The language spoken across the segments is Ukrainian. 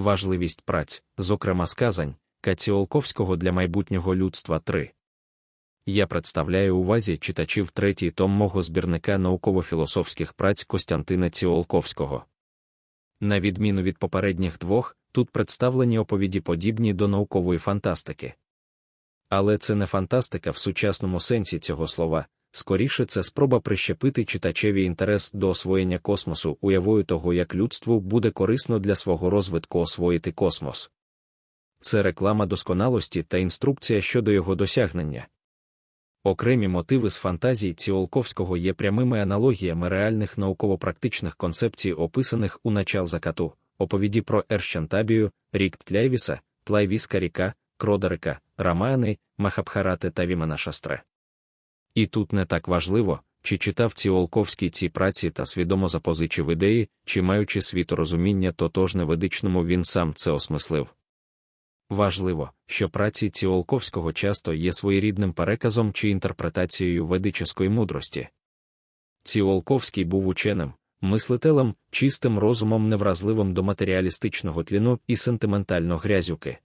важливість праць, зокрема сказань Каціолковського для майбутнього людства 3. Я представляю увазі читачів третій том мого збірника науково-філософських праць Костянтина Ціолковського. На відміну від попередніх двох, тут представлені оповіді подібні до наукової фантастики. Але це не фантастика в сучасному сенсі цього слова, скоріше це спроба прищепити читачеві інтерес до освоєння космосу, уявою того, як людству буде корисно для свого розвитку освоїти космос. Це реклама досконалості та інструкція щодо його досягнення. Окремі мотиви з фантазій Ціолковського є прямими аналогіями реальних науково-практичних концепцій, описаних у начал закату, оповіді про Ерщантабію, рік Тляйвіса, Тлайвіска ріка, Кродарика, Рамани, Махабхарати та Вімана Шастре. І тут не так важливо, чи читав ці ці праці та свідомо запозичив ідеї, чи маючи світорозуміння тотожне ведичному він сам це осмислив. Важливо, що праці Ціолковського часто є своєрідним переказом чи інтерпретацією ведичеської мудрості. Ціолковський був ученим, мислителем, чистим розумом, невразливим до матеріалістичного тліну і сентиментально грязюки.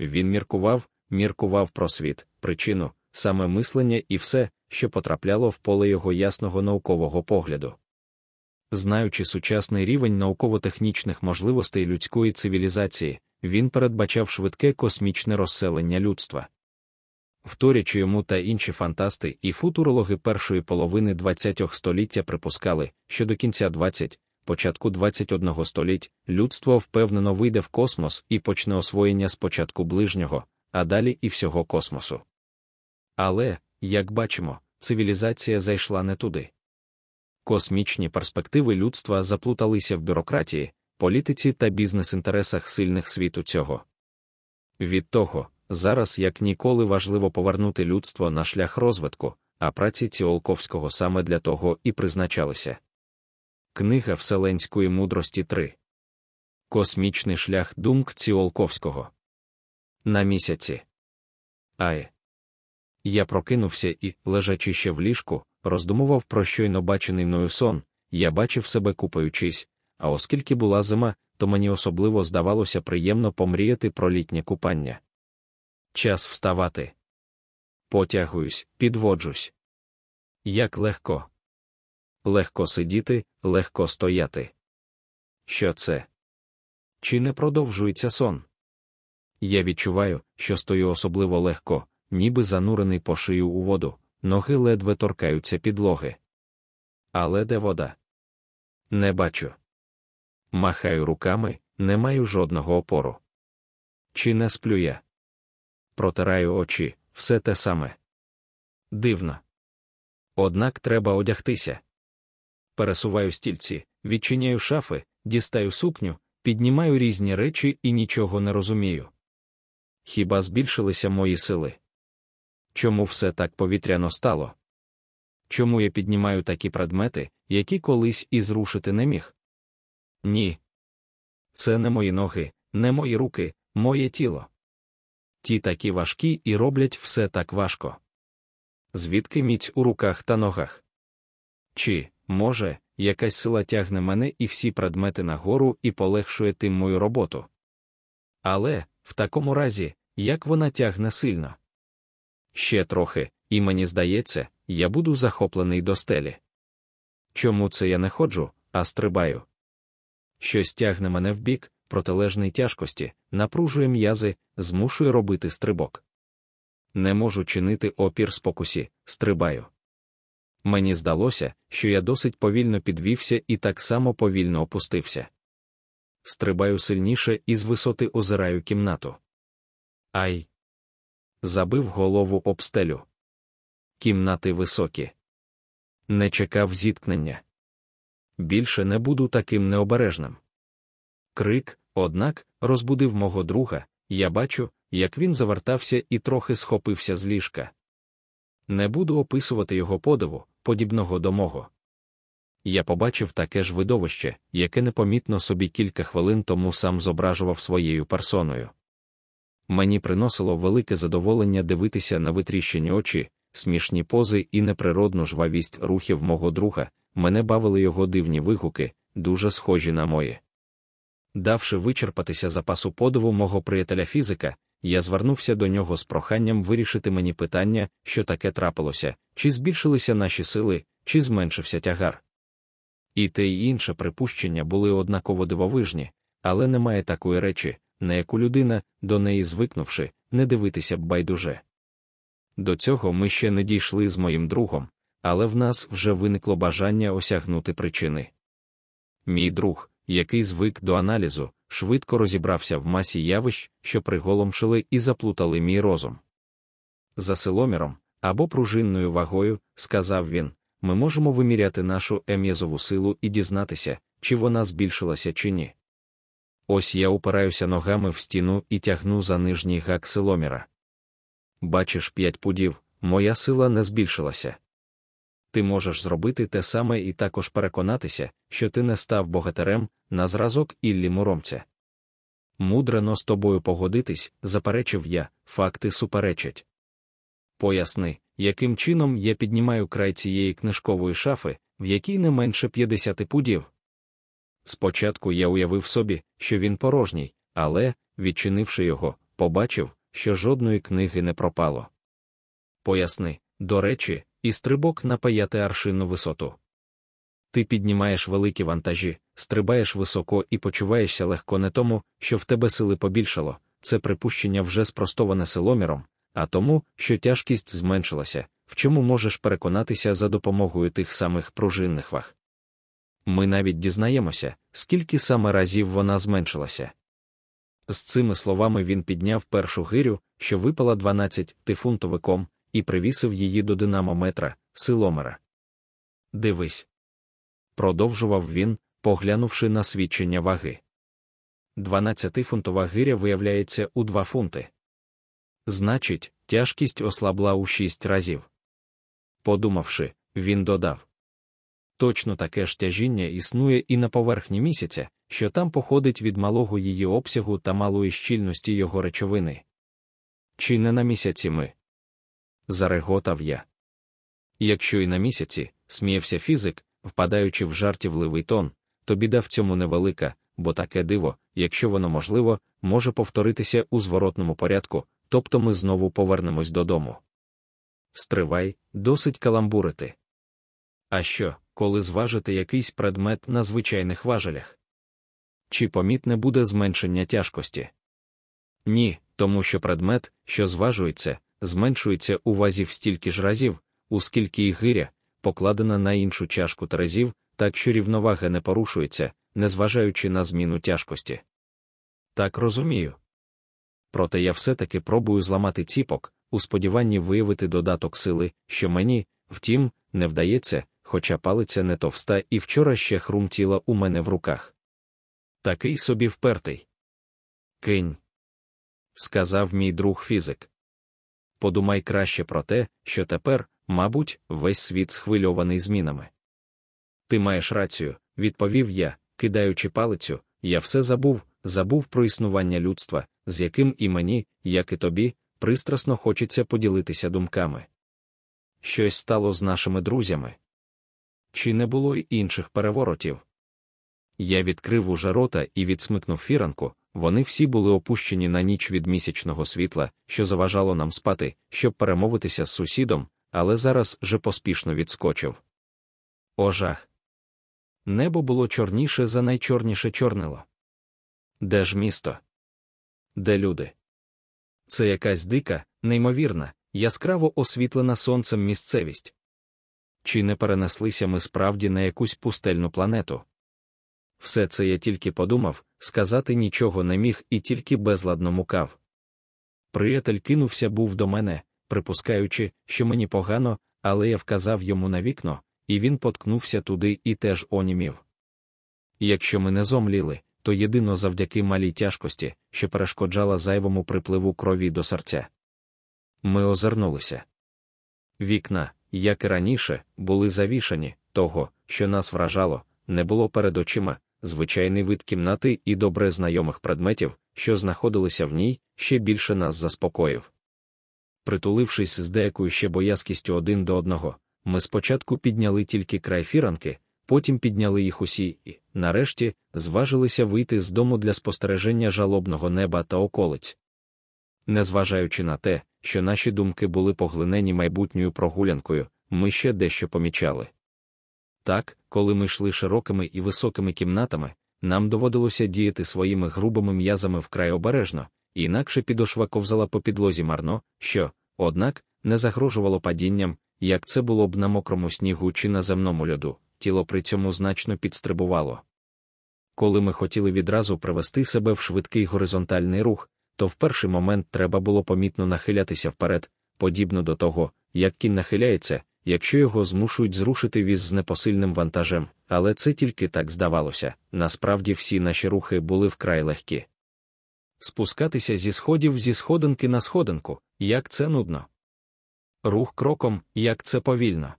Він міркував, міркував про світ, причину, саме мислення і все, що потрапляло в поле його ясного наукового погляду. Знаючи сучасний рівень науково-технічних можливостей людської цивілізації, він передбачав швидке космічне розселення людства. Вторячи йому та інші фантасти і футурологи першої половини ХХ століття припускали, що до кінця 20, початку 21 століть людство впевнено вийде в космос і почне освоєння спочатку ближнього, а далі і всього космосу. Але, як бачимо, цивілізація зайшла не туди. Космічні перспективи людства заплуталися в бюрократії, політиці та бізнес-інтересах сильних світу цього. Від того, зараз як ніколи важливо повернути людство на шлях розвитку, а праці Ціолковського саме для того і призначалися. Книга Вселенської мудрості 3 Космічний шлях думк Ціолковського. На місяці. Ай. Я прокинувся і, лежачи ще в ліжку, роздумував про щойно бачений мною сон, я бачив себе купаючись, а оскільки була зима, то мені особливо здавалося приємно помріяти про літнє купання. Час вставати. Потягуюсь, підводжусь. Як легко. Легко сидіти, легко стояти. Що це? Чи не продовжується сон? Я відчуваю, що стою особливо легко, ніби занурений по шию у воду, ноги ледве торкаються підлоги. Але де вода? Не бачу. Махаю руками, не маю жодного опору. Чи не сплю я? Протираю очі, все те саме. Дивно. Однак треба одягтися. Пересуваю стільці, відчиняю шафи, дістаю сукню, піднімаю різні речі і нічого не розумію. Хіба збільшилися мої сили? чому все так повітряно стало? Чому я піднімаю такі предмети, які колись і зрушити не міг? Ні. Це не мої ноги, не мої руки, моє тіло. Ті такі важкі і роблять все так важко. Звідки міць у руках та ногах? Чи, може, якась сила тягне мене і всі предмети нагору і полегшує тим мою роботу? Але, в такому разі, як вона тягне сильно? Ще трохи, і мені здається, я буду захоплений до стелі. Чому це я не ходжу, а стрибаю? Щось тягне мене вбік, протилежний тяжкості, напружує м'язи, змушує робити стрибок. Не можу чинити опір спокусі, стрибаю. Мені здалося, що я досить повільно підвівся і так само повільно опустився. Стрибаю сильніше і з висоти озираю кімнату. Ай, забив голову об стелю. Кімнати високі. Не чекав зіткнення. Більше не буду таким необережним. Крик, однак, розбудив мого друга, я бачу, як він завертався і трохи схопився з ліжка. Не буду описувати його подиву, подібного до мого. Я побачив таке ж видовище, яке непомітно собі кілька хвилин тому сам зображував своєю персоною. Мені приносило велике задоволення дивитися на витріщені очі, смішні пози і неприродну жвавість рухів мого друга, мене бавили його дивні вигуки, дуже схожі на мої. Давши вичерпатися запасу подиву мого приятеля фізика, я звернувся до нього з проханням вирішити мені питання, що таке трапилося, чи збільшилися наші сили, чи зменшився тягар. І те й інше припущення були однаково дивовижні, але немає такої речі, на яку людина, до неї звикнувши, не дивитися б байдуже. До цього ми ще не дійшли з моїм другом, але в нас вже виникло бажання осягнути причини. Мій друг, який звик до аналізу, швидко розібрався в масі явищ, що приголомшили і заплутали мій розум. За силоміром або пружинною вагою, сказав він, ми можемо виміряти нашу ем'язову силу і дізнатися, чи вона збільшилася чи ні. Ось я упираюся ногами в стіну і тягну за нижній гак силоміра. Бачиш п'ять пудів, моя сила не збільшилася. Ти можеш зробити те саме і також переконатися, що ти не став богатирем на зразок Іллі Муромця. Мудрено з тобою погодитись, заперечив я, факти суперечать. Поясни, яким чином я піднімаю край цієї книжкової шафи, в якій не менше п'ятдесяти пудів. Спочатку я уявив собі, що він порожній, але, відчинивши його, побачив, що жодної книги не пропало. Поясни, до речі, і стрибок на аршинну висоту. Ти піднімаєш великі вантажі, стрибаєш високо і почуваєшся легко не тому, що в тебе сили побільшало, це припущення вже спростоване силоміром, а тому, що тяжкість зменшилася, в чому можеш переконатися за допомогою тих самих пружинних ваг ми навіть дізнаємося, скільки саме разів вона зменшилася. З цими словами він підняв першу гирю, що випала 12 тифунтовиком, і привісив її до динамометра, силомера. Дивись, продовжував він, поглянувши на свідчення ваги. 12-фунтова гиря виявляється у 2 фунти. Значить, тяжкість ослабла у 6 разів. Подумавши, він додав Точно таке ж тяжіння існує і на поверхні місяця, що там походить від малого її обсягу та малої щільності його речовини. Чи не на місяці ми? Зареготав я. Якщо і на місяці, сміявся фізик, впадаючи в жартівливий тон, то біда в цьому невелика, бо таке диво, якщо воно можливо, може повторитися у зворотному порядку, тобто ми знову повернемось додому. Стривай, досить каламбурити. А що, коли зважити якийсь предмет на звичайних важелях. Чи помітне буде зменшення тяжкості? Ні, тому що предмет, що зважується, зменшується у вазі в стільки ж разів, у скільки і гиря, покладена на іншу чашку разів, так що рівновага не порушується, незважаючи на зміну тяжкості. Так розумію. Проте я все-таки пробую зламати ціпок, у сподіванні виявити додаток сили, що мені, втім, не вдається, хоча палиця не товста і вчора ще хрумтіла у мене в руках. Такий собі впертий. Кинь. Сказав мій друг фізик. Подумай краще про те, що тепер, мабуть, весь світ схвильований змінами. Ти маєш рацію, відповів я, кидаючи палицю, я все забув, забув про існування людства, з яким і мені, як і тобі, пристрасно хочеться поділитися думками. Щось стало з нашими друзями чи не було й інших переворотів. Я відкрив уже рота і відсмикнув фіранку, вони всі були опущені на ніч від місячного світла, що заважало нам спати, щоб перемовитися з сусідом, але зараз же поспішно відскочив. О жах. Небо було чорніше за найчорніше чорнило. Де ж місто? Де люди? Це якась дика, неймовірна, яскраво освітлена сонцем місцевість чи не перенеслися ми справді на якусь пустельну планету. Все це я тільки подумав, сказати нічого не міг і тільки безладно мукав. Приятель кинувся був до мене, припускаючи, що мені погано, але я вказав йому на вікно, і він поткнувся туди і теж онімів. Якщо ми не зомліли, то єдино завдяки малій тяжкості, що перешкоджала зайвому припливу крові до серця. Ми озирнулися. Вікна, як і раніше, були завішані, того, що нас вражало, не було перед очима, звичайний вид кімнати і добре знайомих предметів, що знаходилися в ній, ще більше нас заспокоїв. Притулившись з деякою ще боязкістю один до одного, ми спочатку підняли тільки край фіранки, потім підняли їх усі і, нарешті, зважилися вийти з дому для спостереження жалобного неба та околиць. Незважаючи на те, що наші думки були поглинені майбутньою прогулянкою, ми ще дещо помічали. Так, коли ми йшли широкими і високими кімнатами, нам доводилося діяти своїми грубими м'язами вкрай обережно, інакше підошва ковзала по підлозі марно, що, однак, не загрожувало падінням, як це було б на мокрому снігу чи на земному льоду, тіло при цьому значно підстрибувало. Коли ми хотіли відразу привести себе в швидкий горизонтальний рух, то в перший момент треба було помітно нахилятися вперед, подібно до того, як кінь нахиляється, якщо його змушують зрушити віз з непосильним вантажем, але це тільки так здавалося, насправді всі наші рухи були вкрай легкі. Спускатися зі сходів зі сходинки на сходинку, як це нудно. Рух кроком, як це повільно.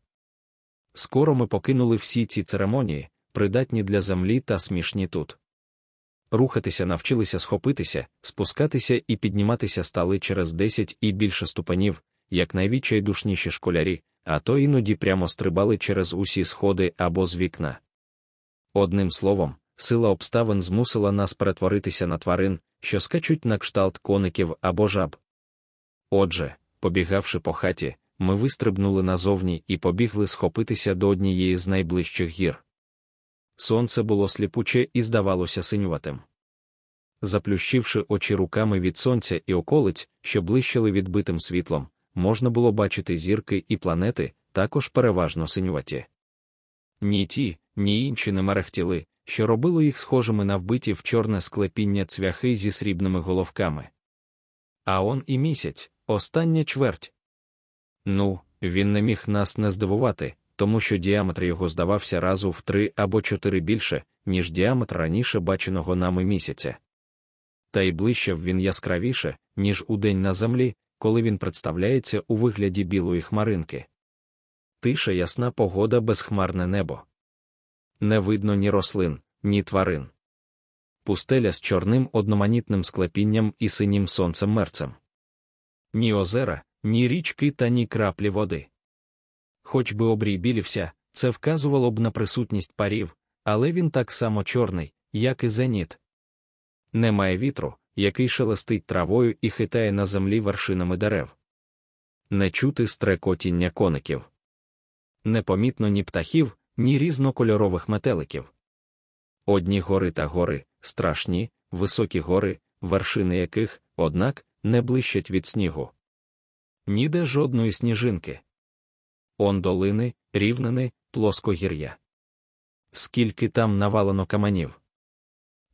Скоро ми покинули всі ці церемонії, придатні для землі та смішні тут рухатися навчилися схопитися, спускатися і підніматися стали через 10 і більше ступенів, як найвідчайдушніші школярі, а то іноді прямо стрибали через усі сходи або з вікна. Одним словом, сила обставин змусила нас перетворитися на тварин, що скачуть на кшталт коників або жаб. Отже, побігавши по хаті, ми вистрибнули назовні і побігли схопитися до однієї з найближчих гір. Сонце було сліпуче і здавалося синюватим. Заплющивши очі руками від сонця і околиць, що блищили відбитим світлом, можна було бачити зірки і планети, також переважно синюваті. Ні ті, ні інші не мерехтіли, що робило їх схожими на вбиті в чорне склепіння цвяхи зі срібними головками. А он і місяць, остання чверть. Ну, він не міг нас не здивувати, тому що діаметр його здавався разу в три або чотири більше, ніж діаметр раніше баченого нами місяця. Та й блищав він яскравіше, ніж у день на землі, коли він представляється у вигляді білої хмаринки. Тиша ясна погода безхмарне небо. Не видно ні рослин, ні тварин. Пустеля з чорним одноманітним склепінням і синім сонцем мерцем. Ні озера, ні річки та ні краплі води. Хоч би обрій білівся, це вказувало б на присутність парів, але він так само чорний, як і зеніт. Немає вітру, який шелестить травою і хитає на землі вершинами дерев. Не чути стрекотіння коників. Непомітно ні птахів, ні різнокольорових метеликів. Одні гори та гори, страшні, високі гори, вершини яких, однак, не блищать від снігу. Ніде жодної сніжинки ондолини, рівнини, плоскогір'я. Скільки там навалено каманів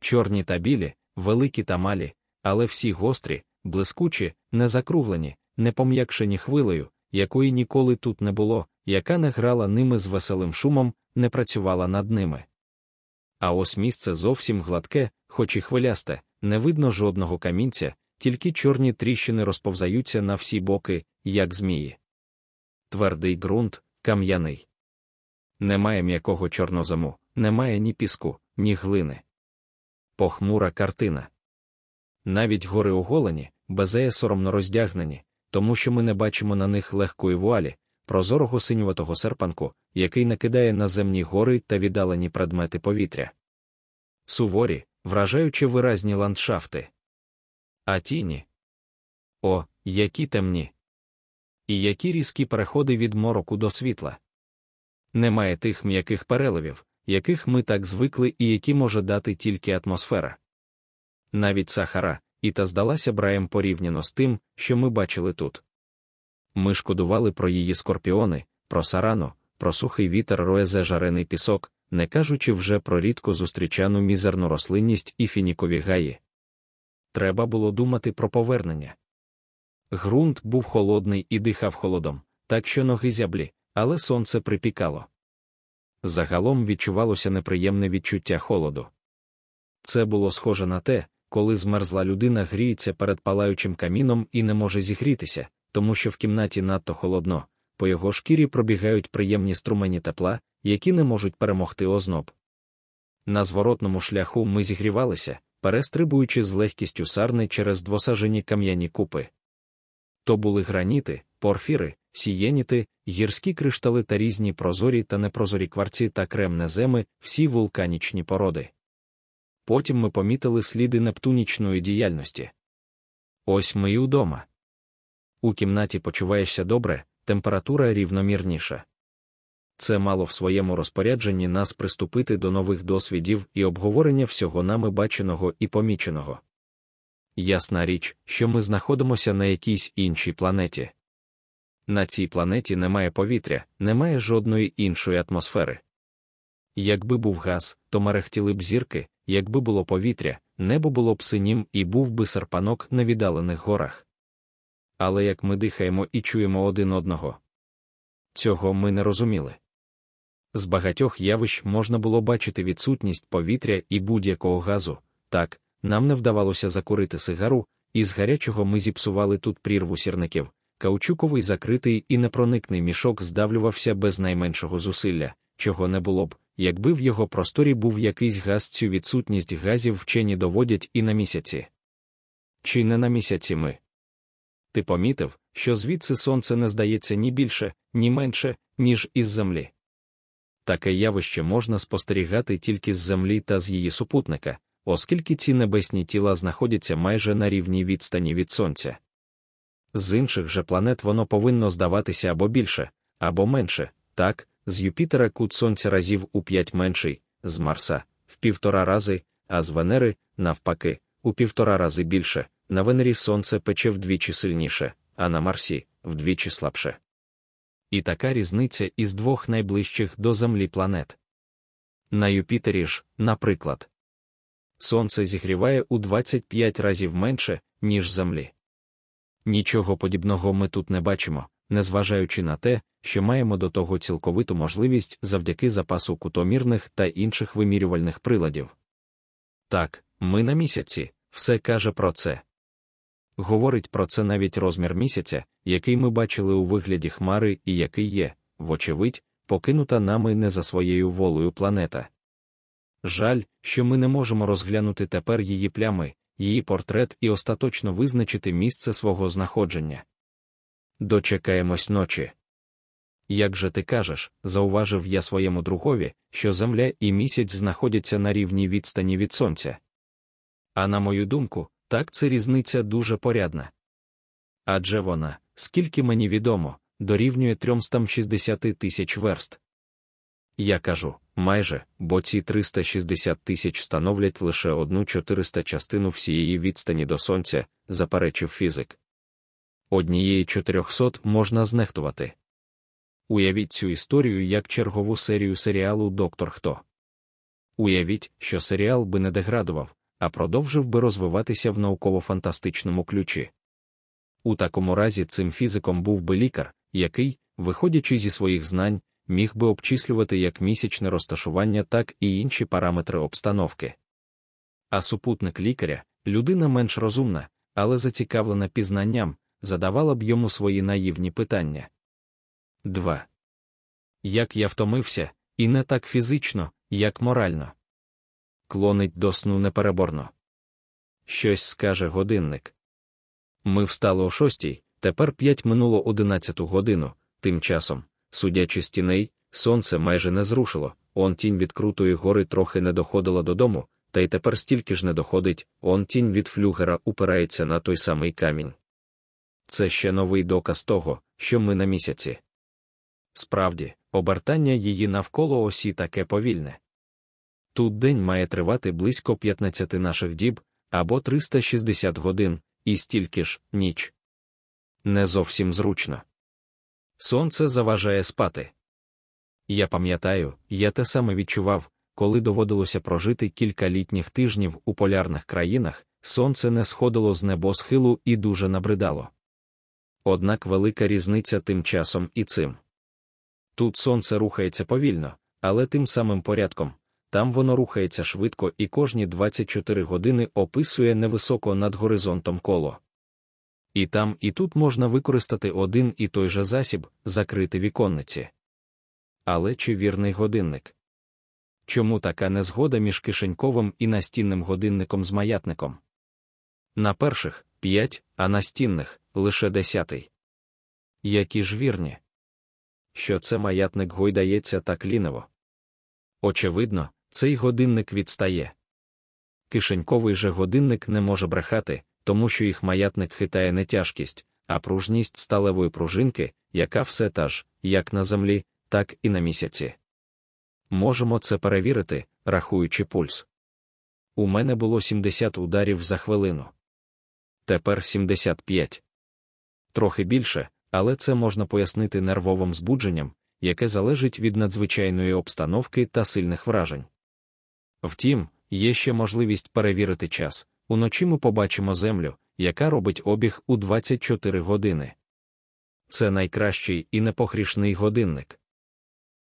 Чорні та білі, великі та малі, але всі гострі, блискучі, незакрувлені, не пом'якшені хвилею, якої ніколи тут не було, яка не грала ними з веселим шумом, не працювала над ними. А ось місце зовсім гладке, хоч і хвилясте, не видно жодного камінця, тільки чорні тріщини розповзаються на всі боки, як змії твердий ґрунт, кам'яний. Немає м'якого чорнозаму, немає ні піску, ні глини. Похмура картина. Навіть гори оголені, безеє соромно роздягнені, тому що ми не бачимо на них легкої вуалі, прозорого синюватого серпанку, який накидає на земні гори та віддалені предмети повітря. Суворі, вражаючи виразні ландшафти. А тіні. О, які темні і які різкі переходи від мороку до світла. Немає тих м'яких переливів, яких ми так звикли і які може дати тільки атмосфера. Навіть сахара, і та здалася браєм порівняно з тим, що ми бачили тут. Ми шкодували про її скорпіони, про сарану, про сухий вітер роезе жарений пісок, не кажучи вже про рідко зустрічану мізерну рослинність і фінікові гаї. Треба було думати про повернення. Грунт був холодний і дихав холодом, так що ноги зяблі, але сонце припікало. Загалом відчувалося неприємне відчуття холоду. Це було схоже на те, коли змерзла людина гріється перед палаючим каміном і не може зігрітися, тому що в кімнаті надто холодно, по його шкірі пробігають приємні струмені тепла, які не можуть перемогти озноб. На зворотному шляху ми зігрівалися, перестрибуючи з легкістю сарни через двосажені кам'яні купи то були граніти, порфіри, сієніти, гірські криштали та різні прозорі та непрозорі кварці та кремнеземи, всі вулканічні породи. Потім ми помітили сліди нептунічної діяльності. Ось ми і удома. У кімнаті почуваєшся добре, температура рівномірніша. Це мало в своєму розпорядженні нас приступити до нових досвідів і обговорення всього нами баченого і поміченого. Ясна річ, що ми знаходимося на якійсь іншій планеті. На цій планеті немає повітря, немає жодної іншої атмосфери. Якби був газ, то мерехтіли б зірки, якби було повітря, небо було б синім і був би серпанок на віддалених горах. Але як ми дихаємо і чуємо один одного, цього ми не розуміли. З багатьох явищ можна було бачити відсутність повітря і будь-якого газу, так нам не вдавалося закурити сигару, і з гарячого ми зіпсували тут прірву сірників. Каучуковий закритий і непроникний мішок здавлювався без найменшого зусилля, чого не було б, якби в його просторі був якийсь газ, цю відсутність газів вчені доводять і на місяці. Чи не на місяці ми? Ти помітив, що звідси сонце не здається ні більше, ні менше, ніж із землі. Таке явище можна спостерігати тільки з землі та з її супутника, оскільки ці небесні тіла знаходяться майже на рівній відстані від Сонця. З інших же планет воно повинно здаватися або більше, або менше, так, з Юпітера кут Сонця разів у п'ять менший, з Марса в півтора рази, а з Венери, навпаки, у півтора рази більше. На Венері Сонце пече вдвічі сильніше, а на Марсі вдвічі слабше. І така різниця із двох найближчих до Землі планет. На Юпітері ж, наприклад сонце зігріває у 25 разів менше, ніж землі. Нічого подібного ми тут не бачимо, незважаючи на те, що маємо до того цілковиту можливість завдяки запасу кутомірних та інших вимірювальних приладів. Так, ми на місяці, все каже про це. Говорить про це навіть розмір місяця, який ми бачили у вигляді хмари і який є, вочевидь, покинута нами не за своєю волею планета. Жаль, що ми не можемо розглянути тепер її плями, її портрет і остаточно визначити місце свого знаходження. Дочекаємось ночі. Як же ти кажеш, зауважив я своєму другові, що Земля і місяць знаходяться на рівній відстані від сонця. А на мою думку, так це різниця дуже порядна. Адже вона, скільки мені відомо, дорівнює 360 тисяч верст. Я кажу майже, бо ці 360 тисяч становлять лише одну 400 частину всієї відстані до сонця, заперечив фізик. Однієї 400 можна знехтувати. Уявіть цю історію як чергову серію серіалу Доктор Хто. Уявіть, що серіал би не деградував, а продовжив би розвиватися в науково-фантастичному ключі. У такому разі цим фізиком був би лікар, який, виходячи зі своїх знань, міг би обчислювати як місячне розташування, так і інші параметри обстановки. А супутник лікаря, людина менш розумна, але зацікавлена пізнанням, задавала б йому свої наївні питання. 2. Як я втомився, і не так фізично, як морально. Клонить до сну непереборно. Щось скаже годинник. Ми встали о шостій, тепер п'ять минуло одинадцяту годину, тим часом. Судячи з тіней, сонце майже не зрушило, он тінь від крутої гори трохи не доходила додому, та й тепер стільки ж не доходить, он тінь від флюгера упирається на той самий камінь. Це ще новий доказ того, що ми на місяці. Справді, обертання її навколо осі таке повільне. Тут день має тривати близько 15 наших діб або 360 годин, і стільки ж ніч. Не зовсім зручно сонце заважає спати. Я пам'ятаю, я те саме відчував, коли доводилося прожити кілька літніх тижнів у полярних країнах, сонце не сходило з небосхилу і дуже набридало. Однак велика різниця тим часом і цим. Тут сонце рухається повільно, але тим самим порядком, там воно рухається швидко і кожні 24 години описує невисоко над горизонтом коло і там, і тут можна використати один і той же засіб, закрити віконниці. Але чи вірний годинник? Чому така незгода між кишеньковим і настінним годинником з маятником? На перших п'ять, а на стінних лише десятий. Які ж вірні? Що це маятник гойдається так ліниво? Очевидно, цей годинник відстає. Кишеньковий же годинник не може брехати, тому що їх маятник хитає не тяжкість, а пружність сталевої пружинки, яка все та ж, як на землі, так і на місяці. Можемо це перевірити, рахуючи пульс. У мене було 70 ударів за хвилину. Тепер 75. Трохи більше, але це можна пояснити нервовим збудженням, яке залежить від надзвичайної обстановки та сильних вражень. Втім, є ще можливість перевірити час, Уночі ми побачимо землю, яка робить обіг у 24 години. Це найкращий і непохрішний годинник.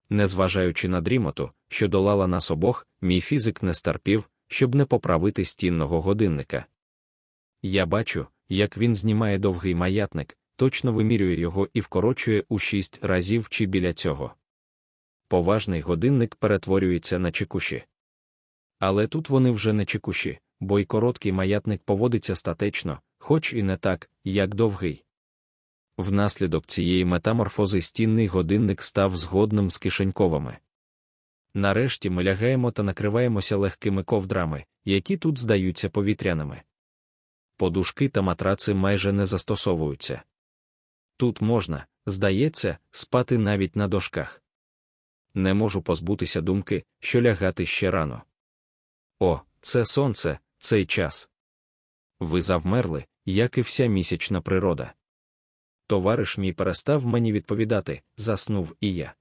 Незважаючи на дрімоту, що долала нас обох, мій фізик не старпів, щоб не поправити стінного годинника. Я бачу, як він знімає довгий маятник, точно вимірює його і вкорочує у шість разів чи біля цього. Поважний годинник перетворюється на чекуші. Але тут вони вже не чекуші, бо й короткий маятник поводиться статечно, хоч і не так, як довгий. Внаслідок цієї метаморфози стінний годинник став згодним з кишеньковими. Нарешті ми лягаємо та накриваємося легкими ковдрами, які тут здаються повітряними. Подушки та матраци майже не застосовуються. Тут можна, здається, спати навіть на дошках. Не можу позбутися думки, що лягати ще рано. О, це сонце, цей час. Ви завмерли, як і вся місячна природа. Товариш мій перестав мені відповідати, заснув і я.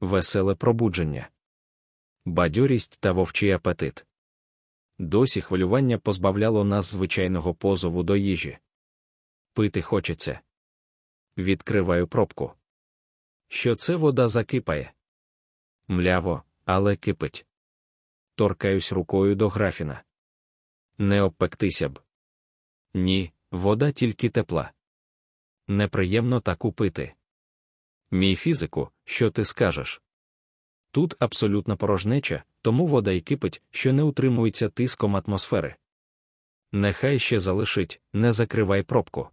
Веселе пробудження, бадьорість та вовчий апетит. Досі хвилювання позбавляло нас звичайного позову до їжі. Пити хочеться. Відкриваю пробку. Що це вода закипає? Мляво, але кипить. Торкаюсь рукою до графіна не обпектися б. Ні, вода тільки тепла. Неприємно так упити. Мій фізику, що ти скажеш? Тут абсолютно порожнеча, тому вода й кипить, що не утримується тиском атмосфери. Нехай ще залишить, не закривай пробку.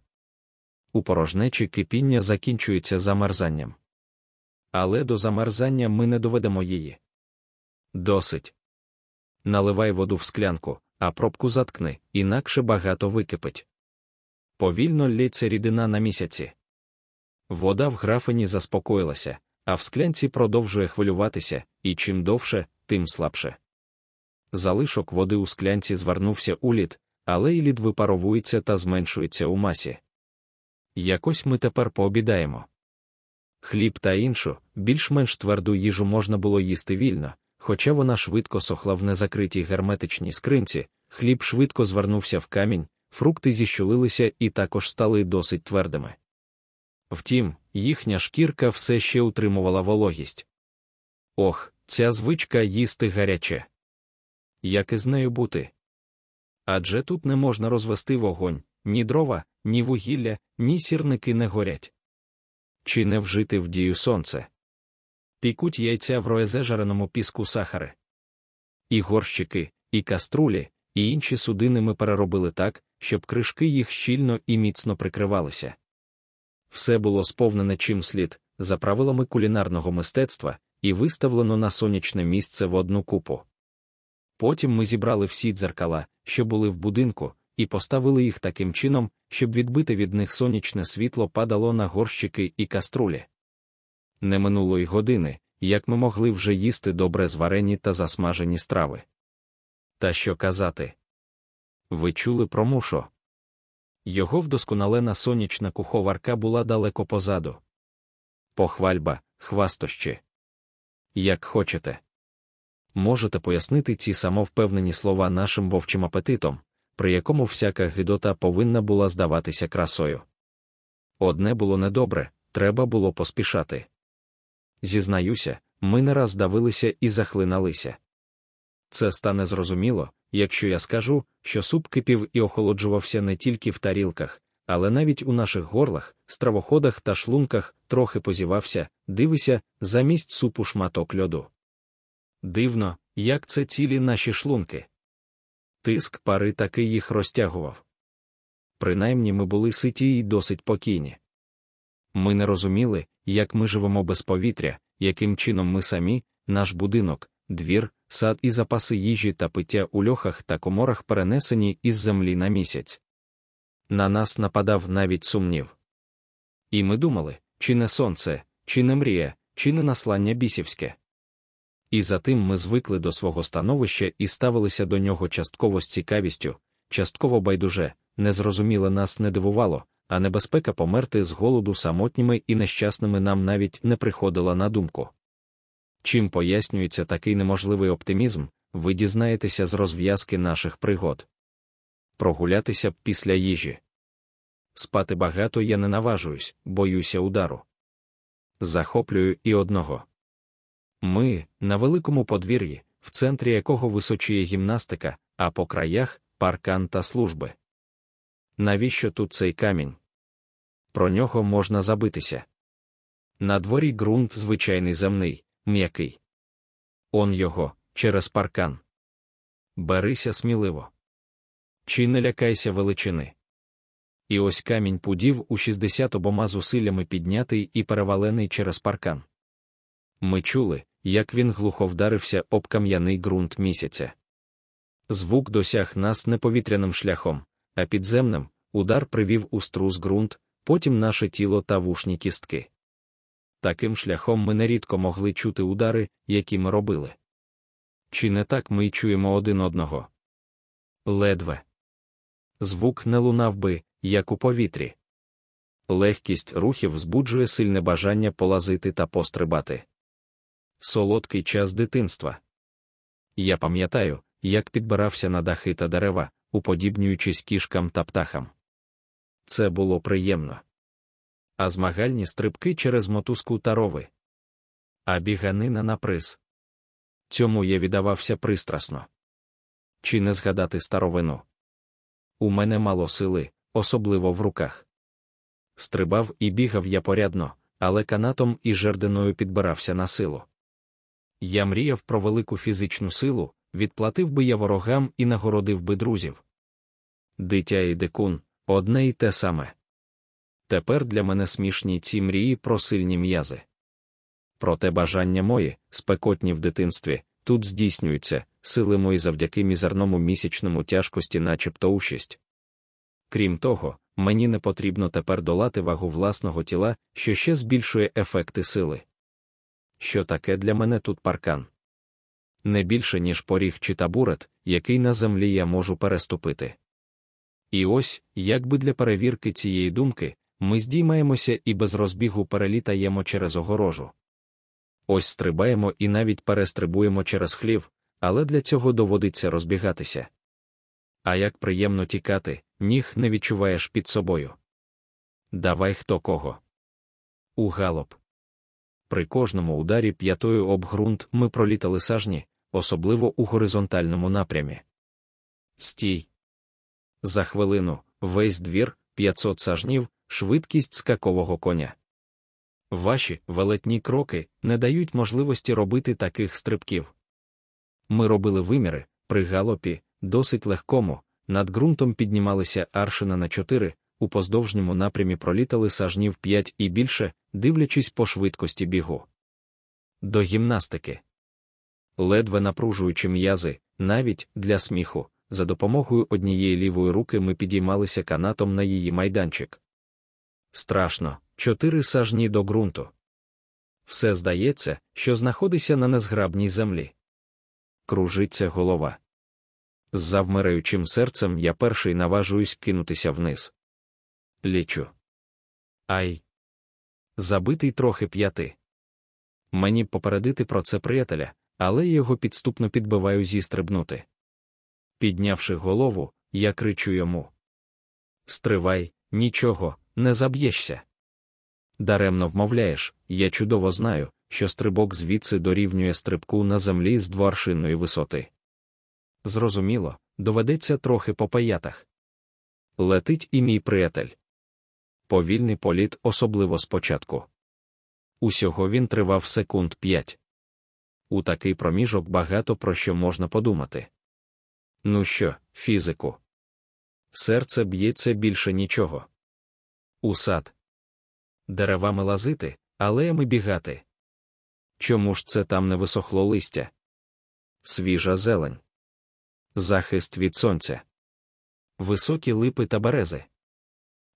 У порожнечі кипіння закінчується замерзанням. Але до замерзання ми не доведемо її. Досить. Наливай воду в склянку, а пробку заткни, інакше багато википить. Повільно лється рідина на місяці. Вода в графині заспокоїлася, а в склянці продовжує хвилюватися, і чим довше, тим слабше. Залишок води у склянці звернувся у лід, але і лід випаровується та зменшується у масі. Якось ми тепер пообідаємо. Хліб та іншу, більш-менш тверду їжу можна було їсти вільно, Хоча вона швидко сохла в незакритій герметичній скринці, хліб швидко звернувся в камінь, фрукти зіщулилися і також стали досить твердими. Втім, їхня шкірка все ще утримувала вологість. Ох, ця звичка їсти гаряче. Як із нею бути? Адже тут не можна розвести вогонь, ні дрова, ні вугілля, ні сірники не горять. Чи не вжити в дію сонце? пікуть яйця в роезежареному піску сахари. І горщики, і каструлі, і інші судини ми переробили так, щоб кришки їх щільно і міцно прикривалися. Все було сповнене чим слід, за правилами кулінарного мистецтва, і виставлено на сонячне місце в одну купу. Потім ми зібрали всі дзеркала, що були в будинку, і поставили їх таким чином, щоб відбите від них сонячне світло падало на горщики і каструлі. Не минуло й години, як ми могли вже їсти добре зварені та засмажені страви. Та що казати? Ви чули про мушо? Його вдосконалена сонячна куховарка була далеко позаду. Похвальба, хвастощі. Як хочете. Можете пояснити ці самовпевнені слова нашим вовчим апетитом, при якому всяка гидота повинна була здаватися красою. Одне було недобре, треба було поспішати зізнаюся, ми не раз давилися і захлиналися. Це стане зрозуміло, якщо я скажу, що суп кипів і охолоджувався не тільки в тарілках, але навіть у наших горлах, стравоходах та шлунках трохи позівався, дивися, замість супу шматок льоду. Дивно, як це цілі наші шлунки. Тиск пари таки їх розтягував. Принаймні ми були ситі й досить покійні. Ми не розуміли, як ми живемо без повітря, яким чином ми самі, наш будинок, двір, сад і запаси їжі та пиття у льохах та коморах перенесені із землі на місяць. На нас нападав навіть сумнів. І ми думали, чи не сонце, чи не мрія, чи не наслання бісівське. І затим ми звикли до свого становища і ставилися до нього частково з цікавістю, частково байдуже, незрозуміле нас не дивувало, а небезпека померти з голоду самотніми і нещасними нам навіть не приходила на думку. Чим пояснюється такий неможливий оптимізм, ви дізнаєтеся з розв'язки наших пригод. Прогулятися б після їжі. Спати багато я не наважуюсь, боюся удару. Захоплюю і одного. Ми на великому подвір'ї, в центрі якого височіє гімнастика, а по краях паркан та служби. Навіщо тут цей камінь? про нього можна забитися. На дворі ґрунт звичайний земний, м'який. Он його через паркан. Берися сміливо. Чи не лякайся величини? І ось камінь пудів у 60 обома зусиллями піднятий і перевалений через паркан. Ми чули, як він глухо вдарився об кам'яний ґрунт місяця. Звук досяг нас не повітряним шляхом, а підземним удар привів у струс ґрунт, потім наше тіло та вушні кістки. Таким шляхом ми нерідко могли чути удари, які ми робили. Чи не так ми й чуємо один одного? Ледве. Звук не лунав би, як у повітрі. Легкість рухів збуджує сильне бажання полазити та пострибати. Солодкий час дитинства. Я пам'ятаю, як підбирався на дахи та дерева, уподібнюючись кішкам та птахам це було приємно. А змагальні стрибки через мотузку та рови. А біганина на приз. Цьому я віддавався пристрасно. Чи не згадати старовину? У мене мало сили, особливо в руках. Стрибав і бігав я порядно, але канатом і жердиною підбирався на силу. Я мріяв про велику фізичну силу, відплатив би я ворогам і нагородив би друзів. Дитя і дикун, Одне й те саме. Тепер для мене смішні ці мрії про сильні м'язи. Проте бажання мої, спекотні в дитинстві, тут здійснюються, сили мої завдяки мізерному місячному тяжкості, начебто участь. Крім того, мені не потрібно тепер долати вагу власного тіла, що ще збільшує ефекти сили. Що таке для мене тут паркан? Не більше, ніж поріг чи табурет, який на землі я можу переступити. І ось, якби для перевірки цієї думки, ми здіймаємося і без розбігу перелітаємо через огорожу. Ось стрибаємо і навіть перестрибуємо через хлів, але для цього доводиться розбігатися. А як приємно тікати, ніг не відчуваєш під собою. Давай хто кого. У галоп. При кожному ударі п'ятою об ґрунт ми пролітали сажні, особливо у горизонтальному напрямі. Стій. За хвилину весь двір 500 сажнів, швидкість скакового коня. Ваші велетні кроки не дають можливості робити таких стрибків. Ми робили виміри при галопі, досить легкому, над ґрунтом піднімалися аршина на 4, у поздовжньому напрямі пролітали сажнів 5 і більше, дивлячись по швидкості бігу. До гімнастики. Ледве напружуючи м'язи, навіть для сміху, за допомогою однієї лівої руки ми підіймалися канатом на її майданчик. Страшно, чотири сажні до ґрунту. Все здається, що знаходиться на незграбній землі. Кружиться голова. З завмираючим серцем я перший наважуюсь кинутися вниз. Лічу. Ай. Забитий трохи п'яти. Мені попередити про це приятеля, але його підступно підбиваю зістрибнути. Піднявши голову, я кричу йому: Стривай, нічого, не заб'єшся. Даремно вмовляєш, я чудово знаю, що стрибок звідси дорівнює стрибку на землі з дваршинної висоти. Зрозуміло, доведеться трохи по паятах. Летить і мій приятель. Повільний політ, особливо спочатку. Усього він тривав секунд п'ять. У такий проміжок багато про що можна подумати. Ну що, фізику? Серце б'ється більше нічого. У сад. Деревами лазити, алеями бігати. Чому ж це там не висохло листя? Свіжа зелень. Захист від сонця. Високі липи та берези.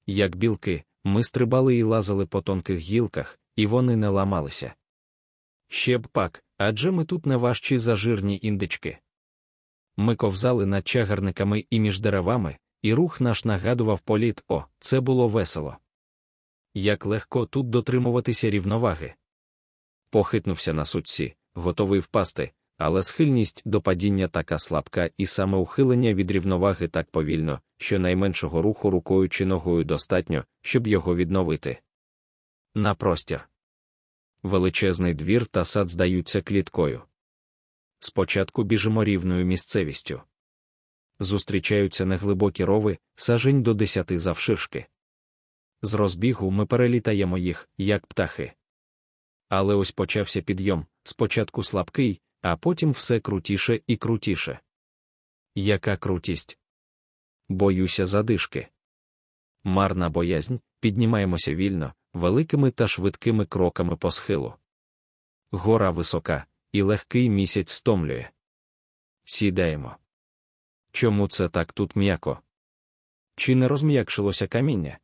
Як білки, ми стрибали і лазили по тонких гілках, і вони не ламалися. Ще б пак, адже ми тут не важчі за жирні індички. Ми ковзали над чагарниками і між деревами, і рух наш нагадував політ, о, це було весело. Як легко тут дотримуватися рівноваги. Похитнувся на сутці, готовий впасти, але схильність до падіння така слабка, і саме ухилення від рівноваги так повільно, що найменшого руху рукою чи ногою достатньо, щоб його відновити. На простір. Величезний двір та сад здаються кліткою спочатку біжимо рівною місцевістю. Зустрічаються неглибокі рови, сажень до десяти завширшки. З розбігу ми перелітаємо їх, як птахи. Але ось почався підйом, спочатку слабкий, а потім все крутіше і крутіше. Яка крутість? Боюся задишки. Марна боязнь, піднімаємося вільно, великими та швидкими кроками по схилу. Гора висока, і легкий місяць стомлює. Сідаємо. Чому це так тут м'яко? Чи не розм'якшилося каміння?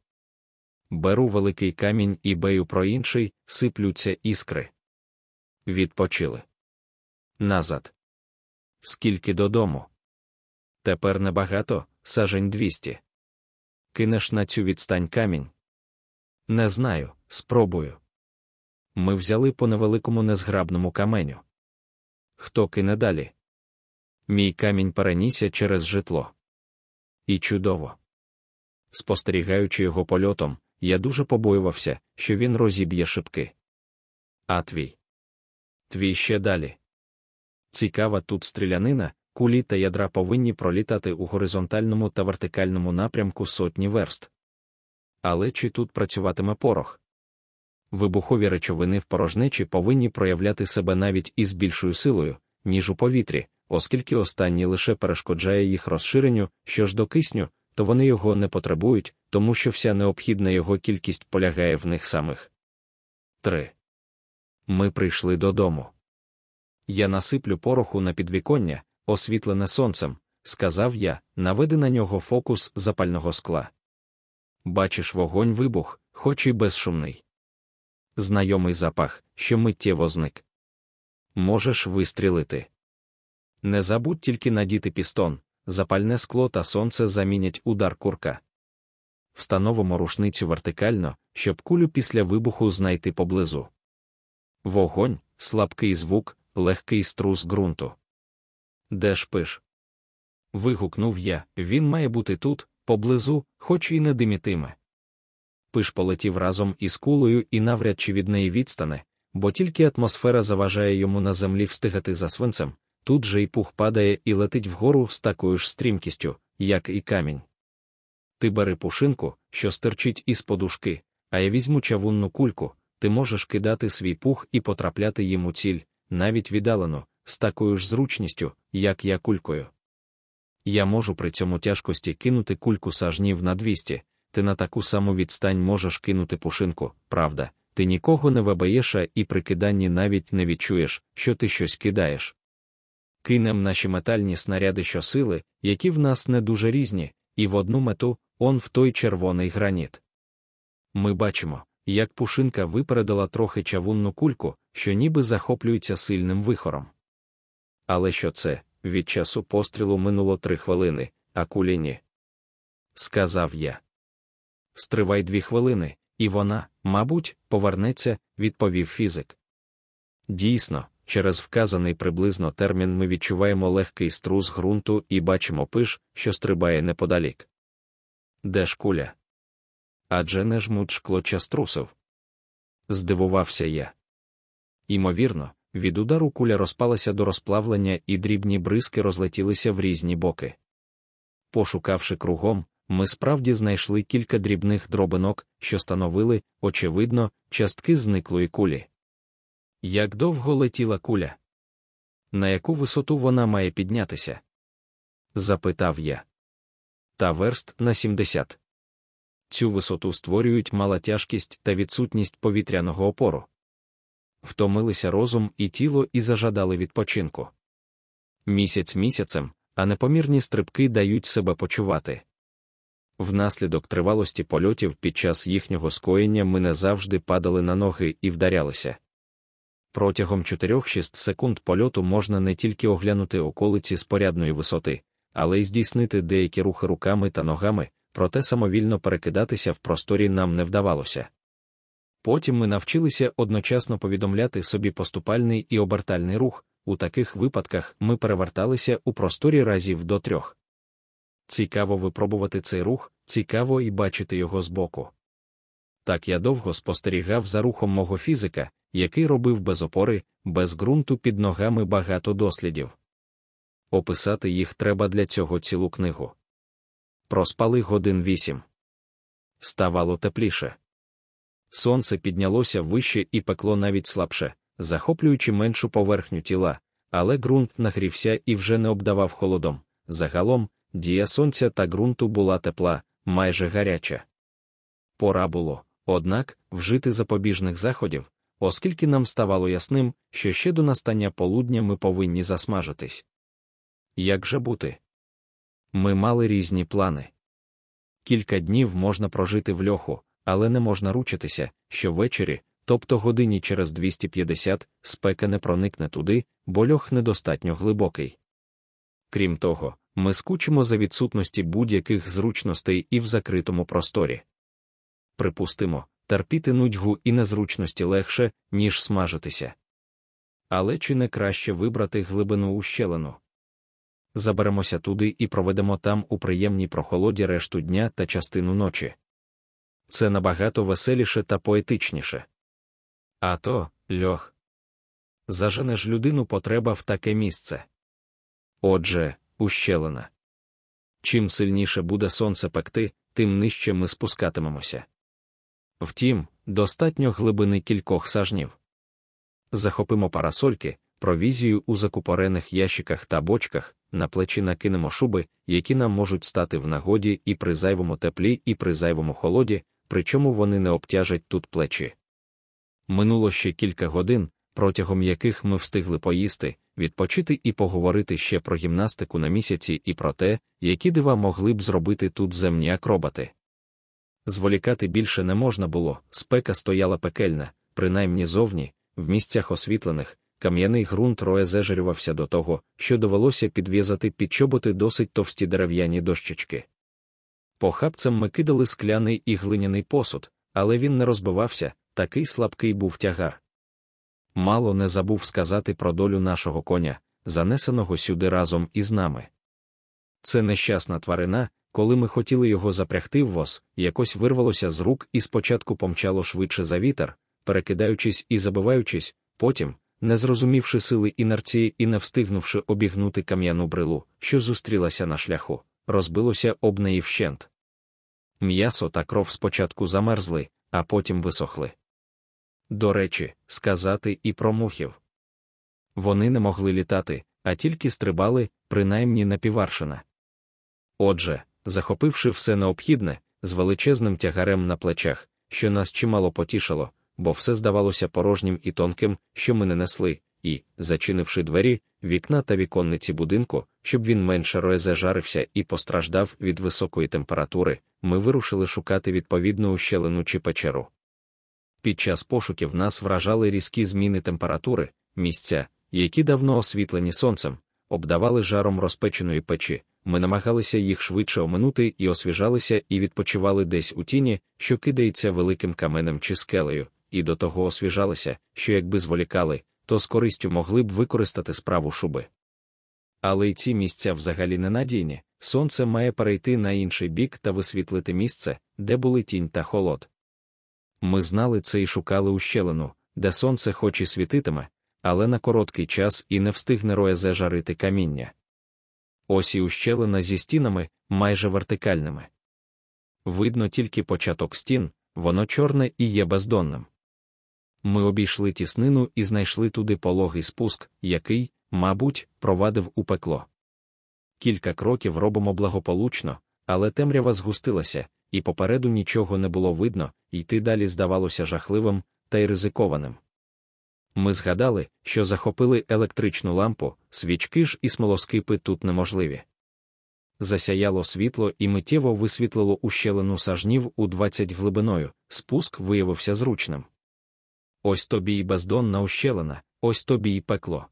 Беру великий камінь і бею про інший, сиплються іскри. Відпочили. Назад. Скільки додому? Тепер небагато, сажень 200. Кинеш на цю відстань камінь? Не знаю, спробую. Ми взяли по невеликому незграбному каменю хто кине далі. Мій камінь перенісся через житло. І чудово. Спостерігаючи його польотом, я дуже побоювався, що він розіб'є шибки. А твій. Твій ще далі. Цікава тут стрілянина, кулі та ядра повинні пролітати у горизонтальному та вертикальному напрямку сотні верст. Але чи тут працюватиме порох? вибухові речовини в порожнечі повинні проявляти себе навіть із більшою силою, ніж у повітрі, оскільки останній лише перешкоджає їх розширенню, що ж до кисню, то вони його не потребують, тому що вся необхідна його кількість полягає в них самих. 3. Ми прийшли додому. Я насиплю пороху на підвіконня, освітлене сонцем, сказав я, наведи на нього фокус запального скла. Бачиш, вогонь вибух, хоч і безшумний знайомий запах, що миттєво зник. Можеш вистрілити. Не забудь тільки надіти пістон, запальне скло та сонце замінять удар курка. Встановимо рушницю вертикально, щоб кулю після вибуху знайти поблизу. Вогонь, слабкий звук, легкий струс ґрунту. Де ж пиш? Вигукнув я, він має бути тут, поблизу, хоч і не димітиме пиш полетів разом із кулею і навряд чи від неї відстане, бо тільки атмосфера заважає йому на землі встигати за свинцем, тут же й пух падає і летить вгору з такою ж стрімкістю, як і камінь. Ти бери пушинку, що стерчить із подушки, а я візьму чавунну кульку, ти можеш кидати свій пух і потрапляти йому ціль, навіть віддалену, з такою ж зручністю, як я кулькою. Я можу при цьому тяжкості кинути кульку сажнів на 200, ти на таку саму відстань можеш кинути пушинку, правда, ти нікого не вибаєш і при киданні навіть не відчуєш, що ти щось кидаєш. Кинем наші метальні снаряди щосили, які в нас не дуже різні, і в одну мету он в той червоний граніт. Ми бачимо, як пушинка випередила трохи чавунну кульку, що ніби захоплюється сильним вихором. Але що це, від часу пострілу минуло три хвилини, а кулі ні. Сказав я стривай дві хвилини, і вона, мабуть, повернеться, відповів фізик. Дійсно, через вказаний приблизно термін ми відчуваємо легкий струс ґрунту і бачимо пиш, що стрибає неподалік. Де ж куля? Адже не жмут шкло трусив. Здивувався я. Імовірно, від удару куля розпалася до розплавлення, і дрібні бризки розлетілися в різні боки. Пошукавши кругом, ми справді знайшли кілька дрібних дробинок, що становили, очевидно, частки зниклої кулі. Як довго летіла куля? На яку висоту вона має піднятися? запитав я. Та верст на 70. Цю висоту створюють мала тяжкість та відсутність повітряного опору. Втомилися розум і тіло і зажадали відпочинку. Місяць місяцем, а непомірні стрибки дають себе почувати. Внаслідок тривалості польотів під час їхнього скоєння ми не завжди падали на ноги і вдарялися. Протягом 4-6 секунд польоту можна не тільки оглянути околиці з порядної висоти, але й здійснити деякі рухи руками та ногами, проте самовільно перекидатися в просторі нам не вдавалося. Потім ми навчилися одночасно повідомляти собі поступальний і обертальний рух, у таких випадках ми переверталися у просторі разів до трьох цікаво випробувати цей рух, цікаво і бачити його збоку. Так я довго спостерігав за рухом мого фізика, який робив без опори, без ґрунту під ногами багато дослідів. Описати їх треба для цього цілу книгу. Проспали годин вісім. Ставало тепліше. Сонце піднялося вище і пекло навіть слабше, захоплюючи меншу поверхню тіла, але ґрунт нагрівся і вже не обдавав холодом. Загалом, Дія сонця та ґрунту була тепла, майже гаряча. Пора було, однак, вжити запобіжних заходів, оскільки нам ставало ясним, що ще до настання полудня ми повинні засмажитись. Як же бути? Ми мали різні плани. Кілька днів можна прожити в льоху, але не можна ручитися, що ввечері, тобто годині через 250, спека не проникне туди, бо льох недостатньо глибокий. Крім того, ми скучимо за відсутності будь-яких зручностей і в закритому просторі. Припустимо, терпіти нудьгу і незручності легше, ніж смажитися. Але чи не краще вибрати глибину ущелину? Заберемося туди і проведемо там у приємній прохолоді решту дня та частину ночі. Це набагато веселіше та поетичніше. А то, льох, заженеш людину потреба в таке місце. Отже, ущелина. Чим сильніше буде сонце пекти, тим нижче ми спускатимемося. Втім, достатньо глибини кількох сажнів. Захопимо парасольки, провізію у закупорених ящиках та бочках, на плечі накинемо шуби, які нам можуть стати в нагоді і при зайвому теплі, і при зайвому холоді, причому вони не обтяжать тут плечі. Минуло ще кілька годин, протягом яких ми встигли поїсти, відпочити і поговорити ще про гімнастику на місяці і про те, які дива могли б зробити тут земні акробати. Зволікати більше не можна було, спека стояла пекельна, принаймні зовні, в місцях освітлених, кам'яний ґрунт роє зежирювався до того, що довелося підв'язати під чоботи досить товсті дерев'яні дощечки. Похапцем ми кидали скляний і глиняний посуд, але він не розбивався, такий слабкий був тягар. Мало не забув сказати про долю нашого коня, занесеного сюди разом із нами. Це нещасна тварина, коли ми хотіли його запрягти в воз, якось вирвалося з рук і спочатку помчало швидше за вітер, перекидаючись і забиваючись, потім, не зрозумівши сили інерції і не встигнувши обігнути кам'яну брилу, що зустрілася на шляху, розбилося об неї вщент. М'ясо та кров спочатку замерзли, а потім висохли до речі, сказати і про мухів. Вони не могли літати, а тільки стрибали, принаймні напіваршина. Отже, захопивши все необхідне, з величезним тягарем на плечах, що нас чимало потішило, бо все здавалося порожнім і тонким, що ми не несли, і, зачинивши двері, вікна та віконниці будинку, щоб він менше розежарився і постраждав від високої температури, ми вирушили шукати відповідну ущелину чи печеру під час пошуків нас вражали різкі зміни температури, місця, які давно освітлені сонцем, обдавали жаром розпеченої печі. Ми намагалися їх швидше оминути і освіжалися, і відпочивали десь у тіні, що кидається великим каменем чи скелею, і до того освіжалися, що якби зволікали, то з користю могли б використати справу шуби. Але й ці місця взагалі ненадійні, сонце має перейти на інший бік та висвітлити місце, де були тінь та холод. Ми знали це і шукали ущелину, де сонце хоч і світитиме, але на короткий час і не встигне роя зажарити каміння. Ось і ущелина зі стінами, майже вертикальними. Видно тільки початок стін, воно чорне і є бездонним. Ми обійшли тіснину і знайшли туди пологий спуск, який, мабуть, провадив у пекло. Кілька кроків робимо благополучно, але темрява згустилася, і попереду нічого не було видно, йти далі здавалося жахливим та й ризикованим. Ми згадали, що захопили електричну лампу, свічки ж і смолоскипи тут неможливі. Засяяло світло і миттєво висвітлило ущелину сажнів у 20 глибиною, спуск виявився зручним. Ось тобі й бездонна ущелина, ось тобі й пекло.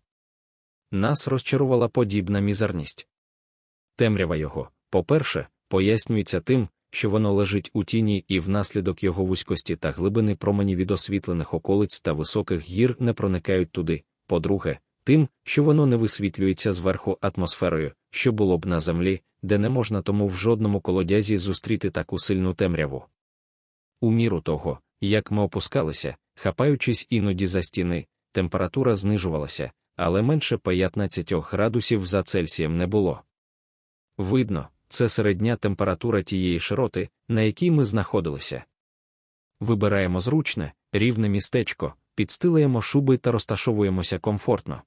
Нас розчарувала подібна мізерність. Темрява його, по-перше, пояснюється тим, що воно лежить у тіні і внаслідок його вузькості та глибини промені від освітлених околиць та високих гір не проникають туди. По-друге, тим, що воно не висвітлюється зверху атмосферою, що було б на землі, де не можна тому в жодному колодязі зустріти таку сильну темряву. У міру того, як ми опускалися, хапаючись іноді за стіни, температура знижувалася, але менше 15 градусів за Цельсієм не було. Видно, це середня температура тієї широти, на якій ми знаходилися. Вибираємо зручне, рівне містечко, підстилаємо шуби та розташовуємося комфортно.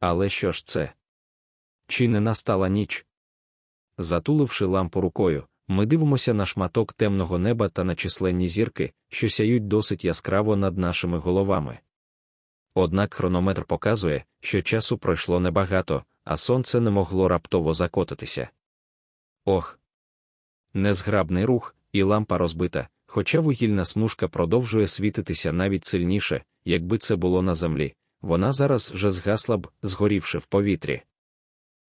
Але що ж це? Чи не настала ніч? Затуливши лампу рукою, ми дивимося на шматок темного неба та на численні зірки, що сяють досить яскраво над нашими головами. Однак хронометр показує, що часу пройшло небагато, а сонце не могло раптово закотитися. Ох. Незграбний рух, і лампа розбита, хоча вугільна смужка продовжує світитися навіть сильніше, якби це було на землі, вона зараз же згасла б, згорівши в повітрі.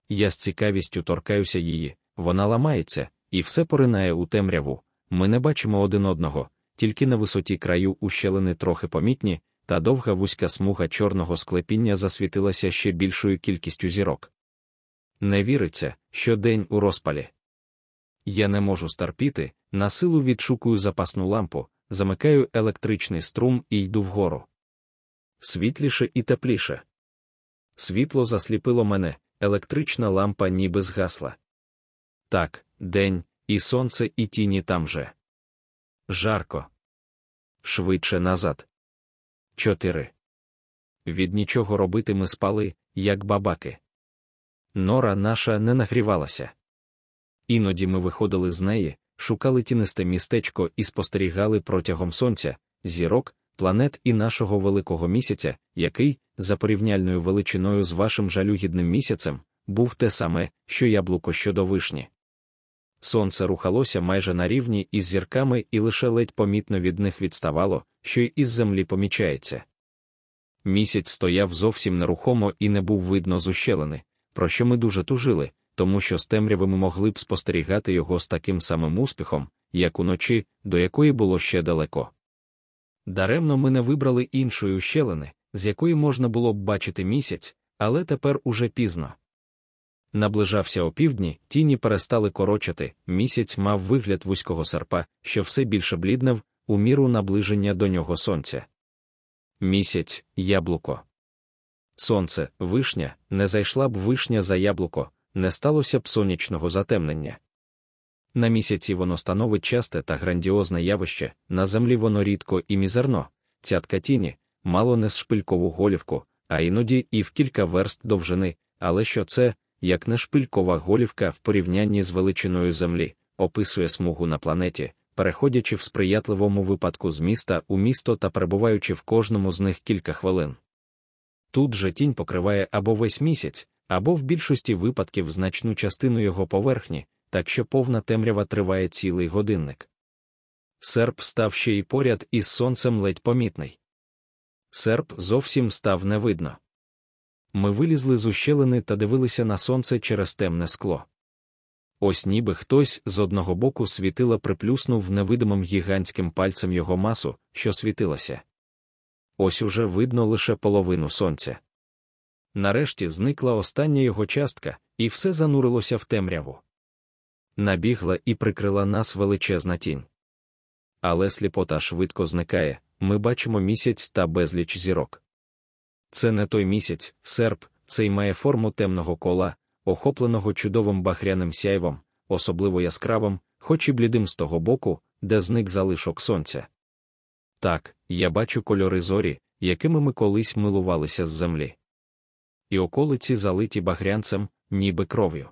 Я з цікавістю торкаюся її, вона ламається, і все поринає у темряву. Ми не бачимо один одного, тільки на висоті краю ущелини трохи помітні, та довга вузька смуга чорного склепіння засвітилася ще більшою кількістю зірок. Не віриться, що день у розпалі. Я не можу старпіти, на силу відшукую запасну лампу, замикаю електричний струм і йду вгору. Світліше і тепліше. Світло засліпило мене, електрична лампа ніби згасла. Так, день, і сонце, і тіні там же. Жарко. Швидше назад. Чотири. Від нічого робити ми спали, як бабаки. Нора наша не нагрівалася. Іноді ми виходили з неї, шукали тінисте містечко і спостерігали протягом сонця, зірок, планет і нашого великого місяця, який, за порівняльною величиною з вашим жалюгідним місяцем, був те саме, що яблуко щодо вишні. Сонце рухалося майже на рівні із зірками і лише ледь помітно від них відставало, що й із землі помічається. Місяць стояв зовсім нерухомо і не був видно зущелини, про що ми дуже тужили, тому що з темряви ми могли б спостерігати його з таким самим успіхом, як уночі, до якої було ще далеко. Даремно ми не вибрали іншої ущелини, з якої можна було б бачити місяць, але тепер уже пізно. Наближався опівдні, тіні перестали корочати, місяць мав вигляд вузького серпа, що все більше бліднав, у міру наближення до нього сонця. Місяць, яблуко. Сонце, вишня, не зайшла б вишня за яблуко, не сталося б сонячного затемнення. На місяці воно становить часте та грандіозне явище, на землі воно рідко і мізерно, цятка тіні, мало не з шпилькову голівку, а іноді і в кілька верст довжини, але що це, як не шпилькова голівка в порівнянні з величиною землі, описує смугу на планеті, переходячи в сприятливому випадку з міста у місто та перебуваючи в кожному з них кілька хвилин. Тут же тінь покриває або весь місяць, або в більшості випадків значну частину його поверхні, так що повна темрява триває цілий годинник. Серп став ще й поряд із сонцем ледь помітний. Серп зовсім став не видно. Ми вилізли з ущелини та дивилися на сонце через темне скло. Ось ніби хтось з одного боку світила приплюснув невидимим гігантським пальцем його масу, що світилося. Ось уже видно лише половину сонця. Нарешті зникла остання його частка, і все занурилося в темряву. Набігла і прикрила нас величезна тінь. Але сліпота швидко зникає, ми бачимо місяць та безліч зірок. Це не той місяць, серп, цей має форму темного кола, охопленого чудовим бахряним сяйвом, особливо яскравим, хоч і блідим з того боку, де зник залишок сонця. Так, я бачу кольори зорі, якими ми колись милувалися з землі і околиці залиті багрянцем, ніби кров'ю.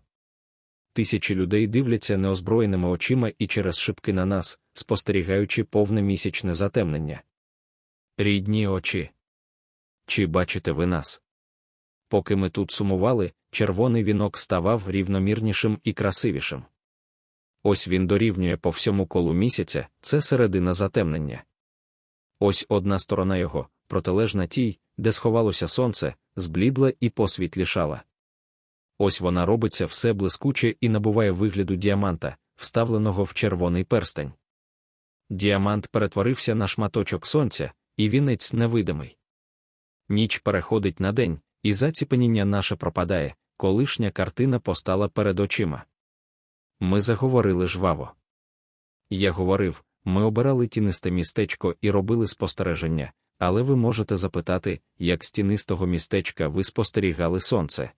Тисячі людей дивляться неозброєними очима і через шибки на нас, спостерігаючи повне місячне затемнення. Рідні очі. Чи бачите ви нас? Поки ми тут сумували, червоний вінок ставав рівномірнішим і красивішим. Ось він дорівнює по всьому колу місяця, це середина затемнення. Ось одна сторона його, протилежна тій, де сховалося сонце, зблідла і посвітлішала. Ось вона робиться все блискуче і набуває вигляду діаманта, вставленого в червоний перстень. Діамант перетворився на шматочок сонця, і вінець невидимий. Ніч переходить на день, і заціпеніння наше пропадає, колишня картина постала перед очима. Ми заговорили жваво. Я говорив, ми обирали тінисте містечко і робили спостереження, але ви можете запитати, як стінистого містечка ви спостерігали сонце.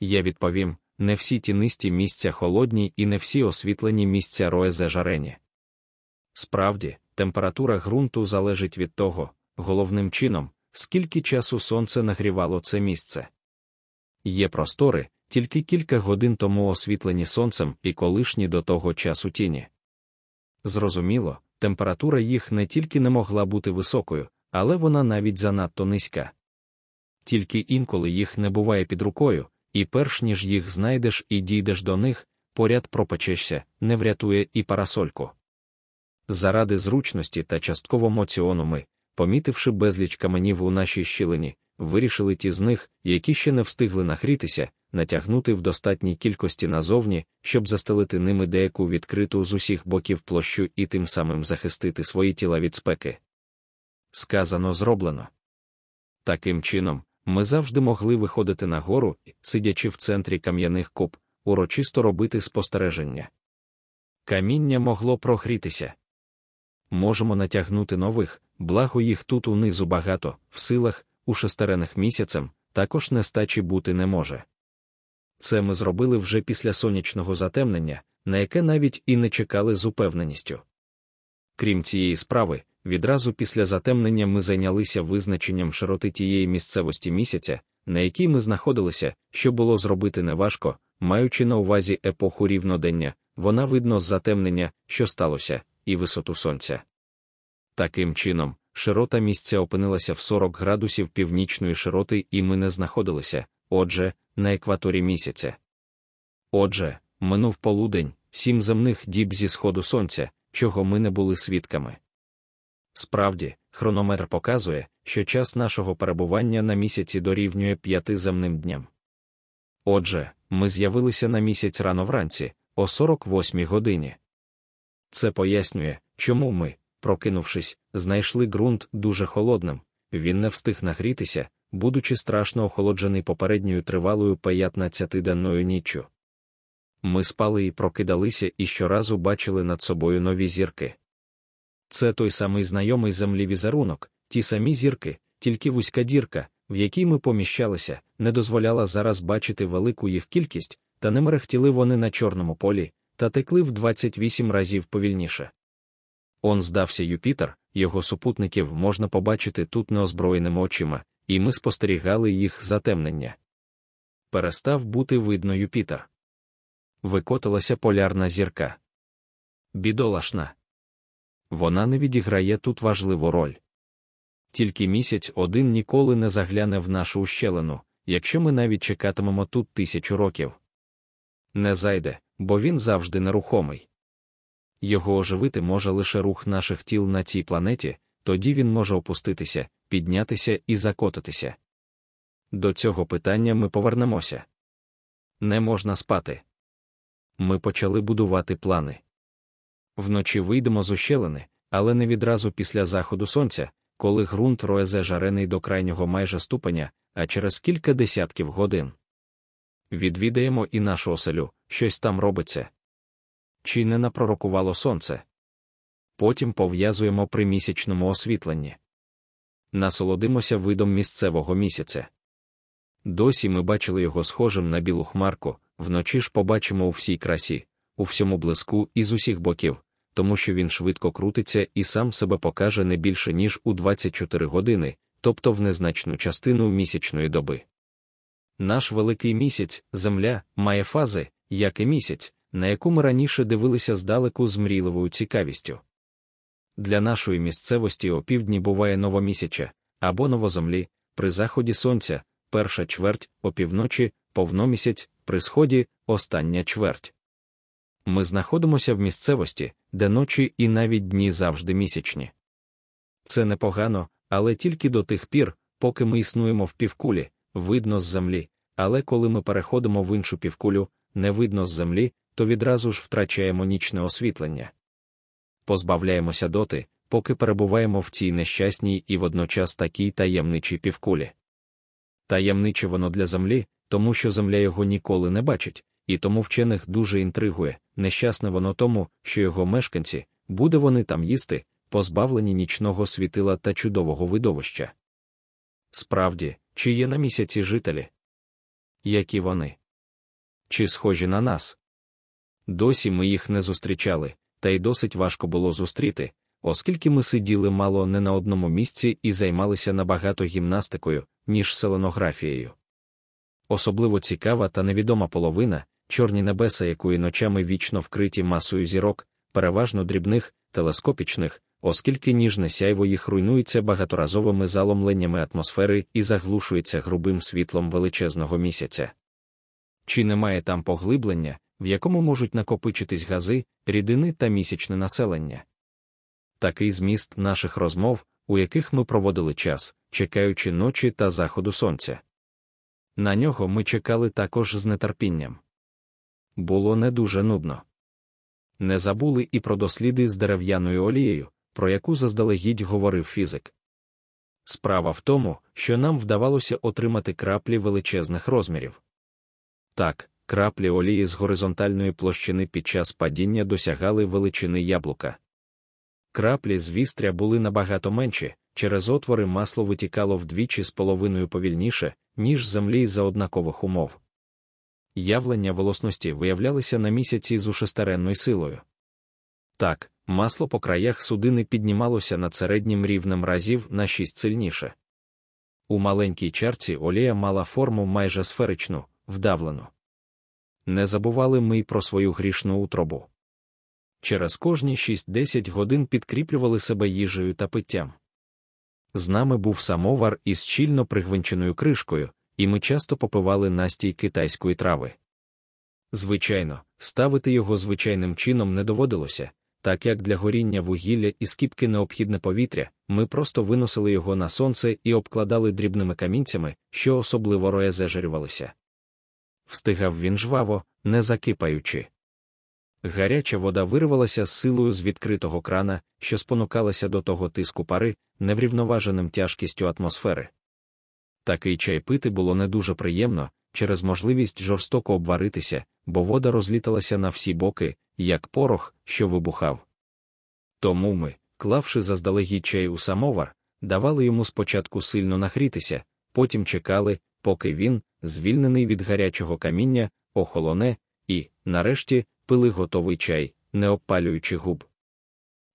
Я відповім не всі тінисті місця холодні і не всі освітлені місця роезе жарені. Справді, температура ґрунту залежить від того, головним чином, скільки часу сонце нагрівало це місце. Є простори, тільки кілька годин тому освітлені сонцем і колишні до того часу тіні. Зрозуміло, температура їх не тільки не могла бути високою, але вона навіть занадто низька. Тільки інколи їх не буває під рукою, і перш ніж їх знайдеш і дійдеш до них, поряд пропечешся, не врятує і парасольку. Заради зручності та частково моціону ми, помітивши безліч каменів у нашій щілині, вирішили ті з них, які ще не встигли нагрітися, натягнути в достатній кількості назовні, щоб застелити ними деяку відкриту з усіх боків площу і тим самим захистити свої тіла від спеки сказано зроблено. Таким чином, ми завжди могли виходити нагору, сидячи в центрі кам'яних куб, урочисто робити спостереження. Каміння могло прогрітися. Можемо натягнути нових, благо їх тут унизу багато, в силах, у шестерених місяцем, також нестачі бути не може. Це ми зробили вже після сонячного затемнення, на яке навіть і не чекали з упевненістю. Крім цієї справи, Відразу після затемнення ми зайнялися визначенням широти тієї місцевості місяця, на якій ми знаходилися, що було зробити неважко, маючи на увазі епоху рівнодення, вона видно з затемнення, що сталося, і висоту сонця. Таким чином, широта місця опинилася в 40 градусів північної широти, і ми не знаходилися, отже, на екваторі місяця. Отже, минув полудень, сім земних діб зі сходу сонця, чого ми не були свідками. Справді, хронометр показує, що час нашого перебування на місяці дорівнює п'яти земним дням. Отже, ми з'явилися на місяць рано вранці, о 48 й годині. Це пояснює, чому ми, прокинувшись, знайшли ґрунт дуже холодним, він не встиг нагрітися, будучи страшно охолоджений попередньою тривалою 15 ніччю. Ми спали і прокидалися і щоразу бачили над собою нові зірки. Це той самий знайомий землі візерунок, ті самі зірки, тільки вузька дірка, в якій ми поміщалися, не дозволяла зараз бачити велику їх кількість, та не мерехтіли вони на чорному полі, та текли в 28 разів повільніше. Он здався Юпітер, його супутників можна побачити тут неозброєними очима, і ми спостерігали їх затемнення. Перестав бути видно Юпітер. Викотилася полярна зірка. Бідолашна вона не відіграє тут важливу роль. Тільки місяць один ніколи не загляне в нашу ущелину, якщо ми навіть чекатимемо тут тисячу років. Не зайде, бо він завжди нерухомий. Його оживити може лише рух наших тіл на цій планеті, тоді він може опуститися, піднятися і закотитися. До цього питання ми повернемося. Не можна спати. Ми почали будувати плани. Вночі вийдемо з ущелини, але не відразу після заходу сонця, коли ґрунт роезе жарений до крайнього майже ступеня, а через кілька десятків годин. Відвідаємо і нашу оселю, щось там робиться. Чи не напророкувало сонце? Потім пов'язуємо при місячному освітленні. Насолодимося видом місцевого місяця. Досі ми бачили його схожим на білу хмарку, вночі ж побачимо у всій красі, у всьому блиску і з усіх боків, тому що він швидко крутиться і сам себе покаже не більше, ніж у 24 години, тобто в незначну частину місячної доби. Наш великий місяць, Земля, має фази, як і місяць, на яку ми раніше дивилися здалеку з мрійливою цікавістю. Для нашої місцевості опівдні буває новомісяча або новоземлі, при заході сонця, перша чверть опівночі, повномісяць, при сході, остання чверть. Ми знаходимося в місцевості, де ночі і навіть дні завжди місячні. Це непогано, але тільки до тих пір, поки ми існуємо в півкулі, видно з землі, але коли ми переходимо в іншу півкулю, не видно з землі, то відразу ж втрачаємо нічне освітлення. Позбавляємося доти, поки перебуваємо в цій нещасній і водночас такій таємничій півкулі. Таємниче воно для землі, тому що земля його ніколи не бачить, і тому вчених дуже інтригує, нещасне воно тому, що його мешканці, буде вони там їсти, позбавлені нічного світила та чудового видовища. Справді, чи є на місяці жителі? Які вони? Чи схожі на нас? Досі ми їх не зустрічали, та й досить важко було зустріти, оскільки ми сиділи мало не на одному місці і займалися набагато гімнастикою, ніж селенографією. Особливо цікава та невідома половина, чорні небеса, якої ночами вічно вкриті масою зірок, переважно дрібних, телескопічних, оскільки ніжне сяйво їх руйнується багаторазовими заломленнями атмосфери і заглушується грубим світлом величезного місяця. Чи немає там поглиблення, в якому можуть накопичитись гази, рідини та місячне населення? Такий зміст наших розмов, у яких ми проводили час, чекаючи ночі та заходу сонця. На нього ми чекали також з нетерпінням. Було не дуже нудно. Не забули і про досліди з дерев'яною олією, про яку заздалегідь говорив фізик. Справа в тому, що нам вдавалося отримати краплі величезних розмірів. Так, краплі олії з горизонтальної площини під час падіння досягали величини яблука. Краплі з вістря були набагато менші, через отвори масло витікало вдвічі з половиною повільніше, ніж землі за однакових умов явлення волосності виявлялися на місяці з ушестеренною силою. Так, масло по краях судини піднімалося над середнім рівнем разів на шість сильніше. У маленькій чарці олія мала форму майже сферичну, вдавлену. Не забували ми й про свою грішну утробу. Через кожні 6-10 годин підкріплювали себе їжею та питтям. З нами був самовар із щільно пригвинченою кришкою, і ми часто попивали настій китайської трави. Звичайно, ставити його звичайним чином не доводилося, так як для горіння вугілля і скіпки необхідне повітря, ми просто виносили його на сонце і обкладали дрібними камінцями, що особливо роезежерювалися. Встигав він жваво, не закипаючи. Гаряча вода вирвалася з силою з відкритого крана, що спонукалася до того тиску пари, неврівноваженим тяжкістю атмосфери. Такий чай пити було не дуже приємно, через можливість жорстоко обваритися, бо вода розліталася на всі боки, як порох, що вибухав. Тому ми, клавши заздалегідь чай у самовар, давали йому спочатку сильно нагрітися, потім чекали, поки він, звільнений від гарячого каміння, охолоне, і, нарешті, пили готовий чай, не обпалюючи губ.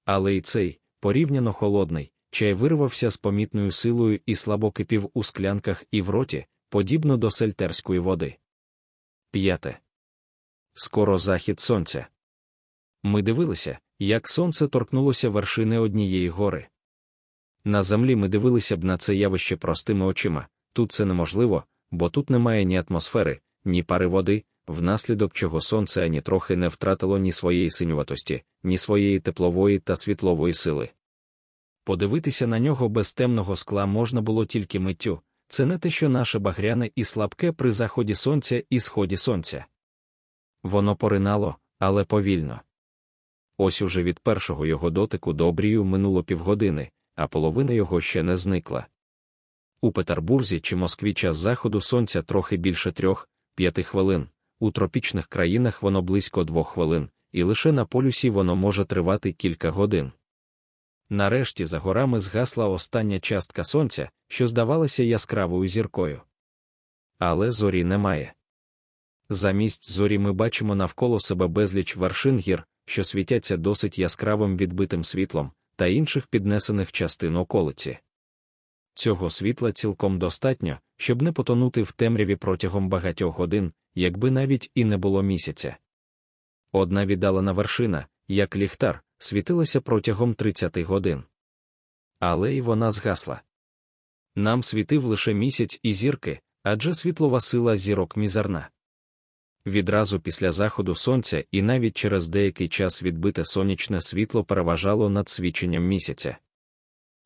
Але й цей порівняно холодний, чай вирвався з помітною силою і слабо кипів у склянках і в роті, подібно до сельтерської води. П'яте. Скоро захід сонця. Ми дивилися, як сонце торкнулося вершини однієї гори. На землі ми дивилися б на це явище простими очима, тут це неможливо, бо тут немає ні атмосфери, ні пари води, внаслідок чого сонце ані трохи не втратило ні своєї синюватості, ні своєї теплової та світлової сили подивитися на нього без темного скла можна було тільки миттю, це не те, що наше багряне і слабке при заході сонця і сході сонця. Воно поринало, але повільно. Ось уже від першого його дотику до обрію минуло півгодини, а половина його ще не зникла. У Петербурзі чи Москві час заходу сонця трохи більше трьох, п'яти хвилин, у тропічних країнах воно близько двох хвилин, і лише на полюсі воно може тривати кілька годин. Нарешті за горами згасла остання частка сонця, що здавалася яскравою зіркою. Але зорі немає. Замість зорі ми бачимо навколо себе безліч вершин гір, що світяться досить яскравим відбитим світлом та інших піднесених частин околиці. Цього світла цілком достатньо, щоб не потонути в темряві протягом багатьох годин, якби навіть і не було місяця. Одна віддалена вершина, як ліхтар, Світилося протягом 30 годин. Але й вона згасла. Нам світив лише місяць і зірки, адже світлова сила зірок мізерна. Відразу після заходу сонця і навіть через деякий час відбите сонячне світло переважало над свіченням місяця.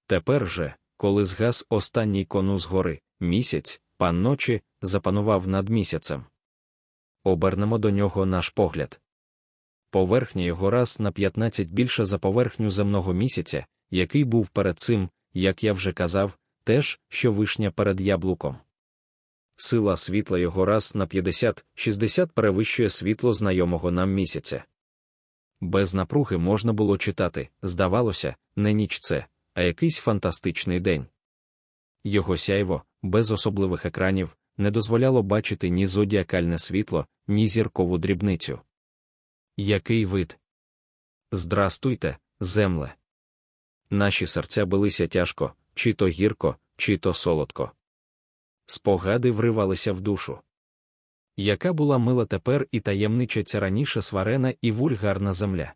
Тепер же, коли згас останній кону згори місяць, пан ночі, запанував над місяцем. Обернемо до нього наш погляд поверхня його раз на 15 більша за поверхню земного місяця, який був перед цим, як я вже казав, теж, що вишня перед яблуком. Сила світла його раз на 50-60 перевищує світло знайомого нам місяця. Без напруги можна було читати, здавалося, не ніч це, а якийсь фантастичний день. Його сяйво, без особливих екранів, не дозволяло бачити ні зодіакальне світло, ні зіркову дрібницю. Який вид? Здрастуйте, земле. Наші серця билися тяжко, чи то гірко, чи то солодко. Спогади вривалися в душу. Яка була мила тепер і таємнича ця раніше сварена і вульгарна земля?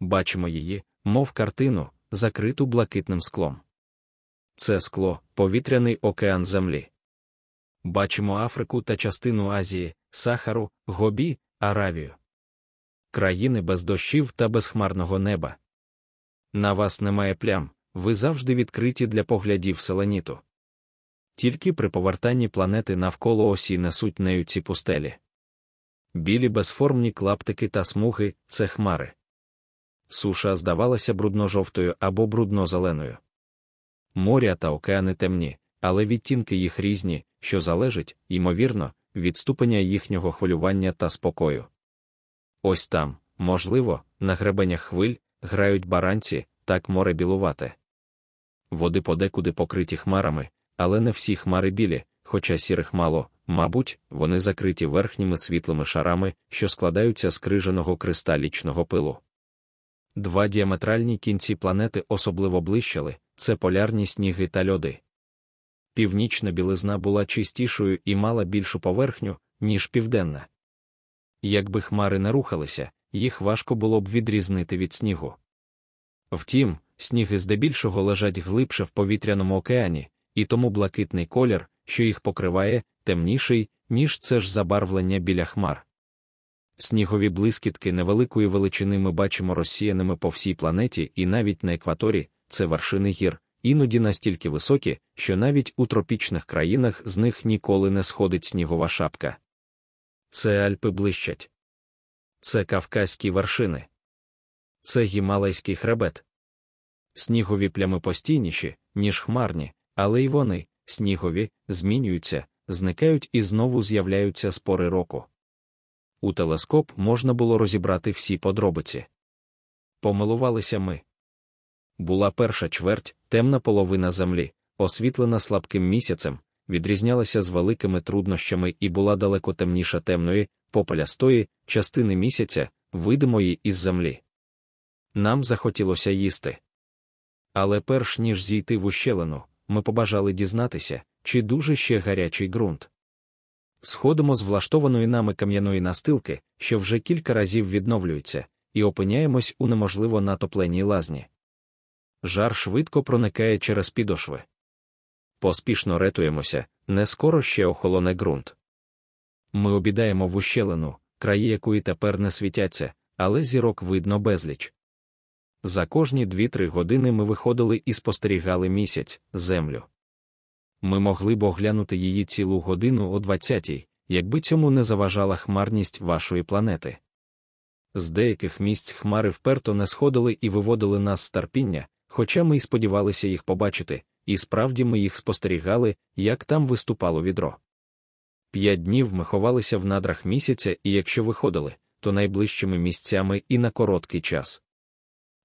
Бачимо її, мов картину, закриту блакитним склом. Це скло, повітряний океан землі. Бачимо Африку та частину Азії, Сахару, Гобі, Аравію країни без дощів та безхмарного неба. На вас немає плям, ви завжди відкриті для поглядів селеніту. Тільки при повертанні планети навколо осі несуть нею ці пустелі. Білі безформні клаптики та смуги це хмари. Суша здавалася брудно-жовтою або брудно-зеленою. Моря та океани темні, але відтінки їх різні, що залежить, ймовірно, від ступеня їхнього хвилювання та спокою. Ось там, можливо, на гребенях хвиль грають баранці, так море білувате. Води подекуди покриті хмарами, але не всі хмари білі, хоча сірих мало, мабуть, вони закриті верхніми світлими шарами, що складаються з криженого кристалічного пилу. Два діаметральні кінці планети особливо блищали це полярні сніги та льоди. Північна білизна була чистішою і мала більшу поверхню, ніж південна якби хмари не рухалися, їх важко було б відрізнити від снігу. Втім, сніги здебільшого лежать глибше в повітряному океані, і тому блакитний колір, що їх покриває, темніший, ніж це ж забарвлення біля хмар. Снігові блискітки невеликої величини ми бачимо розсіяними по всій планеті, і навіть на екваторі це вершини гір, іноді настільки високі, що навіть у тропічних країнах з них ніколи не сходить снігова шапка. Це Альпи блищать. Це кавказькі вершини. Це гімалайський хребет. Снігові плями постійніші, ніж хмарні, але й вони, снігові, змінюються, зникають і знову з'являються спори року. У телескоп можна було розібрати всі подробиці. Помилувалися ми. Була перша чверть, темна половина землі, освітлена слабким місяцем, відрізнялася з великими труднощами і була далеко темніша темної, попелястої частини місяця, видимої із землі. Нам захотілося їсти. Але перш ніж зійти в ущелину, ми побажали дізнатися, чи дуже ще гарячий ґрунт. Сходимо з влаштованої нами кам'яної настилки, що вже кілька разів відновлюється, і опиняємось у неможливо натопленій лазні. Жар швидко проникає через підошви поспішно ретуємося, не скоро ще охолоне ґрунт. Ми обідаємо в ущелину, краї якої тепер не світяться, але зірок видно безліч. За кожні дві-три години ми виходили і спостерігали місяць, землю. Ми могли б оглянути її цілу годину о 20-й, якби цьому не заважала хмарність вашої планети. З деяких місць хмари вперто не сходили і виводили нас з терпіння, хоча ми й сподівалися їх побачити, і справді ми їх спостерігали, як там виступало відро. П'ять днів ми ховалися в надрах місяця, і якщо виходили, то найближчими місцями і на короткий час.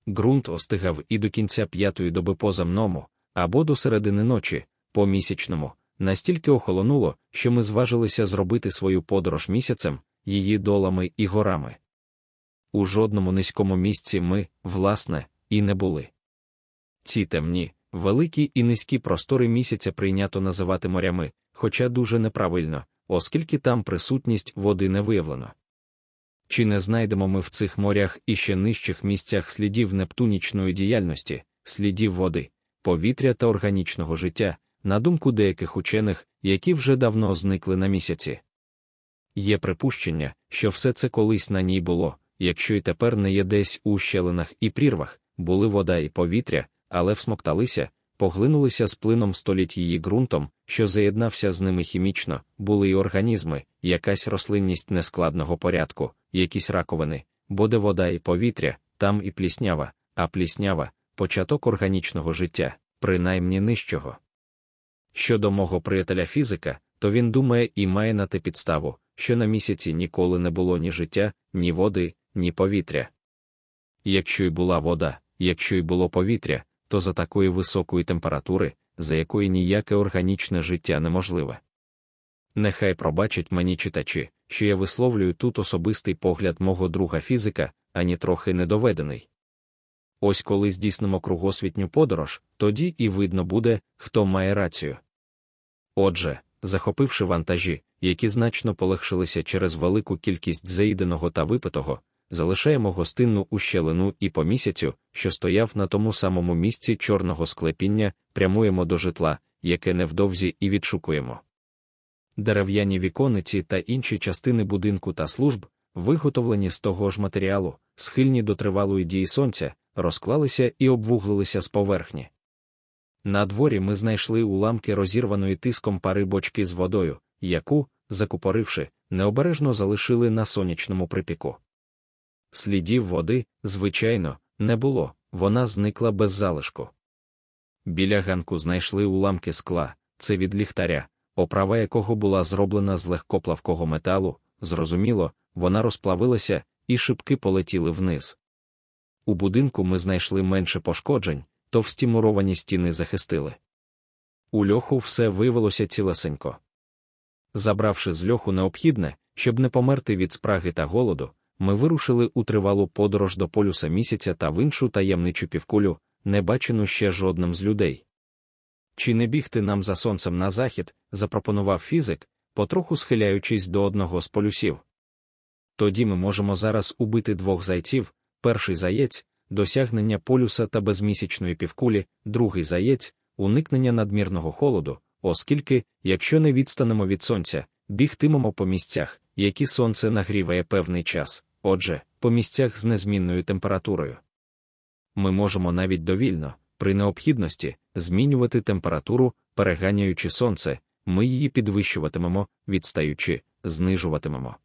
Ґрунт остигав і до кінця п'ятої доби поза мному, або до середини ночі, по місячному, настільки охолонуло, що ми зважилися зробити свою подорож місяцем, її долами і горами. У жодному низькому місці ми, власне, і не були. Ці темні, Великі і низькі простори місяця прийнято називати морями, хоча дуже неправильно, оскільки там присутність води не виявлено. Чи не знайдемо ми в цих морях і ще нижчих місцях слідів нептунічної діяльності, слідів води, повітря та органічного життя, на думку деяких учених, які вже давно зникли на місяці? Є припущення, що все це колись на ній було, якщо й тепер не є десь у щелинах і прірвах, були вода і повітря але всмокталися, поглинулися з плином століть її ґрунтом, що заєднався з ними хімічно, були й організми, якась рослинність нескладного порядку, якісь раковини, буде вода і повітря, там і пліснява, а пліснява початок органічного життя, принаймні нижчого. Щодо мого приятеля фізика, то він думає і має на те підставу, що на місяці ніколи не було ні життя, ні води, ні повітря. Якщо й була вода, якщо й було повітря, то за такої високої температури, за якої ніяке органічне життя неможливе. Нехай пробачать мені читачі, що я висловлюю тут особистий погляд мого друга фізика, ані трохи недоведений. Ось коли здійснимо кругосвітню подорож, тоді і видно буде, хто має рацію. Отже, захопивши вантажі, які значно полегшилися через велику кількість заїденого та випитого, залишаємо гостинну ущелину і по місяцю, що стояв на тому самому місці чорного склепіння, прямуємо до житла, яке невдовзі і відшукуємо. Дерев'яні вікониці та інші частини будинку та служб, виготовлені з того ж матеріалу, схильні до тривалої дії сонця, розклалися і обвуглилися з поверхні. На дворі ми знайшли уламки розірваної тиском пари бочки з водою, яку, закупоривши, необережно залишили на сонячному припіку. Слідів води, звичайно, не було, вона зникла без залишку. Біля ганку знайшли уламки скла, це від ліхтаря, оправа якого була зроблена з легкоплавкого металу, зрозуміло, вона розплавилася, і шибки полетіли вниз. У будинку ми знайшли менше пошкоджень, товсті муровані стіни захистили. У льоху все вивелося цілесенько. Забравши з льоху необхідне, щоб не померти від спраги та голоду, ми вирушили у тривалу подорож до полюса місяця та в іншу таємничу півкулю, не бачену ще жодним з людей. Чи не бігти нам за сонцем на захід, запропонував фізик, потроху схиляючись до одного з полюсів. Тоді ми можемо зараз убити двох зайців перший заєць, досягнення полюса та безмісячної півкулі, другий заєць, уникнення надмірного холоду, оскільки, якщо не відстанемо від сонця, бігтимемо по місцях, які сонце нагріває певний час. Отже, по місцях з незмінною температурою. Ми можемо навіть довільно, при необхідності, змінювати температуру, переганяючи сонце, ми її підвищуватимемо, відстаючи, знижуватимемо.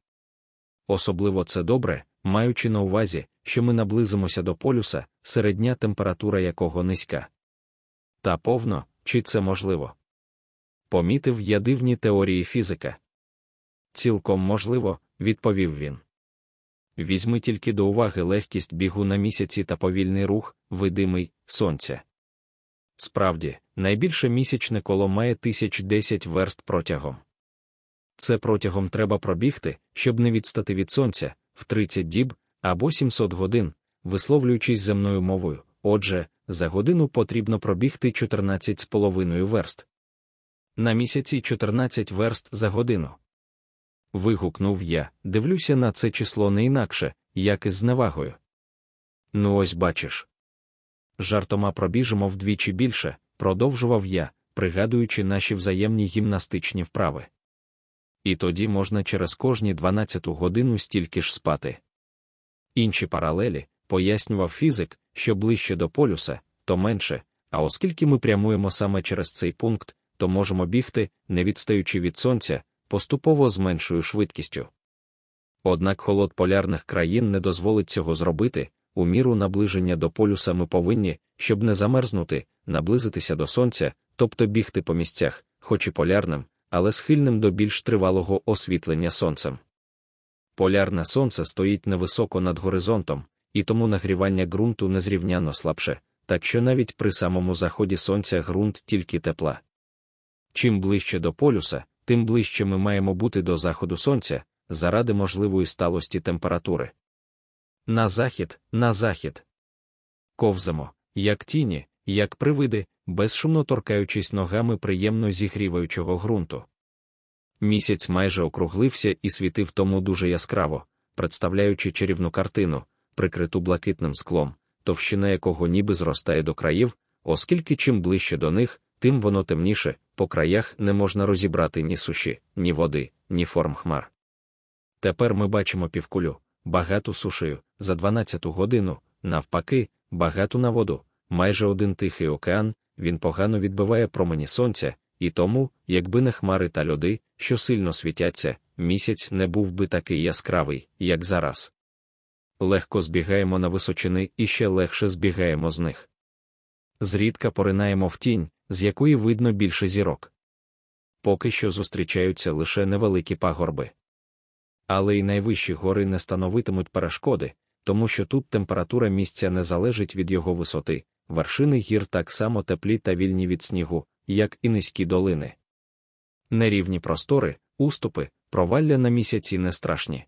Особливо це добре, маючи на увазі, що ми наблизимося до полюса, середня температура якого низька. Та повно, чи це можливо? Помітив я дивні теорії фізика. Цілком можливо, відповів він. Візьми тільки до уваги легкість бігу на місяці та повільний рух, видимий сонця. Справді, найбільше місячне коло має 1010 верст протягом. Це протягом треба пробігти, щоб не відстати від сонця в 30 діб або 700 годин, висловлюючись земною мовою. Отже, за годину потрібно пробігти 14,5 верст. На місяці 14 верст за годину вигукнув я, дивлюся на це число не інакше, як із зневагою. Ну, ось бачиш. Жартома пробіжимо вдвічі більше, продовжував я, пригадуючи наші взаємні гімнастичні вправи. І тоді можна через кожні 12 годину стільки ж спати. Інші паралелі, пояснював фізик, що ближче до полюса, то менше, а оскільки ми прямуємо саме через цей пункт, то можемо бігти, не відстаючи від сонця, поступово з меншою швидкістю. Однак холод полярних країн не дозволить цього зробити, у міру наближення до полюса ми повинні, щоб не замерзнути, наблизитися до сонця, тобто бігти по місцях, хоч і полярним, але схильним до більш тривалого освітлення сонцем. Полярне сонце стоїть невисоко над горизонтом, і тому нагрівання ґрунту незрівняно слабше, так що навіть при самому заході сонця ґрунт тільки тепла. Чим ближче до полюса, тим ближче ми маємо бути до заходу сонця заради можливої сталості температури. На захід, на захід. Ковзамо, як тіні, як привиди, безшумно торкаючись ногами приємно зігріваючого ґрунту. Місяць майже округлився і світив тому дуже яскраво, представляючи чарівну картину, прикриту блакитним склом, товщина якого ніби зростає до країв, оскільки чим ближче до них, тим воно темніше, по краях не можна розібрати ні суші, ні води, ні форм хмар. Тепер ми бачимо півкулю, багату сушею, за 12 годину, навпаки, багату на воду, майже один тихий океан, він погано відбиває промені сонця, і тому, якби не хмари та льоди, що сильно світяться, місяць не був би такий яскравий, як зараз. Легко збігаємо на височини і ще легше збігаємо з них. Зрідка поринаємо в тінь, з якої видно більше зірок. Поки що зустрічаються лише невеликі пагорби. Але й найвищі гори не становитимуть перешкоди, тому що тут температура місця не залежить від його висоти, вершини гір так само теплі та вільні від снігу, як і низькі долини. Нерівні простори, уступи, провалля на місяці не страшні.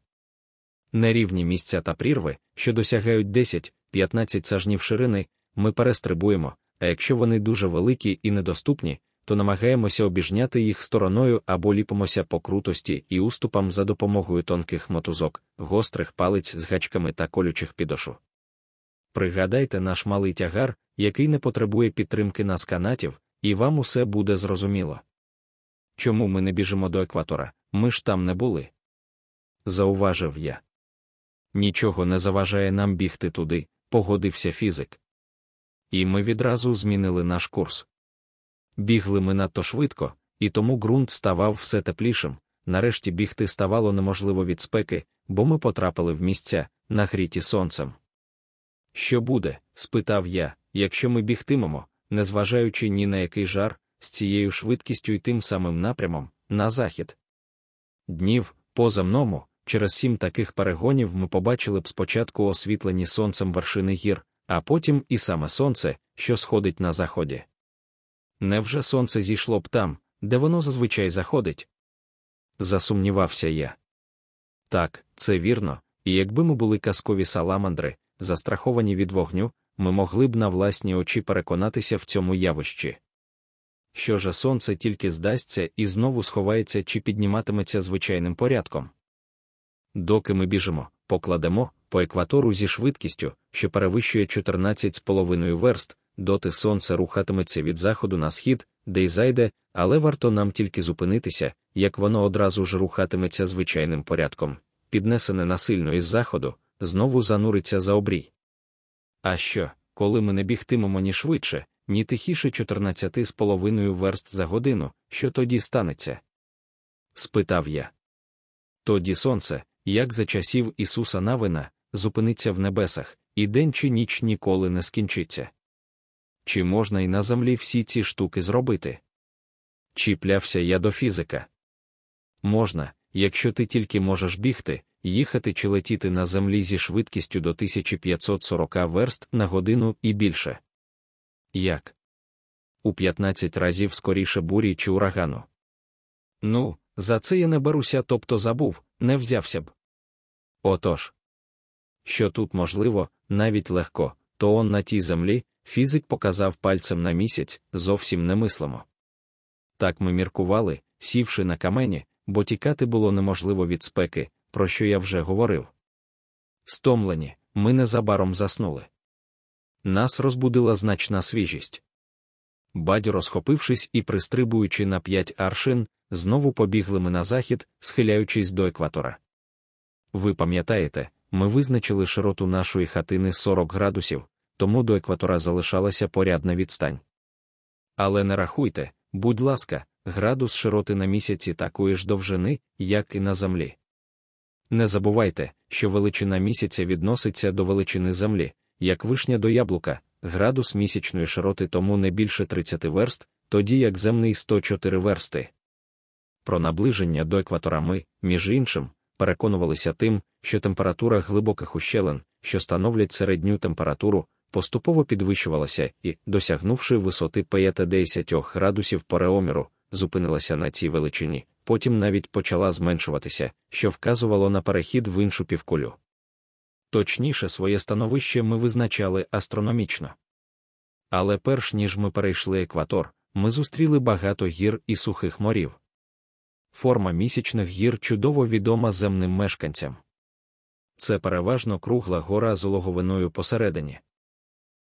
Нерівні місця та прірви, що досягають 10-15 сажнів ширини, ми перестрибуємо, а якщо вони дуже великі і недоступні, то намагаємося обіжняти їх стороною або ліпимося по крутості і уступам за допомогою тонких мотузок, гострих палиць з гачками та колючих підошу. Пригадайте наш малий тягар, який не потребує підтримки нас канатів, і вам усе буде зрозуміло. Чому ми не біжимо до екватора, ми ж там не були. Зауважив я. Нічого не заважає нам бігти туди, погодився фізик і ми відразу змінили наш курс. Бігли ми надто швидко, і тому ґрунт ставав все теплішим. Нарешті бігти ставало неможливо від спеки, бо ми потрапили в місця, нагріті сонцем. Що буде? спитав я, якщо ми бігтимемо, незважаючи ні на який жар, з цією швидкістю й тим самим напрямом, на захід. Днів, поза мному, через сім таких перегонів ми побачили б спочатку освітлені сонцем вершини гір, а потім і саме сонце, що сходить на заході. Невже сонце зійшло б там, де воно зазвичай заходить? Засумнівався я. Так, це вірно, і якби ми були казкові саламандри, застраховані від вогню, ми могли б на власні очі переконатися в цьому явищі. Що же сонце тільки здасться і знову сховається чи підніматиметься звичайним порядком? Доки ми біжимо, покладемо, по екватору зі швидкістю, що перевищує 14,5 верст, доти сонце рухатиметься від заходу на схід, де й зайде, але варто нам тільки зупинитися, як воно одразу ж рухатиметься звичайним порядком, піднесене насильно із заходу, знову зануриться за обрій. А що, коли ми не бігтимемо ні швидше, ні тихіше 14,5 верст за годину, що тоді станеться? спитав я. Тоді сонце, як за часів Ісуса Навина, зупиниться в небесах, і день чи ніч ніколи не скінчиться. Чи можна й на землі всі ці штуки зробити? Чіплявся я до фізика. Можна, якщо ти тільки можеш бігти, їхати чи летіти на землі зі швидкістю до 1540 верст на годину і більше. Як? У 15 разів скоріше бурі чи урагану. Ну, за це я не беруся, тобто забув, не взявся б. Отож що тут можливо, навіть легко, то он на тій землі, фізик показав пальцем на місяць, зовсім немислимо. Так ми міркували, сівши на камені, бо тікати було неможливо від спеки, про що я вже говорив. Стомлені, ми незабаром заснули. Нас розбудила значна свіжість. Бадьоро схопившись і пристрибуючи на п'ять аршин, знову побігли ми на захід, схиляючись до екватора. Ви пам'ятаєте, ми визначили широту нашої хатини 40 градусів, тому до екватора залишалася порядна відстань. Але не рахуйте, будь ласка, градус широти на місяці такої ж довжини, як і на землі. Не забувайте, що величина місяця відноситься до величини землі, як вишня до яблука, градус місячної широти тому не більше 30 верст, тоді як земний 104 версти. Про наближення до екватора ми, між іншим, переконувалися тим, що температура глибоких ущелин, що становлять середню температуру, поступово підвищувалася і, досягнувши висоти паєта 10 градусів переоміру, зупинилася на цій величині, потім навіть почала зменшуватися, що вказувало на перехід в іншу півкулю. Точніше своє становище ми визначали астрономічно. Але перш ніж ми перейшли екватор, ми зустріли багато гір і сухих морів форма місячних гір чудово відома земним мешканцям. Це переважно кругла гора з логовиною посередині.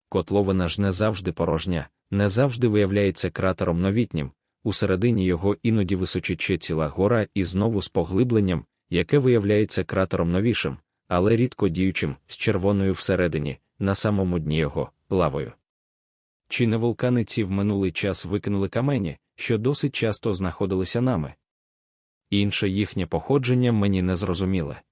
Котловина ж не завжди порожня, не завжди виявляється кратером новітнім, усередині його іноді височить ціла гора і знову з поглибленням, яке виявляється кратером новішим, але рідко діючим, з червоною всередині, на самому дні його плавою. Чи не вулканиці в минулий час викинули камені, що досить часто знаходилися нами? інше їхнє походження мені не зрозуміле.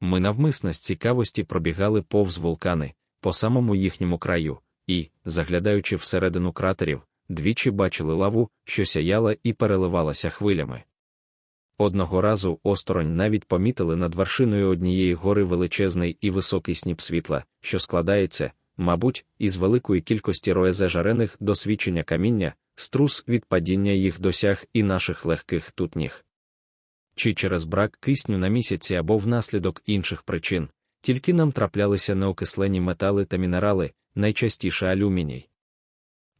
Ми навмисно з цікавості пробігали повз вулкани по самому їхньому краю і, заглядаючи всередину кратерів, двічі бачили лаву, що сяяла і переливалася хвилями. Одного разу осторонь навіть помітили над вершиною однієї гори величезний і високий сніп світла, що складається, мабуть, із великої кількості роезе жарених до свідчення каміння, струс від падіння їх досяг і наших легких тутніх чи через брак кисню на місяці або внаслідок інших причин, тільки нам траплялися неокислені метали та мінерали, найчастіше алюміній.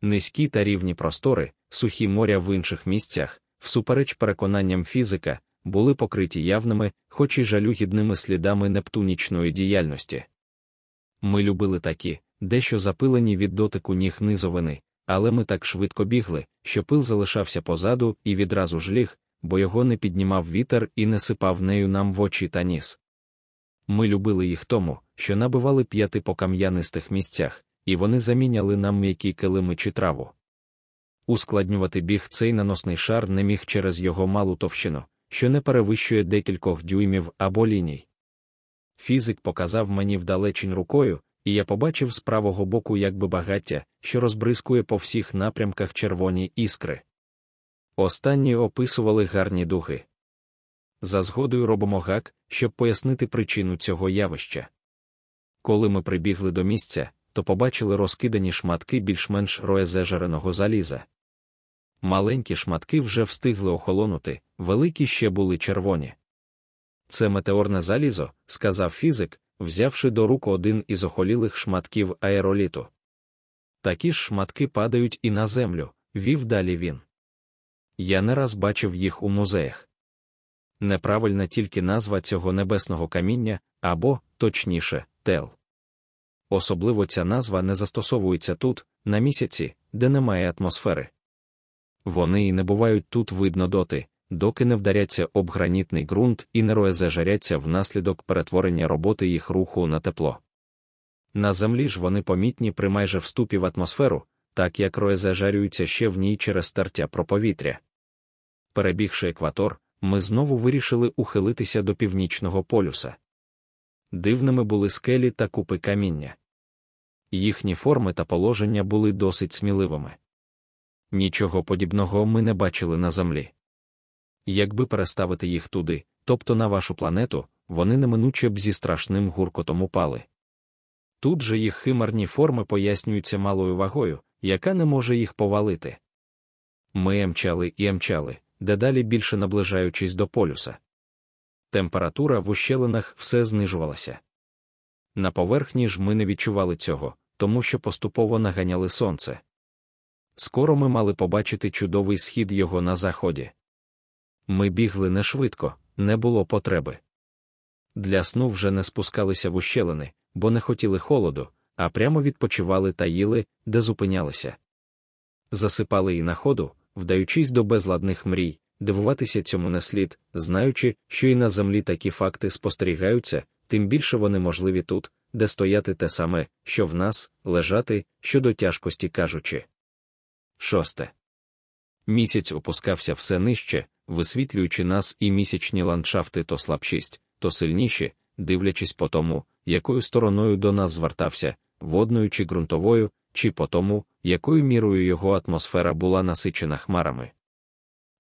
Низькі та рівні простори, сухі моря в інших місцях, всупереч переконанням фізика, були покриті явними, хоч і жалюгідними слідами нептунічної діяльності. Ми любили такі, дещо запилені від дотику ніг низовини, але ми так швидко бігли, що пил залишався позаду і відразу ж ліг, бо його не піднімав вітер і не сипав нею нам в очі та ніс. Ми любили їх тому, що набивали п'яти по кам'янистих місцях, і вони заміняли нам м'які килими чи траву. Ускладнювати біг цей наносний шар не міг через його малу товщину, що не перевищує декількох дюймів або ліній. Фізик показав мені вдалечінь рукою, і я побачив з правого боку якби багаття, що розбризкує по всіх напрямках червоні іскри. Останні описували гарні дуги. За згодою робимо гак, щоб пояснити причину цього явища. Коли ми прибігли до місця, то побачили розкидані шматки більш-менш роезежереного заліза. Маленькі шматки вже встигли охолонути, великі ще були червоні. Це метеорне залізо, сказав фізик, взявши до рук один із охолілих шматків аероліту. Такі ж шматки падають і на землю, вів далі він я не раз бачив їх у музеях. Неправильна тільки назва цього небесного каміння або, точніше, тел. Особливо ця назва не застосовується тут, на місяці, де немає атмосфери. Вони і не бувають тут видно доти, доки не вдаряться об гранітний ґрунт і не розжаряться внаслідок перетворення роботи їх руху на тепло. На землі ж вони помітні при майже вступі в атмосферу, так як роезажарюються ще в ній через про повітря перебігши екватор, ми знову вирішили ухилитися до північного полюса. Дивними були скелі та купи каміння. Їхні форми та положення були досить сміливими. Нічого подібного ми не бачили на землі. Якби переставити їх туди, тобто на вашу планету, вони неминуче б зі страшним гуркотом упали. Тут же їх химерні форми пояснюються малою вагою, яка не може їх повалити. Ми емчали і мчали дедалі більше наближаючись до полюса. Температура в ущелинах все знижувалася. На поверхні ж ми не відчували цього, тому що поступово наганяли сонце. Скоро ми мали побачити чудовий схід його на заході. Ми бігли не швидко, не було потреби. Для сну вже не спускалися в ущелини, бо не хотіли холоду, а прямо відпочивали та їли, де зупинялися. Засипали і на ходу, вдаючись до безладних мрій, дивуватися цьому не слід, знаючи, що і на землі такі факти спостерігаються, тим більше вони можливі тут, де стояти те саме, що в нас, лежати, щодо тяжкості кажучи. Шосте. Місяць опускався все нижче, висвітлюючи нас і місячні ландшафти то слабшість, то сильніші, дивлячись по тому, якою стороною до нас звертався, водною чи ґрунтовою, чи по тому, якою мірою його атмосфера була насичена хмарами.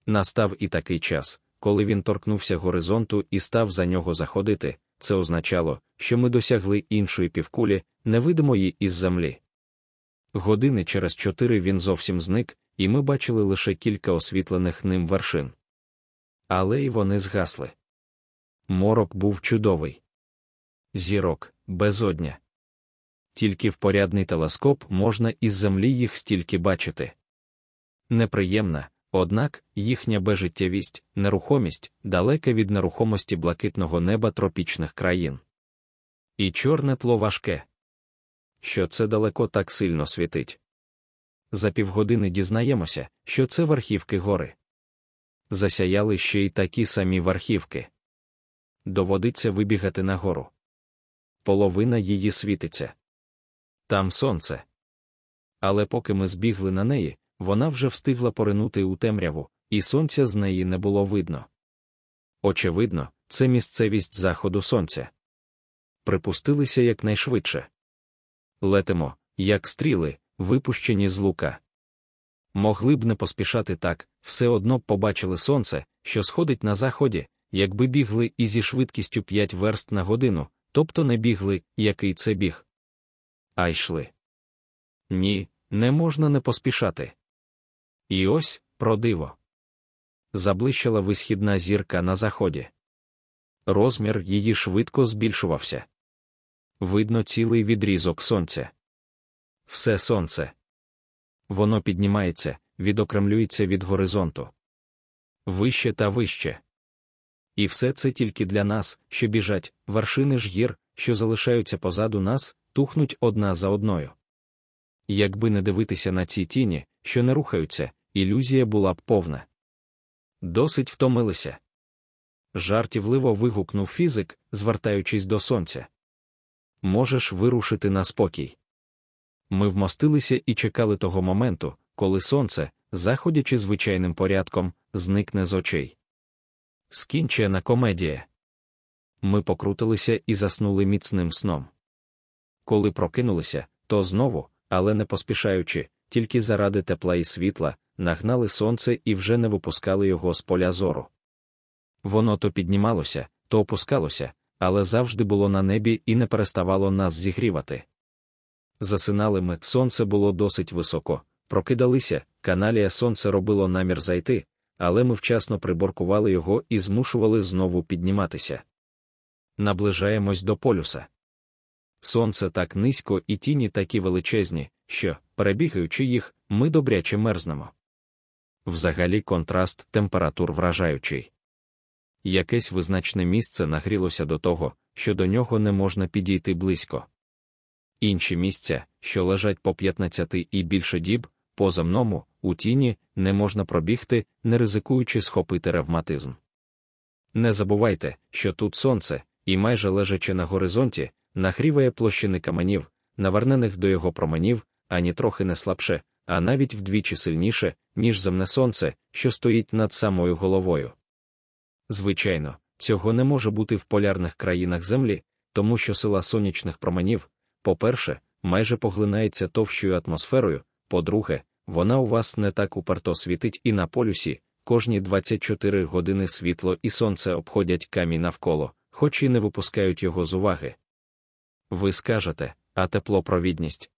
Настав і такий час, коли він торкнувся горизонту і став за нього заходити, це означало, що ми досягли іншої півкулі, невидимої із землі. Години через чотири він зовсім зник, і ми бачили лише кілька освітлених ним вершин. Але й вони згасли. Морок був чудовий. Зірок, безодня. Тільки в порядний телескоп можна із землі їх стільки бачити. Неприємна, однак, їхня безжиттєвість, нерухомість далека від нерухомості блакитного неба тропічних країн. І чорне тло важке. Що це далеко так сильно світить. За півгодини дізнаємося, що це верхівки гори. Засяяли ще й такі самі верхівки. Доводиться вибігати на гору. Половина її світиться там сонце. Але поки ми збігли на неї, вона вже встигла поринути у темряву, і сонця з неї не було видно. Очевидно, це місцевість заходу сонця. Припустилися якнайшвидше. Летимо, як стріли, випущені з лука. Могли б не поспішати так, все одно б побачили сонце, що сходить на заході, якби бігли і зі швидкістю 5 верст на годину, тобто не бігли, який це біг, а йшли. Ні, не можна не поспішати. І ось про диво. Заблищала висхідна зірка на заході. Розмір її швидко збільшувався. Видно цілий відрізок сонця. Все сонце. Воно піднімається, відокремлюється від горизонту. Вище та вище. І все це тільки для нас, що біжать вершини ж гір, що залишаються позаду нас, тухнуть одна за одною. Якби не дивитися на ці тіні, що не рухаються, ілюзія була б повна. Досить втомилися. Жартівливо вигукнув фізик, звертаючись до сонця. Можеш вирушити на спокій. Ми вмостилися і чекали того моменту, коли сонце, заходячи звичайним порядком, зникне з очей. Скінчена комедія. Ми покрутилися і заснули міцним сном. Коли прокинулися, то знову, але не поспішаючи, тільки заради тепла і світла, нагнали сонце і вже не випускали його з поля зору. Воно то піднімалося, то опускалося, але завжди було на небі і не переставало нас зігрівати. Засинали ми, сонце було досить високо, прокидалися, каналія сонце робило намір зайти, але ми вчасно приборкували його і змушували знову підніматися. Наближаємось до полюса. Сонце так низько і тіні такі величезні, що, перебігаючи їх, ми добряче мерзнемо. Взагалі контраст температур вражаючий. Якесь визначне місце нагрілося до того, що до нього не можна підійти близько. Інші місця, що лежать по 15 і більше діб, поза мному, у тіні, не можна пробігти, не ризикуючи схопити ревматизм. Не забувайте, що тут сонце, і майже лежачи на горизонті, нагріває площини каменів, навернених до його променів, ані трохи не слабше, а навіть вдвічі сильніше, ніж земне сонце, що стоїть над самою головою. Звичайно, цього не може бути в полярних країнах Землі, тому що сила сонячних променів, по-перше, майже поглинається товщою атмосферою, по-друге, вона у вас не так уперто світить і на полюсі, кожні 24 години світло і сонце обходять камінь навколо, хоч і не випускають його з уваги. Ви скажете, а теплопровідність?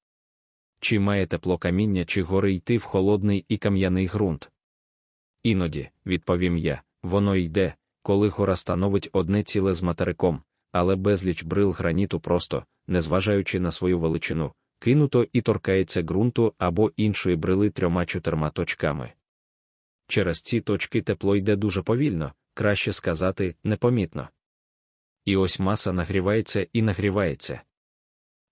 Чи має тепло каміння, чи гори йти в холодний і кам'яний ґрунт? Іноді, відповім я, воно йде, коли гора становить одне ціле з материком, але безліч брил граніту просто, незважаючи на свою величину, кинуто і торкається ґрунту або іншої брили трьома-чотирма точками. Через ці точки тепло йде дуже повільно, краще сказати, непомітно. І ось маса нагрівається і нагрівається.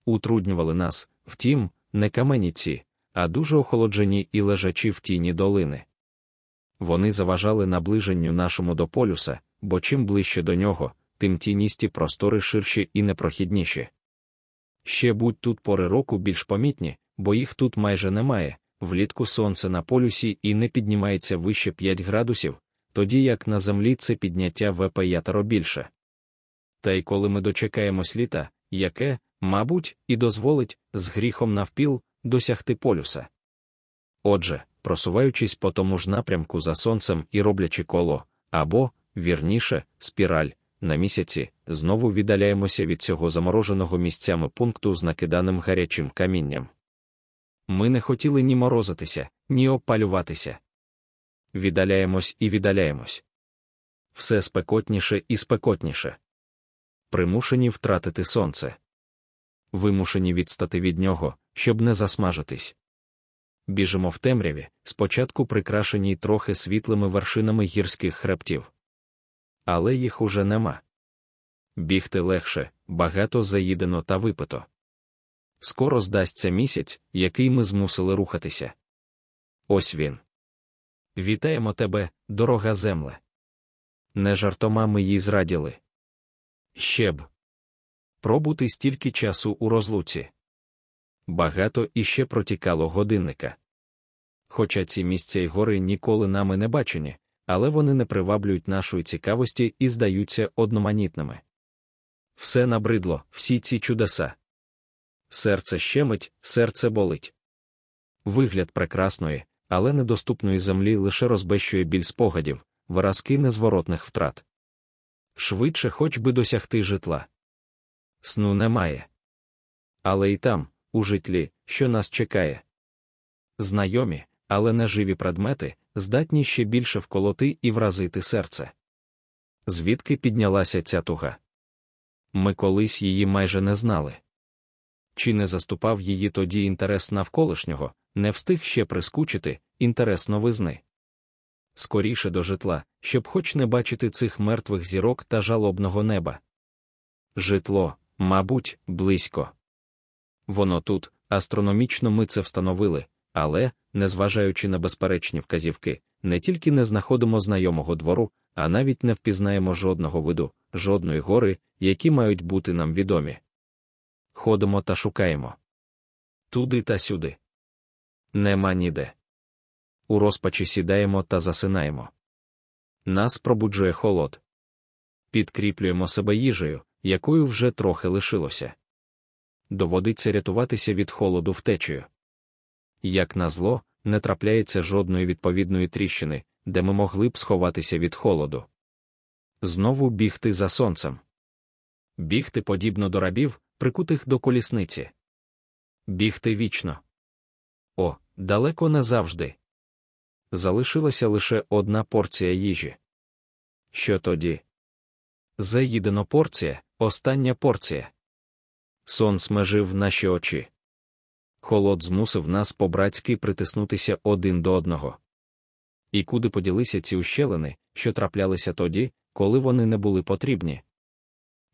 Утруднювали нас, втім, не каменіці, а дуже охолоджені і лежачі в тіні долини. Вони заважали наближенню нашому до полюса, бо чим ближче до нього, тим тіністі простори ширші і непрохідніші. Ще будь тут пори року більш помітні, бо їх тут майже немає, влітку сонце на полюсі і не піднімається вище 5 градусів, тоді як на землі це підняття в ятеро більше та й коли ми дочекаємось літа, яке, мабуть, і дозволить з гріхом навпіл досягти полюса. Отже, просуваючись по тому ж напрямку за сонцем і роблячи коло, або, вірніше, спіраль, на місяці, знову віддаляємося від цього замороженого місцями пункту з накиданим гарячим камінням. Ми не хотіли ні морозитися, ні опалюватися. Віддаляємось і віддаляємось. Все спекотніше і спекотніше примушені втратити сонце, вимушені відстати від нього, щоб не засмажитись. Біжимо в темряві, спочатку прикрашеній трохи світлими вершинами гірських хребтів. Але їх уже нема. Бігти легше, багато заїдено та випито. Скоро здасться місяць, який ми змусили рухатися. Ось він. Вітаємо тебе, дорога земле. Не жартома ми їй зраділи. Ще б. Пробути стільки часу у розлуці. Багато іще протікало годинника. Хоча ці місця й гори ніколи нами не бачені, але вони не приваблюють нашої цікавості і здаються одноманітними. Все набридло, всі ці чудеса. Серце щемить, серце болить. Вигляд прекрасної, але недоступної землі лише розбещує біль спогадів, виразки незворотних втрат швидше хоч би досягти житла. Сну немає. Але і там, у житлі, що нас чекає. Знайомі, але неживі предмети, здатні ще більше вколоти і вразити серце. Звідки піднялася ця туга? Ми колись її майже не знали. Чи не заступав її тоді інтерес навколишнього, не встиг ще прискучити інтерес новизни? скоріше до житла, щоб хоч не бачити цих мертвих зірок та жалобного неба. Житло, мабуть, близько. Воно тут, астрономічно ми це встановили, але, незважаючи на безперечні вказівки, не тільки не знаходимо знайомого двору, а навіть не впізнаємо жодного виду, жодної гори, які мають бути нам відомі. Ходимо та шукаємо туди та сюди. Нема ніде у розпачі сідаємо та засинаємо. Нас пробуджує холод. Підкріплюємо себе їжею, якою вже трохи лишилося. Доводиться рятуватися від холоду втечею. Як назло, не трапляється жодної відповідної тріщини, де ми могли б сховатися від холоду. Знову бігти за сонцем. Бігти подібно до рабів, прикутих до колісниці. Бігти вічно. О, далеко назавжди. Залишилася лише одна порція їжі. Що тоді? Заїдено порція, остання порція. Сон смежив наші очі. Холод змусив нас по-братськи притиснутися один до одного. І куди поділися ці ущелини, що траплялися тоді, коли вони не були потрібні?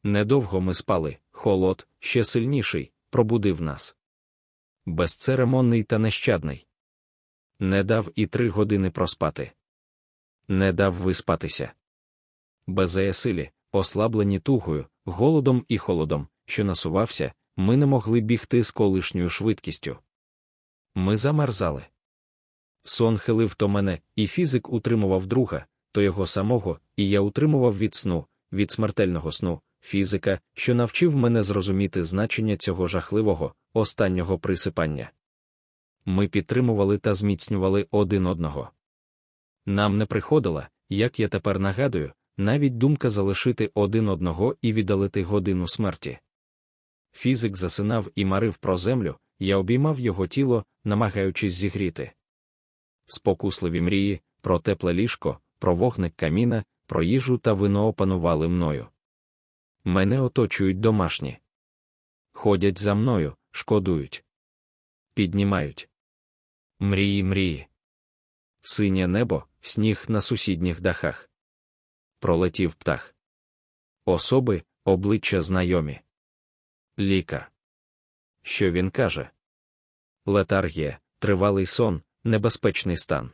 Недовго ми спали, холод, ще сильніший, пробудив нас. Безцеремонний та нещадний. Не дав і три години проспати. Не дав виспатися. Безеясилі, ослаблені тугою, голодом і холодом, що насувався, ми не могли бігти з колишньою швидкістю. Ми замерзали. Сон хилив то мене, і фізик утримував друга, то його самого, і я утримував від сну, від смертельного сну, фізика, що навчив мене зрозуміти значення цього жахливого, останнього присипання ми підтримували та зміцнювали один одного. Нам не приходила, як я тепер нагадую, навіть думка залишити один одного і віддалити годину смерті. Фізик засинав і марив про землю, я обіймав його тіло, намагаючись зігріти. Спокусливі мрії, про тепле ліжко, про вогник каміна, про їжу та вино опанували мною. Мене оточують домашні. Ходять за мною, шкодують, піднімають. Мрії, мрії. Синє небо, сніг на сусідніх дахах. Пролетів птах. Особи, обличчя знайомі. Лікар. Що він каже? Летаргія, тривалий сон, небезпечний стан.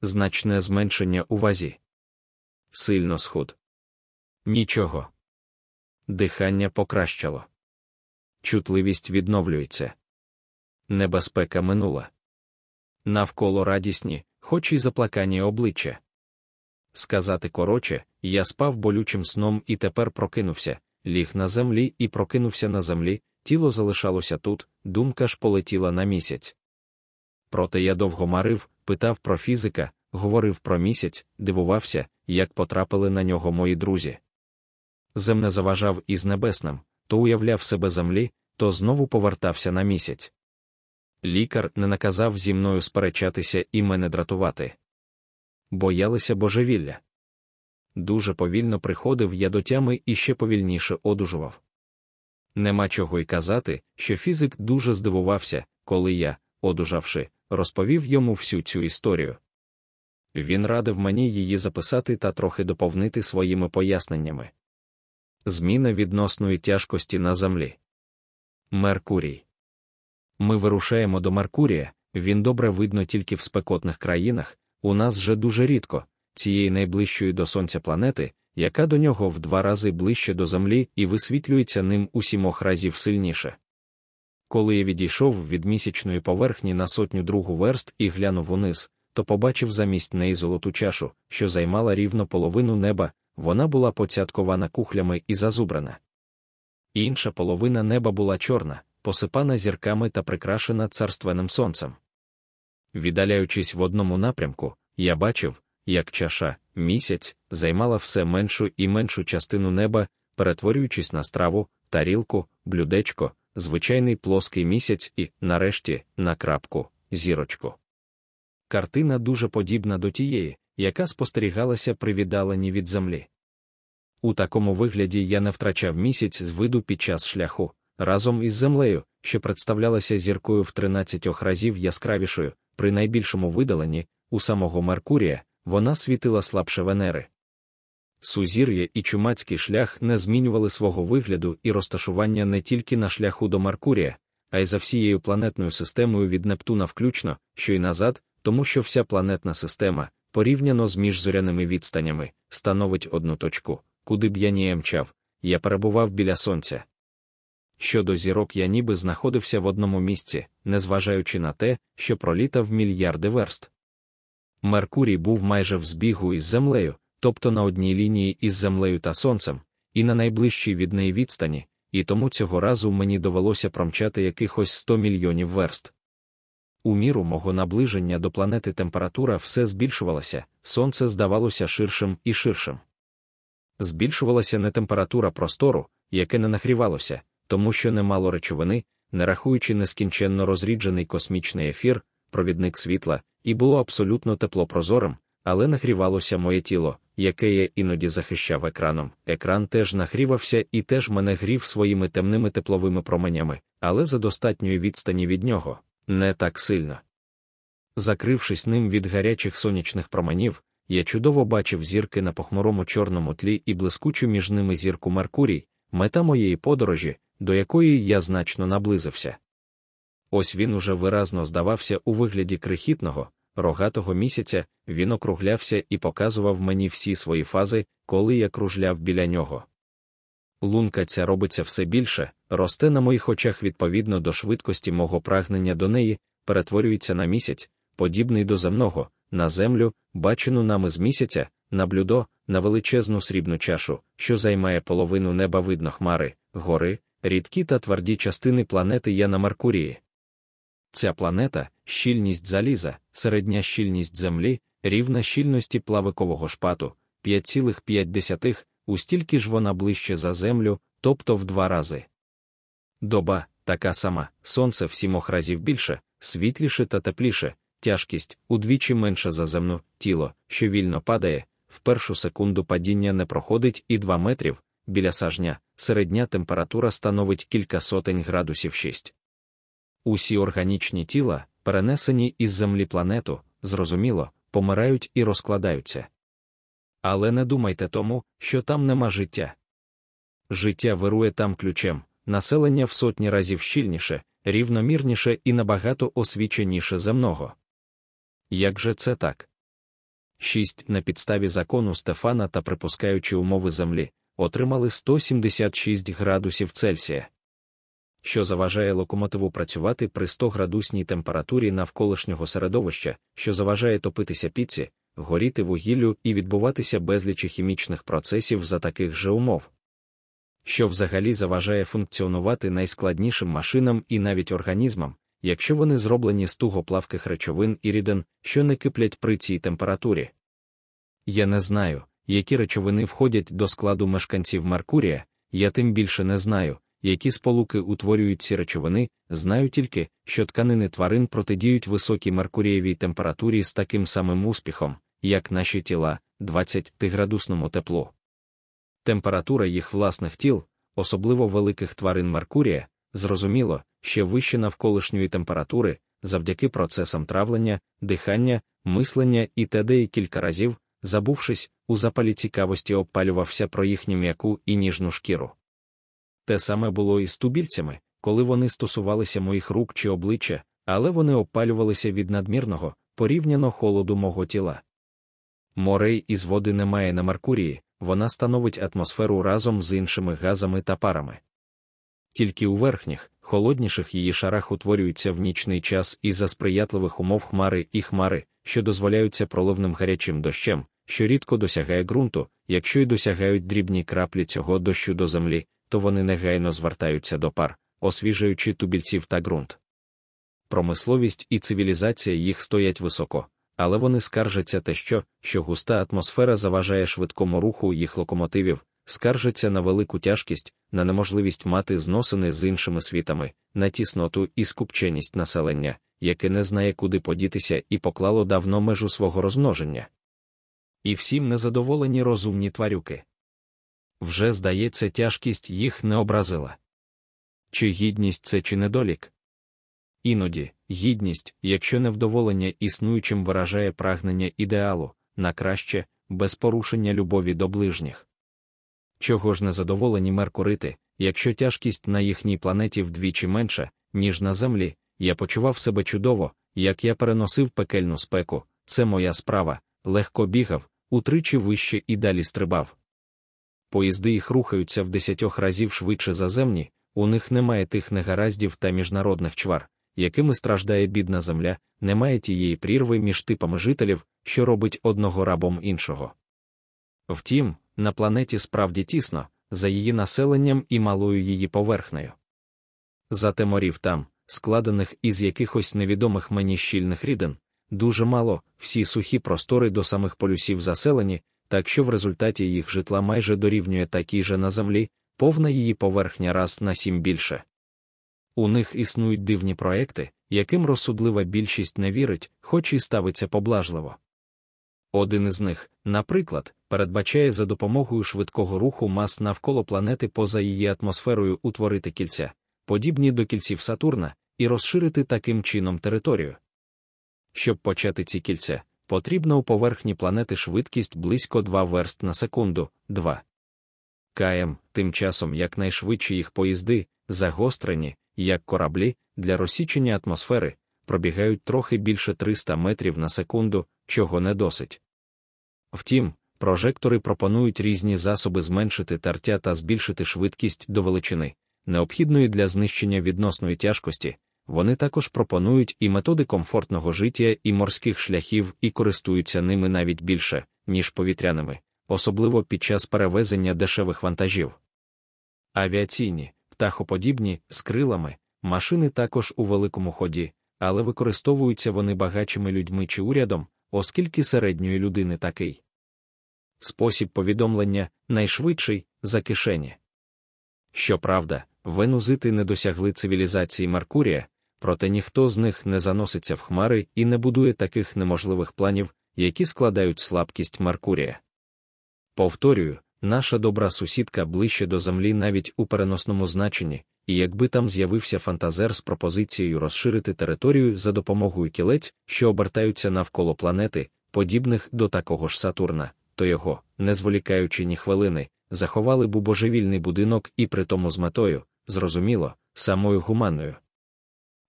Значне зменшення у вазі. Сильно схуд. Нічого. Дихання покращало. Чутливість відновлюється. Небезпека минула. Навколо радісні, хоч і заплакані обличчя. Сказати коротше, я спав болючим сном і тепер прокинувся, ліг на землі і прокинувся на землі, тіло залишалося тут, думка ж полетіла на місяць. Проте я довго марив, питав про фізика, говорив про місяць, дивувався, як потрапили на нього мої друзі. Земне заважав із небесним, то уявляв себе землі, то знову повертався на місяць лікар не наказав зі мною сперечатися і мене дратувати. Боялися божевілля. Дуже повільно приходив я до тями і ще повільніше одужував. Нема чого й казати, що фізик дуже здивувався, коли я, одужавши, розповів йому всю цю історію. Він радив мені її записати та трохи доповнити своїми поясненнями. Зміна відносної тяжкості на землі. Меркурій. Ми вирушаємо до Маркурія, він добре видно тільки в спекотних країнах, у нас же дуже рідко, цієї найближчої до Сонця планети, яка до нього в два рази ближче до Землі і висвітлюється ним у сімох разів сильніше. Коли я відійшов від місячної поверхні на сотню другу верст і глянув униз, то побачив замість неї золоту чашу, що займала рівно половину неба, вона була поцяткована кухлями і зазубрана. Інша половина неба була чорна, посипана зірками та прикрашена царственним сонцем. Віддаляючись в одному напрямку, я бачив, як чаша місяць займала все меншу і меншу частину неба, перетворюючись на страву, тарілку, блюдечко, звичайний плоский місяць і, нарешті, на крапку, зірочку. Картина дуже подібна до тієї, яка спостерігалася при віддаленні від землі. У такому вигляді я не втрачав місяць з виду під час шляху, разом із землею, що представлялася зіркою в 13 разів яскравішою, при найбільшому видаленні, у самого Меркурія, вона світила слабше Венери. Сузір'я і чумацький шлях не змінювали свого вигляду і розташування не тільки на шляху до Меркурія, а й за всією планетною системою від Нептуна, включно, що й назад, тому що вся планетна система, порівняно з міжзоряними відстанями, становить одну точку, куди б я ні мчав, ем я перебував біля сонця. Щодо зірок я ніби знаходився в одному місці, незважаючи на те, що пролітав мільярди верст. Меркурій був майже в збігу із землею, тобто на одній лінії із землею та сонцем, і на найближчій від неї відстані, і тому цього разу мені довелося промчати якихось 100 мільйонів верст. У міру мого наближення до планети температура все збільшувалася, сонце здавалося ширшим і ширшим. Збільшувалася не температура простору, яке не нагрівалося тому що немало речовини, не рахуючи нескінченно розріджений космічний ефір, провідник світла, і було абсолютно теплопрозорим, але нагрівалося моє тіло, яке я іноді захищав екраном. Екран теж нагрівався і теж мене грів своїми темними тепловими променями, але за достатньої відстані від нього, не так сильно. Закрившись ним від гарячих сонячних променів, я чудово бачив зірки на похмурому чорному тлі і блискучу між ними зірку Меркурій, мета моєї подорожі, до якої я значно наблизився. Ось він уже виразно здавався у вигляді крихітного, рогатого місяця, він округлявся і показував мені всі свої фази, коли я кружляв біля нього. Лунка ця робиться все більше, росте на моїх очах відповідно до швидкості мого прагнення до неї, перетворюється на місяць, подібний до земного, на землю, бачену нами з місяця, на блюдо, на величезну срібну чашу, що займає половину неба видно хмари, гори, рідкі та тверді частини планети є на Меркурії. Ця планета, щільність заліза, середня щільність Землі, рівна щільності плавикового шпату 5,5, устільки ж вона ближче за Землю, тобто в два рази. Доба така сама, сонце в сімох разів більше, світліше та тепліше, тяжкість удвічі менша за земну тіло, що вільно падає, в першу секунду падіння не проходить і 2 метрів, біля сажня, середня температура становить кілька сотень градусів 6. Усі органічні тіла, перенесені із землі планету, зрозуміло, помирають і розкладаються. Але не думайте тому, що там нема життя. Життя вирує там ключем, населення в сотні разів щільніше, рівномірніше і набагато освіченіше земного. Як же це так? Шість На підставі закону Стефана та припускаючи умови землі, отримали 176 градусів Цельсія, що заважає локомотиву працювати при 100-градусній температурі навколишнього середовища, що заважає топитися піці, горіти вугіллю і відбуватися безлічі хімічних процесів за таких же умов. Що взагалі заважає функціонувати найскладнішим машинам і навіть організмам, якщо вони зроблені з тугоплавких речовин і рідин, що не киплять при цій температурі? Я не знаю, які речовини входять до складу мешканців Меркурія, я тим більше не знаю, які сполуки утворюють ці речовини, знаю тільки, що тканини тварин протидіють високій меркурієвій температурі з таким самим успіхом, як наші тіла 20 градусному теплу. Температура їх власних тіл, особливо великих тварин Меркурія, зрозуміло, ще вище навколишньої температури, завдяки процесам травлення, дихання, мислення і т.д. і кілька разів забувшись, у запалі цікавості обпалювався про їхню м'яку і ніжну шкіру. Те саме було і з тубільцями, коли вони стосувалися моїх рук чи обличчя, але вони обпалювалися від надмірного, порівняно холоду мого тіла. Морей із води немає на Маркурії, вона становить атмосферу разом з іншими газами та парами. Тільки у верхніх, холодніших її шарах утворюються в нічний час і за сприятливих умов хмари і хмари, що дозволяються проливним гарячим дощем, що рідко досягає ґрунту, якщо й досягають дрібні краплі цього дощу до землі, то вони негайно звертаються до пар, освіжуючи тубільців та ґрунт. Промисловість і цивілізація їх стоять високо, але вони скаржаться те, що, що густа атмосфера заважає швидкому руху їх локомотивів, скаржаться на велику тяжкість, на неможливість мати зносини з іншими світами, на тісноту і скупченість населення яке не знає, куди подітися, і поклало давно межу свого розмноження. І всім незадоволені розумні тварюки. Вже, здається, тяжкість їх не образила. Чи гідність це, чи недолік? Іноді гідність, якщо невдоволення існуючим виражає прагнення ідеалу, на краще, без порушення любові до ближніх. Чого ж незадоволені меркурити, якщо тяжкість на їхній планеті вдвічі менша, ніж на Землі, я почував себе чудово, як я переносив пекельну спеку, це моя справа, легко бігав, утричі вище і далі стрибав. Поїзди їх рухаються в десятьох разів швидше за земні, у них немає тих негараздів та міжнародних чвар, якими страждає бідна земля, немає тієї прірви між типами жителів, що робить одного рабом іншого. Втім, на планеті справді тісно, за її населенням і малою її поверхнею. Зате морів там, складених із якихось невідомих мені щільних рідин, дуже мало, всі сухі простори до самих полюсів заселені, так що в результаті їх житла майже дорівнює такій же на землі, повна її поверхня раз на сім більше. У них існують дивні проекти, яким розсудлива більшість не вірить, хоч і ставиться поблажливо. Один із них, наприклад, передбачає за допомогою швидкого руху мас навколо планети поза її атмосферою утворити кільця, подібні до кільців Сатурна, і розширити таким чином територію. Щоб почати ці кільця, потрібна у поверхні планети швидкість близько 2 верст на секунду 2 км, тим часом якнайшвидші їх поїзди, загострені, як кораблі, для розсічення атмосфери, пробігають трохи більше 300 метрів на секунду, чого не досить. Втім, прожектори пропонують різні засоби зменшити тертя та збільшити швидкість до величини, необхідної для знищення відносної тяжкості вони також пропонують і методи комфортного життя і морських шляхів і користуються ними навіть більше, ніж повітряними, особливо під час перевезення дешевих вантажів. Авіаційні, птахоподібні, з крилами, машини також у великому ході, але використовуються вони багачими людьми чи урядом, оскільки середньої людини такий. Спосіб повідомлення найшвидший за кишені. Щоправда, венузити не досягли цивілізації Маркурія проте ніхто з них не заноситься в хмари і не будує таких неможливих планів, які складають слабкість Меркурія. Повторюю, наша добра сусідка ближче до землі навіть у переносному значенні, і якби там з'явився фантазер з пропозицією розширити територію за допомогою кілець, що обертаються навколо планети, подібних до такого ж Сатурна, то його, не зволікаючи ні хвилини, заховали б у божевільний будинок і притому з метою, зрозуміло, самою гуманною.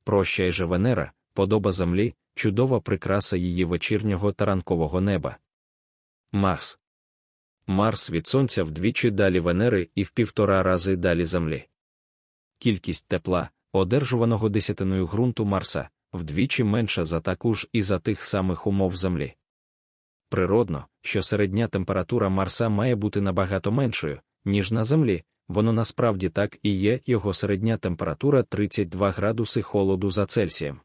Прощай же Венера, подоба землі, чудова прикраса її вечірнього та ранкового неба. Марс. Марс від Сонця вдвічі далі Венери і в півтора рази далі Землі. Кількість тепла, одержуваного десятиною ґрунту Марса, вдвічі менша за таку ж і за тих самих умов Землі. Природно, що середня температура Марса має бути набагато меншою, ніж на Землі, воно насправді так і є, його середня температура 32 градуси холоду за Цельсієм.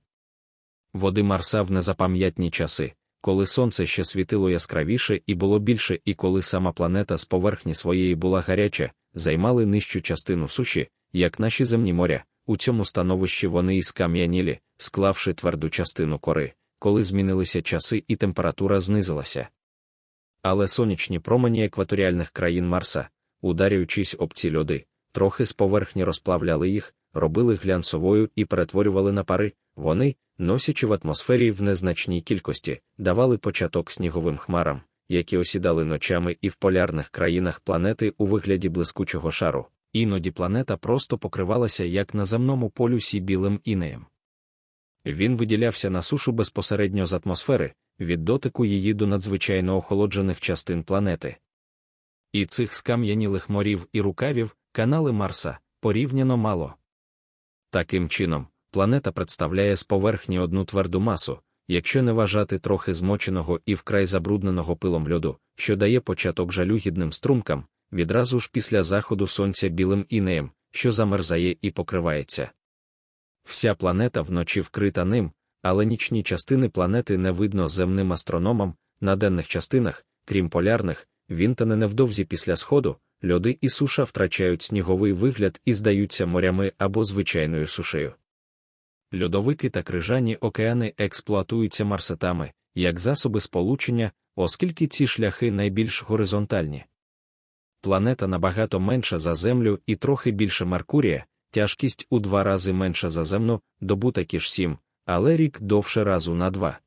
Води Марса в незапам'ятні часи, коли сонце ще світило яскравіше і було більше, і коли сама планета з поверхні своєї була гаряча, займали нижчу частину суші, як наші земні моря. У цьому становищі вони і скам'янілі, склавши тверду частину кори, коли змінилися часи і температура знизилася. Але сонячні промені екваторіальних країн Марса, ударюючись об ці льоди, трохи з поверхні розплавляли їх, робили глянцевою і перетворювали на пари, вони, носячи в атмосфері в незначній кількості, давали початок сніговим хмарам, які осідали ночами і в полярних країнах планети у вигляді блискучого шару. Іноді планета просто покривалася як на земному полюсі білим інеєм. Він виділявся на сушу безпосередньо з атмосфери, від дотику її до надзвичайно охолоджених частин планети і цих скам'янілих морів і рукавів, канали Марса, порівняно мало. Таким чином, планета представляє з поверхні одну тверду масу, якщо не вважати трохи змоченого і вкрай забрудненого пилом льоду, що дає початок жалюгідним струмкам, відразу ж після заходу сонця білим інеєм, що замерзає і покривається. Вся планета вночі вкрита ним, але нічні частини планети не видно земним астрономам на денних частинах, крім полярних, він тане невдовзі після сходу, льоди і суша втрачають сніговий вигляд і здаються морями або звичайною сушею. Льодовики та крижані океани експлуатуються марсетами як засоби сполучення, оскільки ці шляхи найбільш горизонтальні. Планета набагато менша за Землю і трохи більше Меркурія, тяжкість у два рази менша за земну, добу такі ж сім, але рік довше разу на два.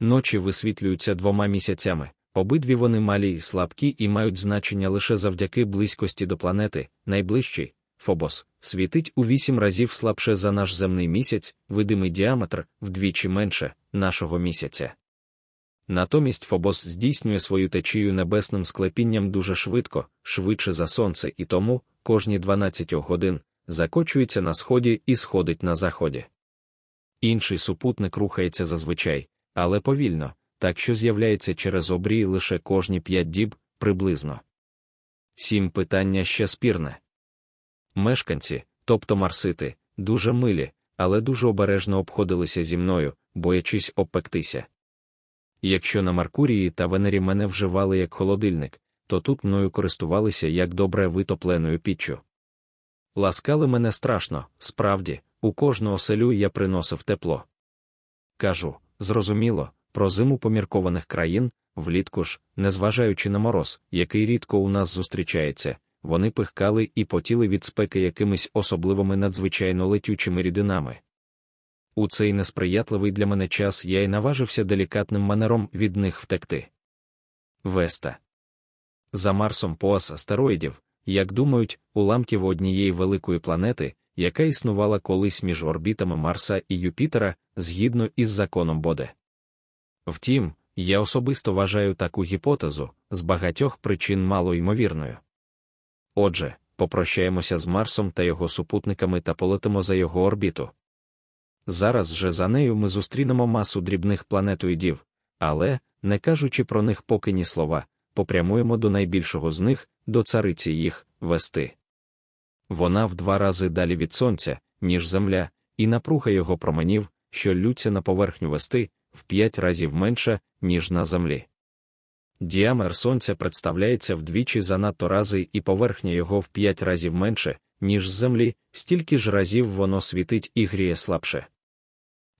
Ночі висвітлюються двома місяцями, Обидві вони малі і слабкі і мають значення лише завдяки близькості до планети, найближчий Фобос, світить у вісім разів слабше за наш земний місяць, видимий діаметр вдвічі менше нашого місяця. Натомість Фобос здійснює свою течію небесним склепінням дуже швидко, швидше за сонце, і тому кожні 12 годин закочується на сході і сходить на заході. Інший супутник рухається зазвичай, але повільно так що з'являється через обрій лише кожні п'ять діб приблизно. Сім питання ще спірне. Мешканці, тобто марсити, дуже милі, але дуже обережно обходилися зі мною, боячись обпектися. Якщо на Маркурії та Венері мене вживали як холодильник, то тут мною користувалися як добре витопленою піччю. Ласкали мене страшно, справді, у кожну оселю я приносив тепло. Кажу, зрозуміло, про зиму поміркованих країн, влітку ж, незважаючи на мороз, який рідко у нас зустрічається, вони пихкали і потіли від спеки якимись особливими надзвичайно летючими рідинами. У цей несприятливий для мене час я й наважився делікатним манером від них втекти. Веста. За Марсом пояс астероїдів, як думають, уламків однієї великої планети, яка існувала колись між орбітами Марса і Юпітера, згідно із законом Боде. Втім, я особисто вважаю таку гіпотезу з багатьох причин малоймовірною. Отже, попрощаємося з Марсом та його супутниками та полетимо за його орбіту. Зараз же за нею ми зустрінемо масу дрібних планетоїдів, але, не кажучи про них поки ні слова, попрямуємо до найбільшого з них, до цариці їх вести. Вона в два рази далі від сонця, ніж земля, і напруга його променів, що лються на поверхню вести, в 5 разів менша, ніж на Землі. Діаметр Сонця представляється вдвічі занадто рази, і поверхня його в 5 разів менше, ніж з Землі, стільки ж разів воно світить і гріє слабше.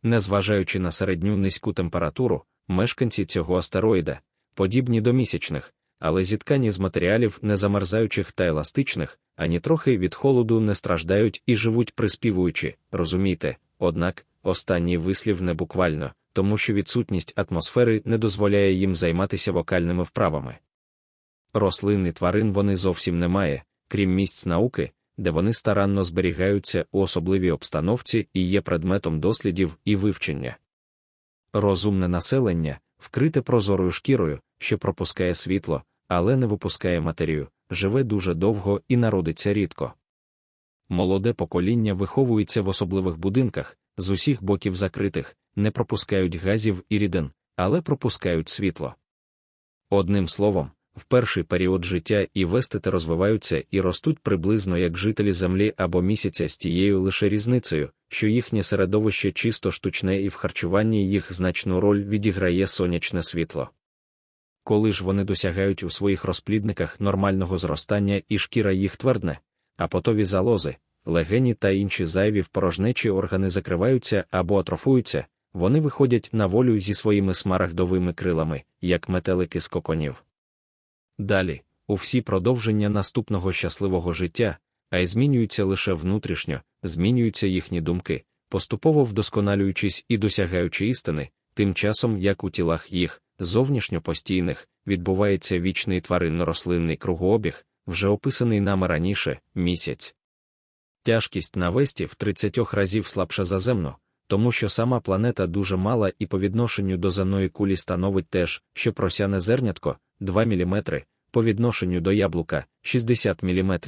Незважаючи на середню низьку температуру, мешканці цього астероїда, подібні до місячних, але зіткані з матеріалів не замерзаючих та еластичних, ані трохи від холоду не страждають і живуть приспівуючи, розумієте, однак останній вислів не буквально, тому що відсутність атмосфери не дозволяє їм займатися вокальними вправами. Рослин і тварин вони зовсім немає, крім місць науки, де вони старанно зберігаються у особливій обстановці і є предметом дослідів і вивчення. Розумне населення вкрите прозорою шкірою, що пропускає світло, але не випускає матерію, живе дуже довго і народиться рідко. Молоде покоління виховується в особливих будинках, з усіх боків закритих, не пропускають газів і рідин, але пропускають світло. Одним словом, в перший період життя і вестити розвиваються і ростуть приблизно як жителі землі або місяця з тією лише різницею, що їхнє середовище чисто штучне і в харчуванні їх значну роль відіграє сонячне світло. Коли ж вони досягають у своїх розплідниках нормального зростання і шкіра їх твердне, а потові залози, легені та інші зайві в порожнечі органи закриваються або атрофуються, вони виходять на волю зі своїми смарагдовими крилами, як метелики з коконів. Далі, у всі продовження наступного щасливого життя, а й змінюються лише внутрішньо, змінюються їхні думки, поступово вдосконалюючись і досягаючи істини, тим часом як у тілах їх, зовнішньо постійних, відбувається вічний тваринно-рослинний кругообіг, вже описаний нами раніше місяць. Тяжкість навесті в 30 разів слабша за земну, тому що сама планета дуже мала і по відношенню до земної кулі становить теж, що просяне зернятко 2 мм, по відношенню до яблука 60 мм.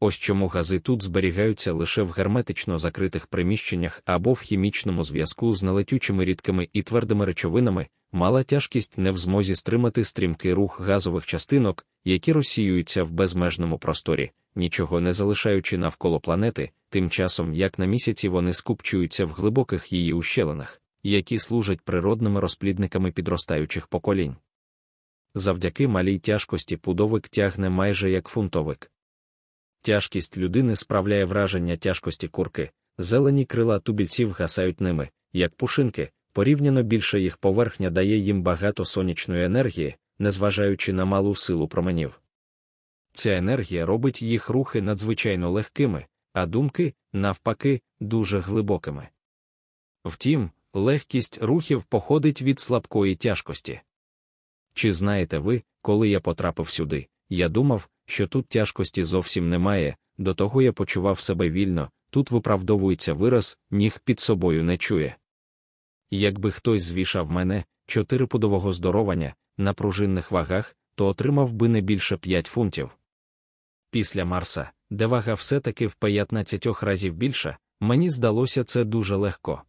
Ось чому гази тут зберігаються лише в герметично закритих приміщеннях або в хімічному зв'язку з нелетючими рідкими і твердими речовинами, мала тяжкість не в змозі стримати стрімкий рух газових частинок, які розсіюються в безмежному просторі, нічого не залишаючи навколо планети, тим часом як на місяці вони скупчуються в глибоких її ущелинах, які служать природними розплідниками підростаючих поколінь. Завдяки малій тяжкості пудовик тягне майже як фунтовик. Тяжкість людини справляє враження тяжкості курки, зелені крила тубільців гасають ними, як пушинки, порівняно більше їх поверхня дає їм багато сонячної енергії, незважаючи на малу силу променів. Ця енергія робить їх рухи надзвичайно легкими, а думки, навпаки, дуже глибокими. Втім, легкість рухів походить від слабкої тяжкості. Чи знаєте ви, коли я потрапив сюди, я думав, що тут тяжкості зовсім немає, до того я почував себе вільно, тут виправдовується вираз, ніг під собою не чує. Якби хтось звішав мене, чотирипудового здоровання, на пружинних вагах, то отримав би не більше п'ять фунтів. Після Марса де вага все-таки в 15 разів більша, мені здалося це дуже легко.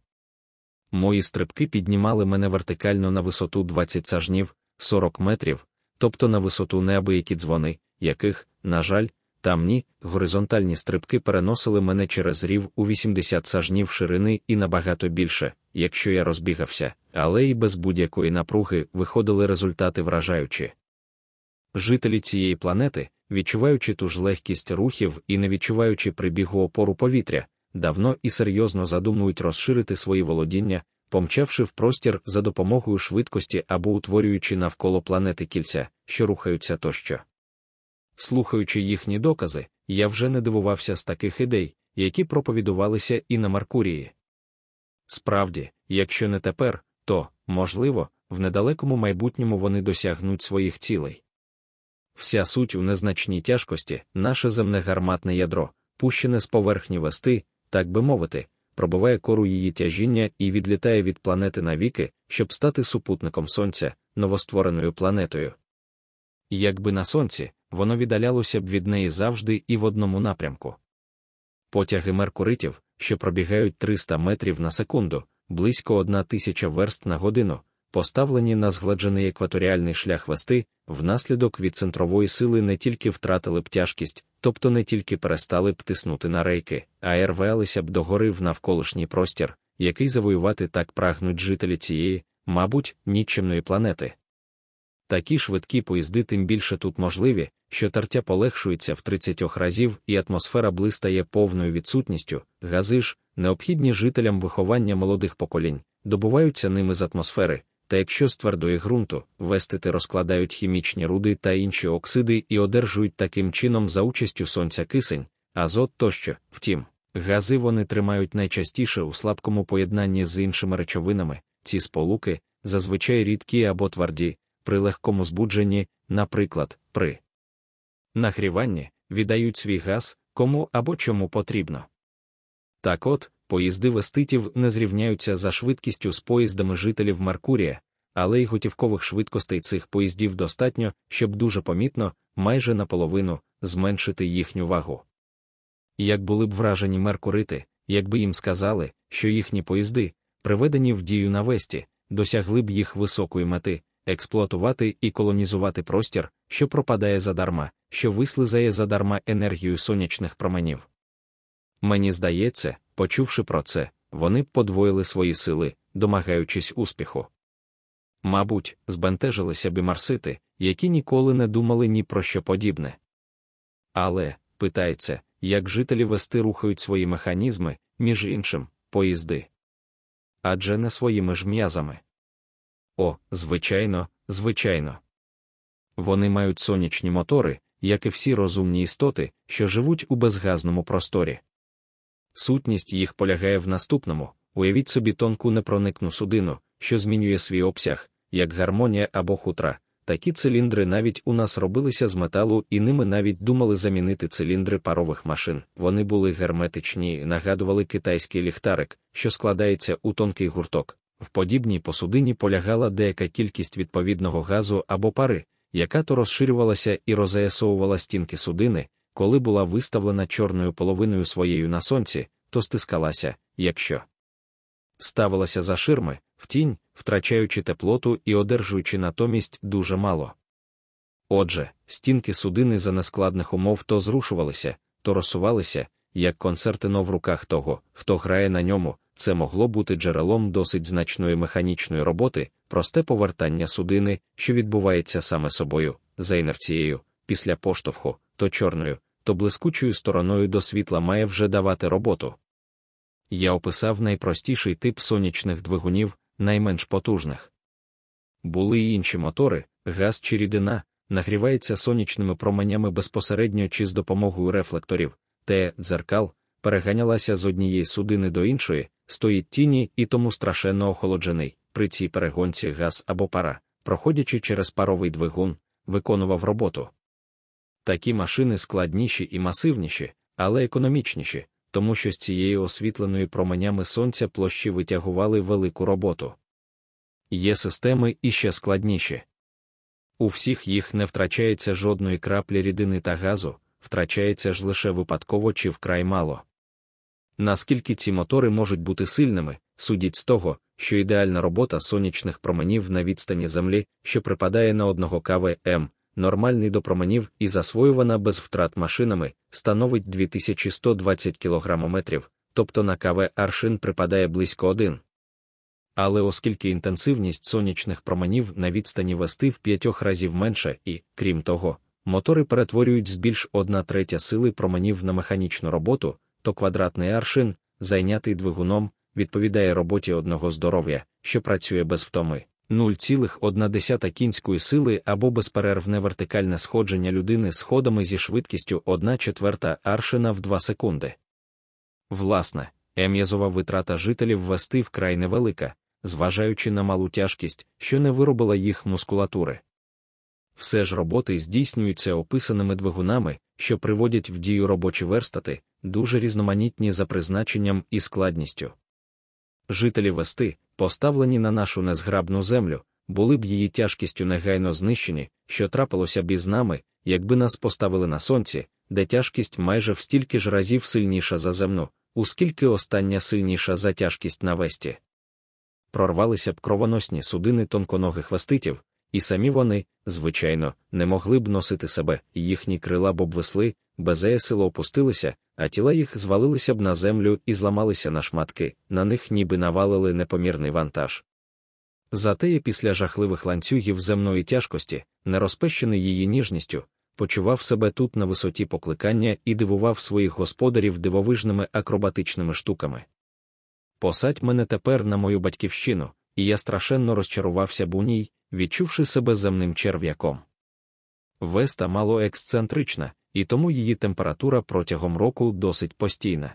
Мої стрибки піднімали мене вертикально на висоту 20 сажнів, 40 метрів, тобто на висоту неабиякі дзвони, яких, на жаль, там ні, горизонтальні стрибки переносили мене через рів у 80 сажнів ширини і набагато більше, якщо я розбігався, але і без будь-якої напруги виходили результати вражаючі. Жителі цієї планети, відчуваючи ту ж легкість рухів і не відчуваючи прибігу опору повітря, давно і серйозно задумують розширити свої володіння, помчавши в простір за допомогою швидкості або утворюючи навколо планети кільця, що рухаються тощо. Слухаючи їхні докази, я вже не дивувався з таких ідей, які проповідувалися і на Маркурії. Справді, якщо не тепер, то, можливо, в недалекому майбутньому вони досягнуть своїх цілей. Вся суть у незначній тяжкості, наше земне гарматне ядро, пущене з поверхні вести, так би мовити, пробиває кору її тяжіння і відлітає від планети навіки, щоб стати супутником Сонця, новоствореною планетою. Якби на сонці, воно віддалялося б від неї завжди і в одному напрямку. Потяги меркуритів, що пробігають 300 метрів на секунду, близько 1000 верст на годину поставлені на згладжений екваторіальний шлях вести, внаслідок від центрової сили не тільки втратили б тяжкість, тобто не тільки перестали б тиснути на рейки, а й рвалися б догори в навколишній простір, який завоювати так прагнуть жителі цієї, мабуть, нічимної планети. Такі швидкі поїзди тим більше тут можливі, що тертя полегшується в 30 разів, і атмосфера блистає повною відсутністю, гази ж, необхідні жителям виховання молодих поколінь, добуваються ними з атмосфери, та якщо з твердої ґрунту, вестити розкладають хімічні руди та інші оксиди і одержують таким чином за участю сонця кисень, азот тощо. Втім, гази вони тримають найчастіше у слабкому поєднанні з іншими речовинами, ці сполуки, зазвичай рідкі або тверді, при легкому збудженні, наприклад, при нагріванні, віддають свій газ кому або чому потрібно. Так от, поїзди веститів не зрівняються за швидкістю з поїздами жителів Меркурія, але й готівкових швидкостей цих поїздів достатньо, щоб дуже помітно, майже наполовину, зменшити їхню вагу. Як були б вражені меркурити, якби їм сказали, що їхні поїзди, приведені в дію на весті, досягли б їх високої мети, експлуатувати і колонізувати простір, що пропадає задарма, що вислизає задарма енергію сонячних променів. Мені здається, Почувши про це, вони б подвоїли свої сили, домагаючись успіху. Мабуть, збентежилися б і марсити, які ніколи не думали ні про що подібне. Але, питається, як жителі вести рухають свої механізми, між іншим, поїзди. Адже не своїми ж м'язами. О, звичайно, звичайно. Вони мають сонячні мотори, як і всі розумні істоти, що живуть у безгазному просторі. Сутність їх полягає в наступному: уявіть собі тонку непроникну судину, що змінює свій обсяг, як гармонія або хутра. Такі циліндри навіть у нас робилися з металу, і ними навіть думали замінити циліндри парових машин. Вони були герметичні і нагадували китайський ліхтарик, що складається у тонкий гурток. В подібній посудині полягала деяка кількість відповідного газу або пари, яка то розширювалася і розаясовувала стінки судини, коли була виставлена чорною половиною своєю на сонці, то стискалася, якщо ставилася за ширми, в тінь, втрачаючи теплоту і одержуючи натомість дуже мало. Отже, стінки судини за нескладних умов то зрушувалися, то розсувалися, як концертино в руках того, хто грає на ньому, це могло бути джерелом досить значної механічної роботи, просте повертання судини, що відбувається саме собою, за інерцією, після поштовху, то чорною, то блискучою стороною до світла має вже давати роботу. Я описав найпростіший тип сонячних двигунів, найменш потужних. Були й інші мотори, газ чи рідина, нагрівається сонячними променями безпосередньо чи з допомогою рефлекторів, те дзеркал, переганялася з однієї судини до іншої, стоїть тіні і тому страшенно охолоджений. При цій перегонці газ або пара, проходячи через паровий двигун, виконував роботу. Такі машини складніші і масивніші, але економічніші, тому що з цієї освітленої променями сонця площі витягували велику роботу. Є системи іще складніші. У всіх їх не втрачається жодної краплі рідини та газу, втрачається ж лише випадково чи вкрай мало. Наскільки ці мотори можуть бути сильними, судіть з того, що ідеальна робота сонячних променів на відстані Землі, що припадає на одного КВМ, нормальний до променів і засвоювана без втрат машинами становить 2120 кілограмометрів, тобто на КВ аршин припадає близько 1. Але оскільки інтенсивність сонячних променів на відстані вести в п'ятьох разів менше і, крім того, мотори перетворюють з більш одна третя сили променів на механічну роботу, то квадратний аршин, зайнятий двигуном, відповідає роботі одного здоров'я, що працює без втоми. 0,1 кінської сили або безперервне вертикальне сходження людини сходами зі швидкістю 1 четверта аршина в 2 секунди. Власне, ем'язова витрата жителів вести вкрай невелика, зважаючи на малу тяжкість, що не виробила їх мускулатури. Все ж роботи здійснюються описаними двигунами, що приводять в дію робочі верстати, дуже різноманітні за призначенням і складністю. Жителі вести, поставлені на нашу незграбну землю, були б її тяжкістю негайно знищені, що трапилося б із нами, якби нас поставили на сонці, де тяжкість майже в стільки ж разів сильніша за земну, оскільки остання сильніша за тяжкість на весті. Прорвалися б кровоносні судини тонконогих веститів, і самі вони, звичайно, не могли б носити себе, їхні крила б обвисли, Безея сило опустилися, а тіла їх звалилися б на землю і зламалися на шматки, на них ніби навалили непомірний вантаж. Затея після жахливих ланцюгів земної тяжкості, не розпещений її ніжністю, почував себе тут на висоті покликання і дивував своїх господарів дивовижними акробатичними штуками. Посадь мене тепер на мою батьківщину, і я страшенно розчарувався б у ній, відчувши себе земним черв'яком. Веста мало ексцентрична, і тому її температура протягом року досить постійна.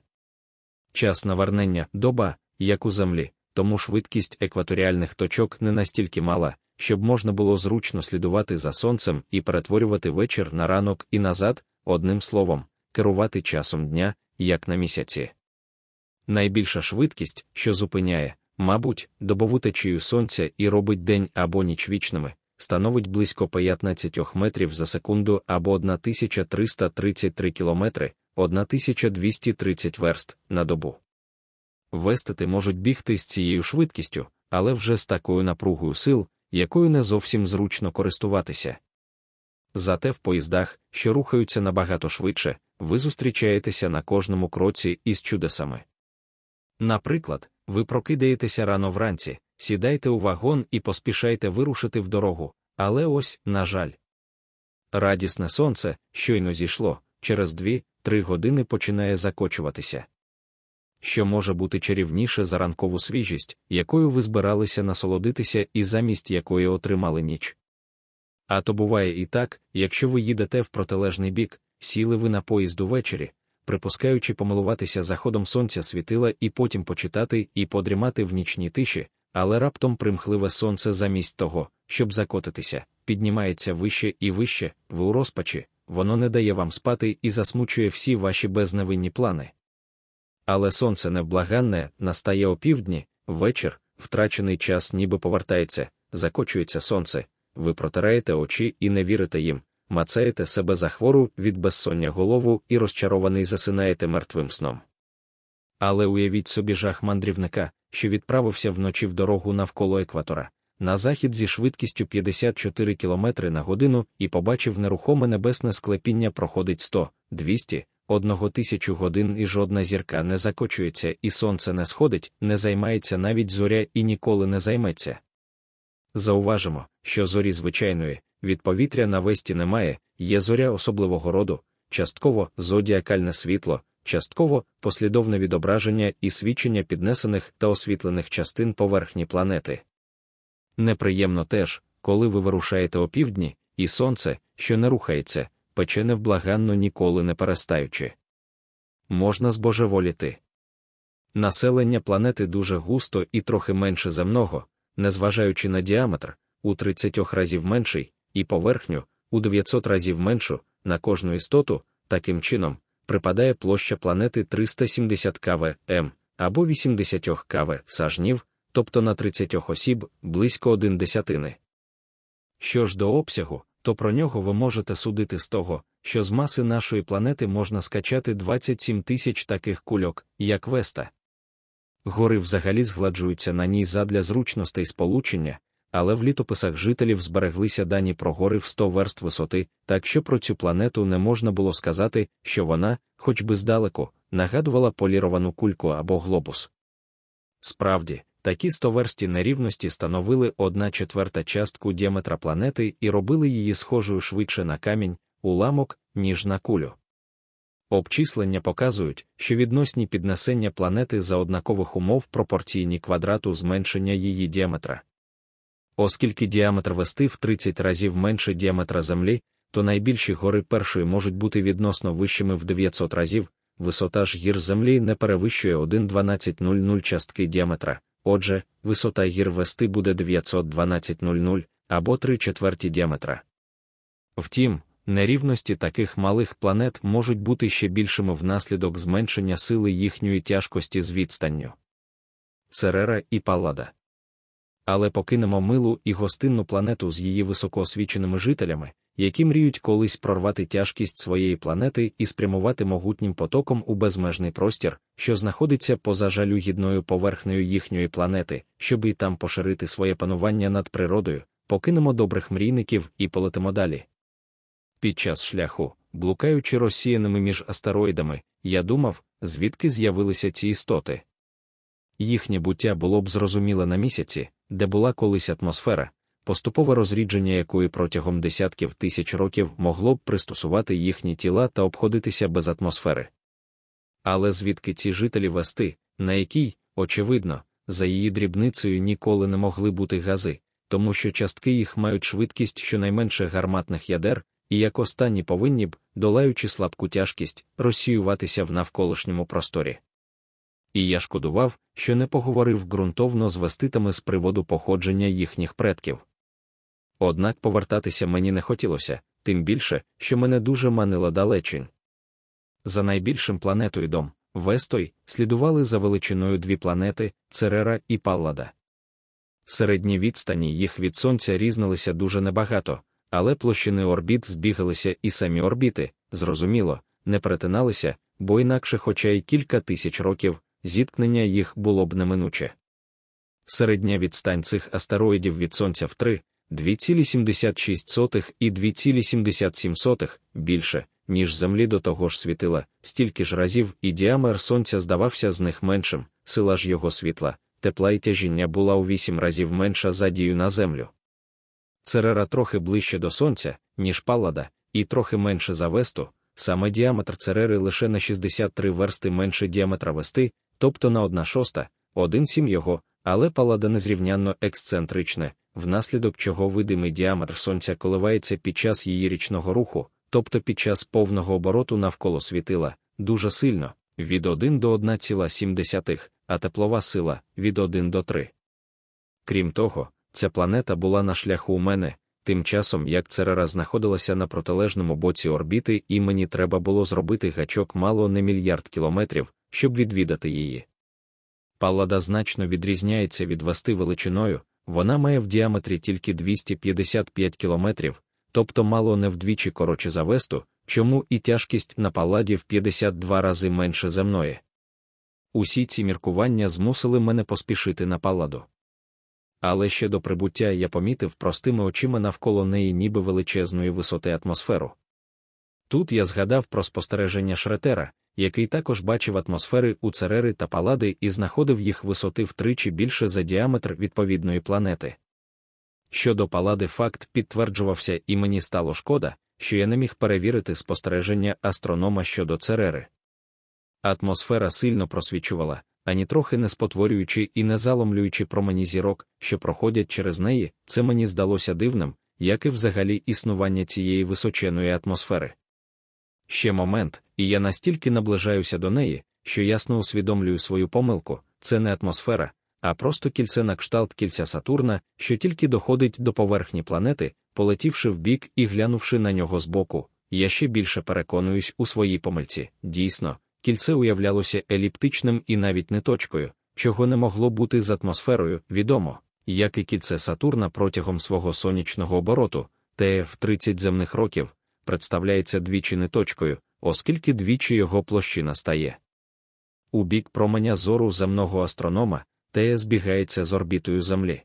Час навернення доба, як у землі, тому швидкість екваторіальних точок не настільки мала, щоб можна було зручно слідувати за сонцем і перетворювати вечір на ранок і назад, одним словом, керувати часом дня, як на місяці. Найбільша швидкість, що зупиняє, мабуть, добову течію сонця і робить день або ніч вічними, становить близько 15 метрів за секунду або 1333 кілометри 1230 верст на добу. Вестити можуть бігти з цією швидкістю, але вже з такою напругою сил, якою не зовсім зручно користуватися. Зате в поїздах, що рухаються набагато швидше, ви зустрічаєтеся на кожному кроці із чудесами. Наприклад, ви прокидаєтеся рано вранці, сідайте у вагон і поспішайте вирушити в дорогу, але ось, на жаль. Радісне сонце, щойно зійшло, через дві-три години починає закочуватися. Що може бути чарівніше за ранкову свіжість, якою ви збиралися насолодитися і замість якої отримали ніч. А то буває і так, якщо ви їдете в протилежний бік, сіли ви на поїзд увечері, припускаючи помилуватися заходом сонця світила і потім почитати і подрімати в нічній тиші, але раптом примхливе сонце замість того, щоб закотитися, піднімається вище і вище, ви у розпачі, воно не дає вам спати і засмучує всі ваші безневинні плани. Але сонце невблаганне настає опівдні, вечір, втрачений час ніби повертається, закочується сонце, ви протираєте очі і не вірите їм, мацаєте себе за хвору від безсоння голову і розчарований засинаєте мертвим сном. Але уявіть собі жах мандрівника, що відправився вночі в дорогу навколо екватора, на захід зі швидкістю 54 км на годину і побачив нерухоме небесне склепіння проходить 100, 200, одного тисячу годин, і жодна зірка не закочується, і сонце не сходить, не займається навіть зоря і ніколи не займеться. Зауважимо, що зорі звичайної, від повітря на весті немає, є зоря особливого роду, частково зодіакальне світло, частково послідовне відображення і свідчення піднесених та освітлених частин поверхні планети. Неприємно теж, коли ви вирушаєте опівдні, і сонце, що не рухається, пече невблаганно ніколи не перестаючи. Можна збожеволіти. Населення планети дуже густо і трохи менше земного, незважаючи на діаметр, у 30 разів менший, і поверхню, у 900 разів меншу на кожну істоту, таким чином, припадає площа планети 370 квм або 80 кв сажнів, тобто на 30 осіб близько 1 десятини. Що ж до обсягу, то про нього ви можете судити з того, що з маси нашої планети можна скачати 27 тисяч таких кульок, як Веста. Гори взагалі згладжуються на ній задля зручностей сполучення, але в літописах жителів збереглися дані про гори в 100 верст висоти, так що про цю планету не можна було сказати, що вона, хоч би здалеку, нагадувала поліровану кульку або глобус. Справді, такі 100 версті нерівності становили одна четверта частку діаметра планети і робили її схожою швидше на камінь, уламок, ніж на кулю. Обчислення показують, що відносні піднесення планети за однакових умов пропорційні квадрату зменшення її діаметра. Оскільки діаметр вести в 30 разів менше діаметра Землі, то найбільші гори першої можуть бути відносно вищими в 900 разів, висота ж гір Землі не перевищує 1,1200 частки діаметра, отже, висота гір вести буде 912,00 або 3 четверті діаметра. Втім, нерівності таких малих планет можуть бути ще більшими внаслідок зменшення сили їхньої тяжкості з відстанню. Церера і Паллада але покинемо милу і гостинну планету з її високоосвіченими жителями, які мріють колись прорвати тяжкість своєї планети і спрямувати могутнім потоком у безмежний простір, що знаходиться поза жалюгідною поверхнею їхньої планети, щоб і там поширити своє панування над природою, покинемо добрих мрійників і полетимо далі. Під час шляху, блукаючи розсіяними між астероїдами, я думав, звідки з'явилися ці істоти їхнє буття було б зрозуміле на місяці, де була колись атмосфера, поступове розрідження якої протягом десятків тисяч років могло б пристосувати їхні тіла та обходитися без атмосфери. Але звідки ці жителі вести, на якій, очевидно, за її дрібницею ніколи не могли бути гази, тому що частки їх мають швидкість щонайменше гарматних ядер, і як останні повинні б, долаючи слабку тяжкість, розсіюватися в навколишньому просторі. І я шкодував, що не поговорив ґрунтовно з веститами з приводу походження їхніх предків. Однак повертатися мені не хотілося, тим більше, що мене дуже манила далечень. За найбільшим планетою дом Вестой, слідували за величиною дві планети Церера і Паллада. Середні відстані їх від сонця різнилися дуже небагато, але площини орбіт збігалися і самі орбіти, зрозуміло, не перетиналися, бо інакше, хоча й кілька тисяч років, зіткнення їх було б неминуче. Середня відстань цих астероїдів від сонця в 3, 2,76 і 2,77 більше, ніж Землі до того ж світила, стільки ж разів, і діаметр сонця здавався з них меншим, сила ж його світла, тепла і тяжіння була у 8 разів менша за дію на землю. Церера трохи ближче до сонця, ніж паллада, і трохи менше за весту. Саме діаметр Церери лише на 63 версти менше діаметра вести, тобто на одна шоста, один сім його, але палада незрівнянно ексцентрична, внаслідок чого видимий діаметр сонця коливається під час її річного руху, тобто під час повного обороту навколо світила, дуже сильно, від 1 до 1,7, а теплова сила від 1 до 3. Крім того, ця планета була на шляху у мене. Тим часом, як Церера знаходилася на протилежному боці орбіти, і мені треба було зробити гачок мало не мільярд кілометрів, щоб відвідати її. Паллада значно відрізняється від васти величиною, вона має в діаметрі тільки 255 кілометрів, тобто мало не вдвічі коротше за весту, чому і тяжкість на паладі в 52 рази менше земної. Усі ці міркування змусили мене поспішити на паладу. Але ще до прибуття я помітив простими очима навколо неї ніби величезної висоти атмосферу. Тут я згадав про спостереження Шретера, який також бачив атмосфери у Церери та палади і знаходив їх висоти втричі більше за діаметр відповідної планети. Щодо палади, факт підтверджувався, і мені стало шкода, що я не міг перевірити спостереження астронома щодо Церери. Атмосфера сильно просвічувала, ані трохи не спотворюючи і не заломлюючи промені зірок, що проходять через неї, це мені здалося дивним, як і взагалі існування цієї височеної атмосфери. Ще момент, і я настільки наближаюся до неї, що ясно усвідомлюю свою помилку, це не атмосфера, а просто кільце на кшталт кільця Сатурна, що тільки доходить до поверхні планети, полетівши в бік і глянувши на нього збоку, я ще більше переконуюсь у своїй помильці. Дійсно, кільце уявлялося еліптичним і навіть не точкою, чого не могло бути з атмосферою, відомо. Як і кільце Сатурна протягом свого сонячного обороту, ТФ 30 земних років, представляється двічі неточкою, оскільки двічі його площина стає. У бік променя зору земного астронома теє збігається з орбітою Землі.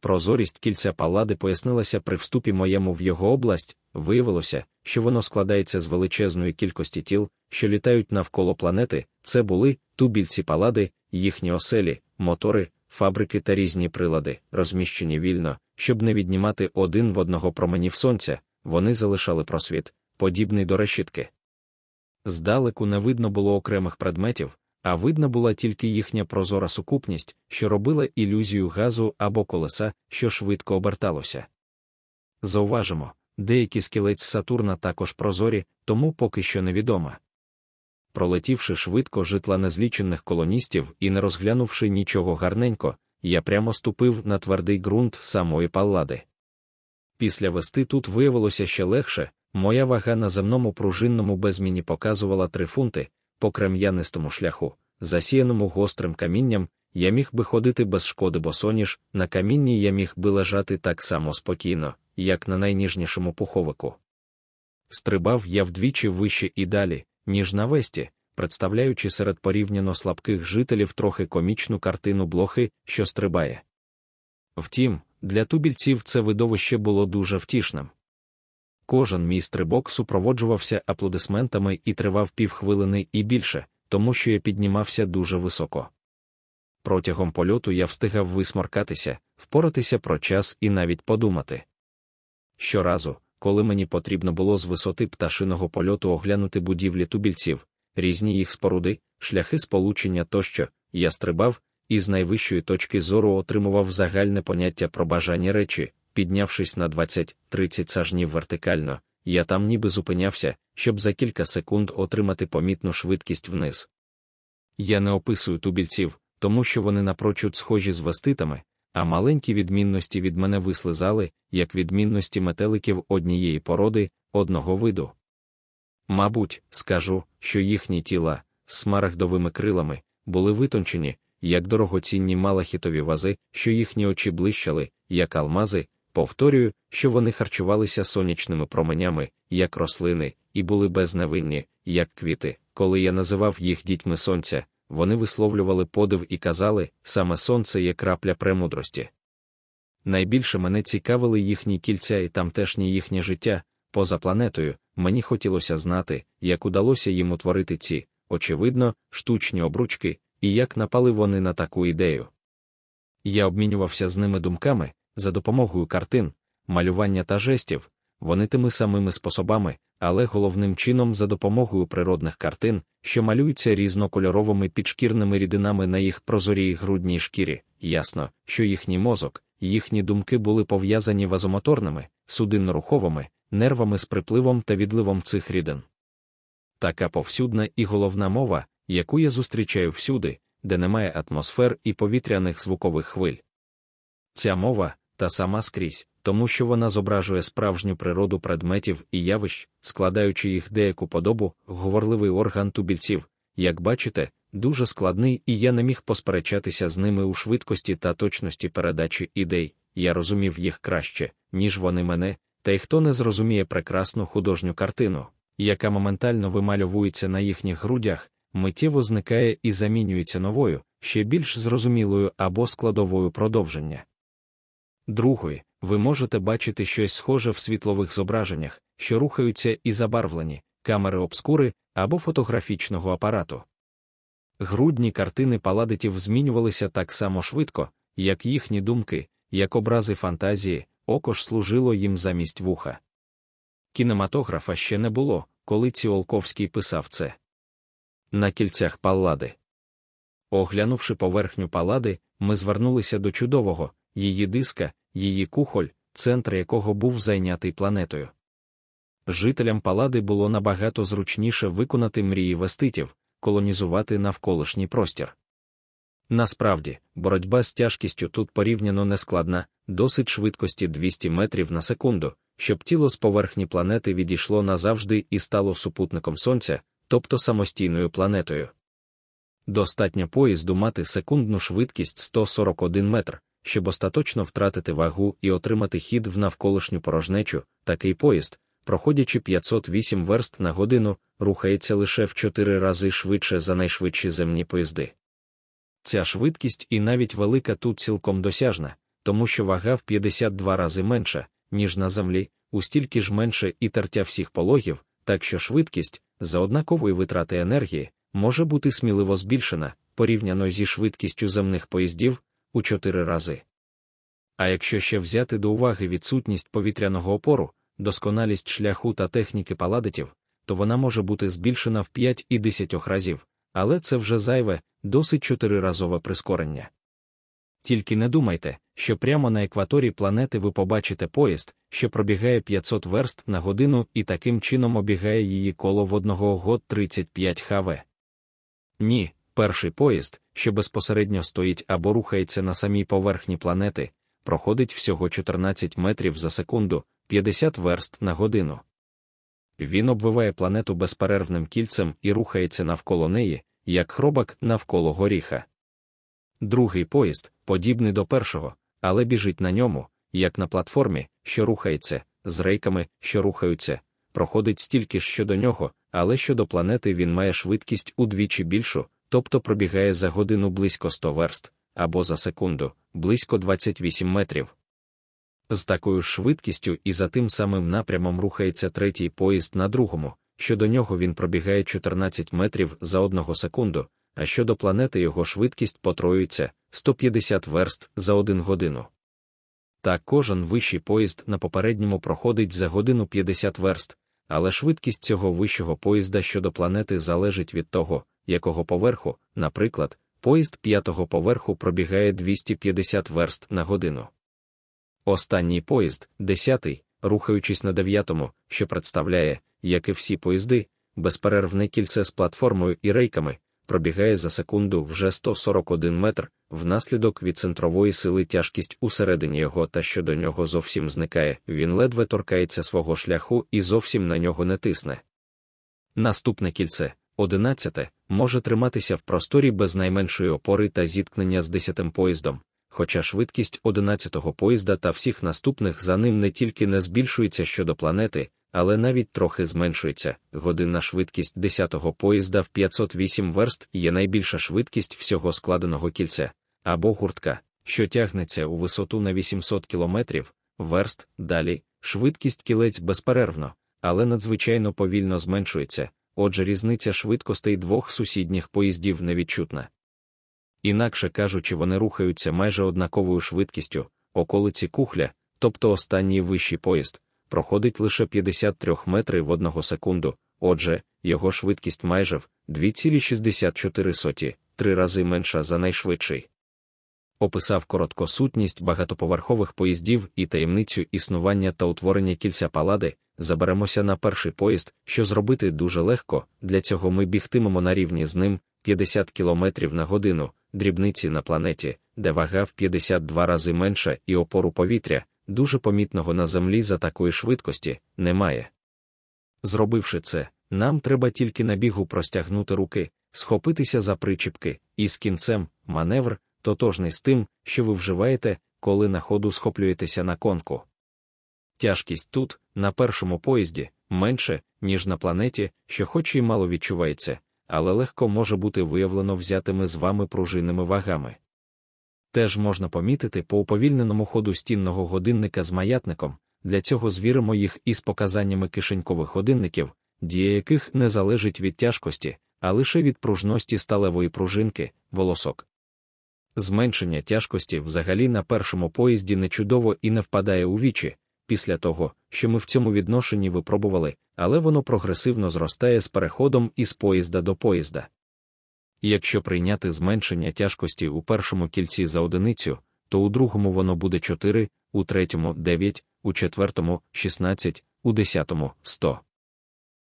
Прозорість кільця палади пояснилася при вступі моєму в його область, виявилося, що воно складається з величезної кількості тіл, що літають навколо планети, це були тубільці палади, їхні оселі, мотори, фабрики та різні прилади, розміщені вільно, щоб не віднімати один в одного променів сонця, вони залишали просвіт, подібний до решітки. Здалеку не видно було окремих предметів, а видна була тільки їхня прозора сукупність, що робила ілюзію газу або колеса, що швидко оберталося. Зауважимо, деякі скілець Сатурна також прозорі, тому поки що невідомо. Пролетівши швидко житла незлічених колоністів і не розглянувши нічого гарненько, я прямо ступив на твердий ґрунт самої паллади. Після вести тут виявилося ще легше, Моя вага на земному пружинному безміні показувала три фунти по крем'янистому шляху, засіяному гострим камінням, я міг би ходити без шкоди, босоніж, на камінні я міг би лежати так само спокійно, як на найніжнішому пуховику. Стрибав я вдвічі вище і далі, ніж на весті, представляючи серед порівняно слабких жителів трохи комічну картину блохи, що стрибає. Втім, для тубільців це видовище було дуже втішним. Кожен мій стрибок супроводжувався аплодисментами і тривав півхвилини і більше, тому що я піднімався дуже високо. Протягом польоту я встигав висморкатися, впоратися про час і навіть подумати. Щоразу, коли мені потрібно було з висоти пташиного польоту оглянути будівлі тубільців, різні їх споруди, шляхи сполучення тощо, я стрибав і з найвищої точки зору отримував загальне поняття про бажані речі, піднявшись на 20-30 сажнів вертикально, я там ніби зупинявся, щоб за кілька секунд отримати помітну швидкість вниз. Я не описую тубільців, тому що вони напрочуд схожі з веститами, а маленькі відмінності від мене вислизали, як відмінності метеликів однієї породи, одного виду. Мабуть, скажу, що їхні тіла з смарагдовими крилами були витончені, як дорогоцінні малахітові вази, що їхні очі блищали, як алмази, Повторюю, що вони харчувалися сонячними променями, як рослини, і були безневинні, як квіти. Коли я називав їх дітьми сонця, вони висловлювали подив і казали, саме сонце є крапля премудрості. Найбільше мене цікавили їхні кільця і тамтешнє їхнє життя поза планетою, мені хотілося знати, як удалося їм утворити ці, очевидно, штучні обручки і як напали вони на таку ідею. Я обмінювався з ними думками, за допомогою картин, малювання та жестів, вони тими самими способами, але головним чином за допомогою природних картин, що малюються різнокольоровими підшкірними рідинами на їх прозорій грудній шкірі, ясно, що їхній мозок, їхні думки були пов'язані вазомоторними, судинно-руховими, нервами з припливом та відливом цих рідин. Така повсюдна і головна мова, яку я зустрічаю всюди, де немає атмосфер і повітряних звукових хвиль. Ця мова, та сама скрізь, тому що вона зображує справжню природу предметів і явищ, складаючи їх деяку подобу, говорливий орган тубільців, як бачите, дуже складний, і я не міг посперечатися з ними у швидкості та точності передачі ідей, я розумів їх краще, ніж вони мене, та й хто не зрозуміє прекрасну художню картину, яка моментально вимальовується на їхніх грудях, миттєво зникає і замінюється новою, ще більш зрозумілою або складовою продовження другої, ви можете бачити щось схоже в світлових зображеннях, що рухаються і забарвлені, камери обскури або фотографічного апарату. Грудні картини паладитів змінювалися так само швидко, як їхні думки, як образи фантазії, око ж служило їм замість вуха. Кінематографа ще не було, коли Ціолковський писав це. На кільцях паллади. Оглянувши поверхню палади, ми звернулися до чудового, її диска, її кухоль, центр якого був зайнятий планетою. Жителям палади було набагато зручніше виконати мрії веститів, колонізувати навколишній простір. Насправді, боротьба з тяжкістю тут порівняно нескладна, досить швидкості 200 метрів на секунду, щоб тіло з поверхні планети відійшло назавжди і стало супутником Сонця, тобто самостійною планетою. Достатньо поїзду мати секундну швидкість 141 метр, щоб остаточно втратити вагу і отримати хід в навколишню порожнечу, такий поїзд, проходячи 508 верст на годину, рухається лише в 4 рази швидше за найшвидші земні поїзди. Ця швидкість і навіть велика тут цілком досяжна, тому що вага в 52 рази менша, ніж на землі, у стільки ж менше і тертя всіх пологів, так що швидкість за однакової витрати енергії може бути сміливо збільшена порівняно зі швидкістю земних поїздів, у 4 рази. А якщо ще взяти до уваги відсутність повітряного опору, досконалість шляху та техніки паладитів, то вона може бути збільшена в 5 і 10 разів, але це вже зайве, досить чотириразове прискорення. Тільки не думайте, що прямо на екваторі планети ви побачите поїзд, що пробігає 500 верст на годину і таким чином обігає її коло в одного год 35 хв. Ні, Перший поїзд, що безпосередньо стоїть або рухається на самій поверхні планети, проходить всього 14 метрів за секунду, 50 верст на годину. Він обвиває планету безперервним кільцем і рухається навколо неї, як хробак навколо горіха. Другий поїзд, подібний до першого, але біжить на ньому, як на платформі, що рухається, з рейками, що рухаються, проходить стільки ж щодо нього, але щодо планети він має швидкість удвічі більшу тобто пробігає за годину близько 100 верст або за секунду близько 28 метрів. З такою швидкістю і за тим самим напрямом рухається третій поїзд на другому, що до нього він пробігає 14 метрів за одного секунду, а щодо планети його швидкість потроюється 150 верст за один годину. Та кожен вищий поїзд на попередньому проходить за годину 50 верст, але швидкість цього вищого поїзда щодо планети залежить від того, якого поверху, наприклад, поїзд п'ятого поверху пробігає 250 верст на годину. Останній поїзд, десятий, рухаючись на дев'ятому, що представляє, як і всі поїзди, безперервне кільце з платформою і рейками, пробігає за секунду вже 141 метр, внаслідок від центрової сили тяжкість усередині його та що до нього зовсім зникає, він ледве торкається свого шляху і зовсім на нього не тисне. Наступне кільце, одинадцяте, може триматися в просторі без найменшої опори та зіткнення з десятим поїздом, хоча швидкість одинадцятого поїзда та всіх наступних за ним не тільки не збільшується щодо планети, але навіть трохи зменшується. Годинна швидкість десятого поїзда в 508 верст є найбільша швидкість всього складеного кільця або гуртка, що тягнеться у висоту на 800 кілометрів, верст далі, швидкість кілець безперервно, але надзвичайно повільно зменшується отже, різниця швидкостей двох сусідніх поїздів невідчутна. Інакше кажучи, вони рухаються майже однаковою швидкістю, околиці кухля, тобто останній вищий поїзд, проходить лише 53 метри в одного секунду, отже, його швидкість майже в 2,64, три рази менша за найшвидший. Описав короткосутність багатоповерхових поїздів і таємницю існування та утворення кільця палади, заберемося на перший поїзд, що зробити дуже легко, для цього ми бігтимемо на рівні з ним 50 кілометрів на годину, дрібниці на планеті, де вага в 52 рази менша і опору повітря, дуже помітного на землі за такої швидкості, немає. Зробивши це, нам треба тільки на бігу простягнути руки, схопитися за причіпки, і з кінцем маневр тотожний з тим, що ви вживаєте, коли на ходу схоплюєтеся на конку. Тяжкість тут, на першому поїзді, менше, ніж на планеті, що хоч і мало відчувається, але легко може бути виявлено взятими з вами пружинними вагами. Теж можна помітити по уповільненому ходу стінного годинника з маятником, для цього звіримо їх із показаннями кишенькових годинників, дія яких не залежить від тяжкості, а лише від пружності сталевої пружинки, волосок. Зменшення тяжкості взагалі на першому поїзді не чудово і не впадає у вічі, після того, що ми в цьому відношенні випробували, але воно прогресивно зростає з переходом із поїзда до поїзда. Якщо прийняти зменшення тяжкості у першому кільці за одиницю, то у другому воно буде 4, у третьому 9, у четвертому 16, у десятому 100.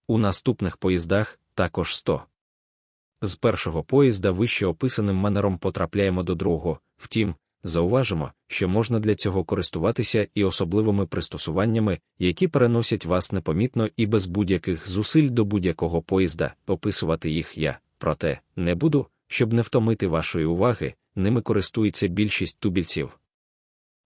У наступних поїздах також 100. З першого поїзда вище описаним манером потрапляємо до другого, втім, Зауважимо, що можна для цього користуватися і особливими пристосуваннями, які переносять вас непомітно і без будь-яких зусиль до будь-якого поїзда, описувати їх я, проте не буду, щоб не втомити вашої уваги, ними користується більшість тубільців.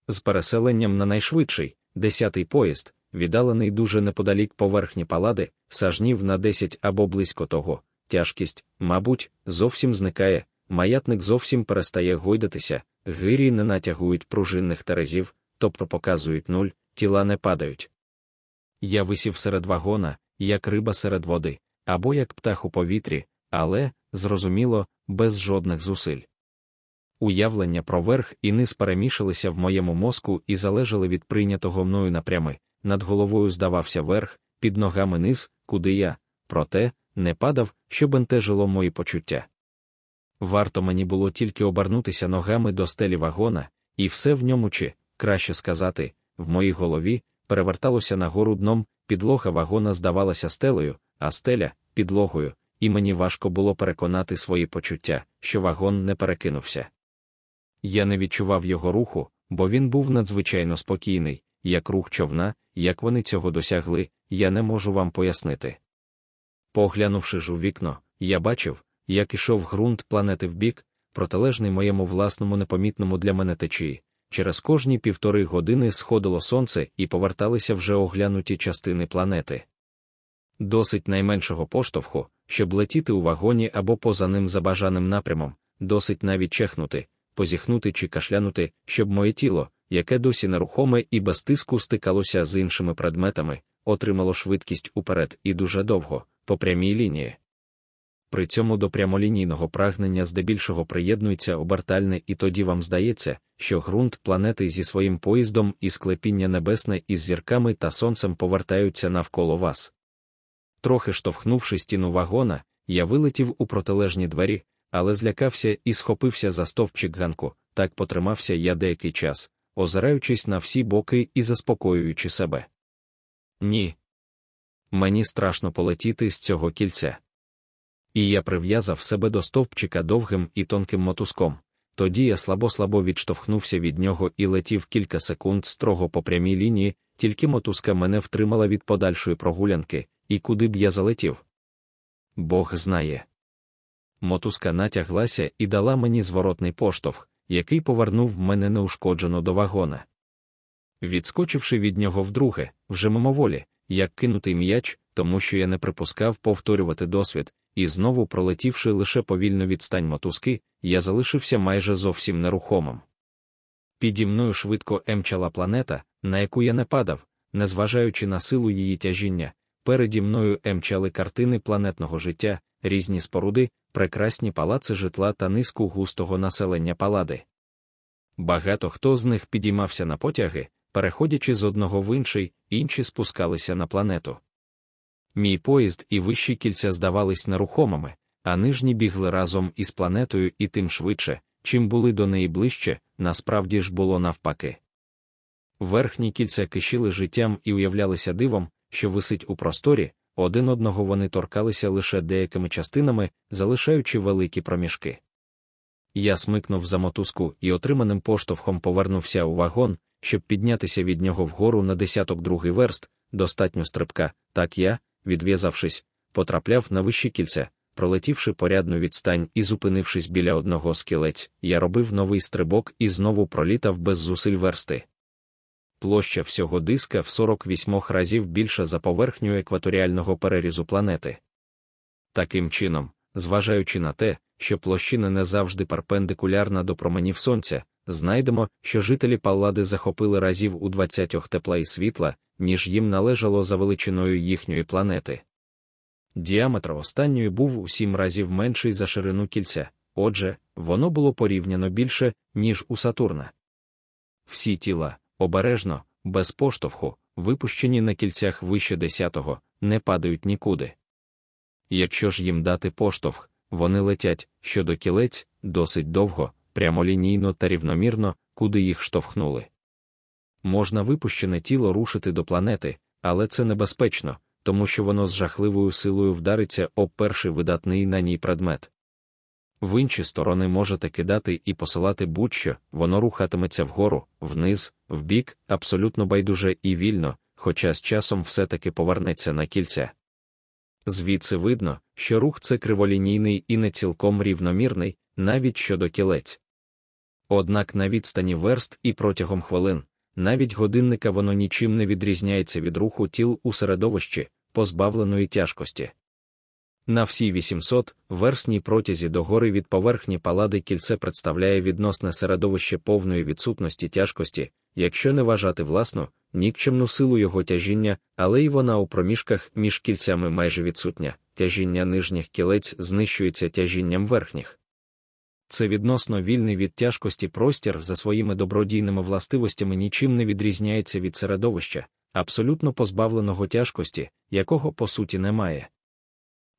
З переселенням на найшвидший, десятий поїзд, віддалений дуже неподалік поверхні палади, сажнів на 10 або близько того, тяжкість, мабуть, зовсім зникає, маятник зовсім перестає гойдатися. Гирі не натягують пружинних терезів, тобто показують нуль, тіла не падають. Я висів серед вагона, як риба серед води, або як птах у повітрі, але, зрозуміло, без жодних зусиль. Уявлення про верх і низ перемішалися в моєму мозку і залежали від прийнятого мною напрями, над головою здавався верх, під ногами низ, куди я, проте, не падав, що бентежило мої почуття. Варто мені було тільки обернутися ногами до стелі вагона, і все в ньому чи, краще сказати, в моїй голові переверталося нагору дном, підлога вагона здавалася стелею, а стеля підлогою, і мені важко було переконати свої почуття, що вагон не перекинувся. Я не відчував його руху, бо він був надзвичайно спокійний, як рух човна, як вони цього досягли, я не можу вам пояснити. Поглянувши ж у вікно, я бачив, як ішов ґрунт планети вбік, протилежний моєму власному непомітному для мене течії. Через кожні півтори години сходило сонце і поверталися вже оглянуті частини планети. Досить найменшого поштовху, щоб летіти у вагоні або поза ним за бажаним напрямом, досить навіть чехнути, позіхнути чи кашлянути, щоб моє тіло, яке досі нерухоме і без тиску стикалося з іншими предметами, отримало швидкість уперед і дуже довго, по прямій лінії при цьому до прямолінійного прагнення здебільшого приєднується обертальне, і тоді вам здається, що ґрунт планети зі своїм поїздом і склепіння небесне із зірками та сонцем повертаються навколо вас. Трохи штовхнувши стіну вагона, я вилетів у протилежні двері, але злякався і схопився за стовпчик ганку, так потримався я деякий час, озираючись на всі боки і заспокоюючи себе. Ні. Мені страшно полетіти з цього кільця. І я прив'язав себе до стовпчика довгим і тонким мотузком. Тоді я слабо-слабо відштовхнувся від нього і летів кілька секунд строго по прямій лінії, тільки мотузка мене втримала від подальшої прогулянки, і куди б я залетів. Бог знає. Мотузка натяглася і дала мені зворотний поштовх, який повернув мене неушкоджено до вагона. Відскочивши від нього вдруге, вже мимоволі, як кинутий м'яч, тому що я не припускав повторювати досвід, і знову, пролетівши лише повільно відстань мотузки, я залишився майже зовсім нерухомим. Піді мною швидко емчала планета, на яку я не падав, незважаючи на силу її тяжіння, переді мною емчали картини планетного життя, різні споруди, прекрасні палаци житла та низку густого населення палади. Багато хто з них підіймався на потяги, переходячи з одного в інший, інші спускалися на планету. Мій поїзд і вищі кільця здавались нерухомими, а нижні бігли разом із планетою і тим швидше, чим були до неї ближче, насправді ж було навпаки. Верхні кільця кишіли життям і уявлялися дивом, що висить у просторі, один одного вони торкалися лише деякими частинами, залишаючи великі проміжки. Я смикнув за мотузку і отриманим поштовхом повернувся у вагон, щоб піднятися від нього вгору на десяток другий верст, достатньо стрибка, так я, відв'язавшись, потрапляв на вищі кільця, пролетівши порядну відстань і зупинившись біля одного з кілець, я робив новий стрибок і знову пролітав без зусиль версти. Площа всього диска в 48 разів більша за поверхню екваторіального перерізу планети. Таким чином, зважаючи на те, що площина не завжди перпендикулярна до променів сонця, знайдемо, що жителі паллади захопили разів у 20 тепла і світла, ніж їм належало за величиною їхньої планети. Діаметр останньої був у сім разів менший за ширину кільця, отже, воно було порівняно більше, ніж у Сатурна. Всі тіла обережно, без поштовху, випущені на кільцях вище десятого, не падають нікуди. Якщо ж їм дати поштовх, вони летять щодо кілець досить довго, прямолінійно та рівномірно, куди їх штовхнули. Можна випущене тіло рушити до планети, але це небезпечно, тому що воно з жахливою силою вдариться об перший видатний на ній предмет. В інші сторони можете кидати і посилати будь-що, воно рухатиметься вгору, вниз, вбік, абсолютно байдуже і вільно, хоча з часом все-таки повернеться на кільця. Звідси видно, що рух це криволінійний і не цілком рівномірний, навіть щодо кілець. Однак на відстані верст і протягом хвилин, навіть годинника воно нічим не відрізняється від руху тіл у середовищі, позбавленої тяжкості. На всі 800 версній протязі догори від поверхні палади кільце представляє відносне середовище повної відсутності тяжкості, якщо не вважати власну, нікчемну силу його тяжіння, але й вона у проміжках між кільцями майже відсутня, тяжіння нижніх кілець знищується тяжінням верхніх. Це відносно вільний від тяжкості простір за своїми добродійними властивостями нічим не відрізняється від середовища, абсолютно позбавленого тяжкості, якого по суті немає.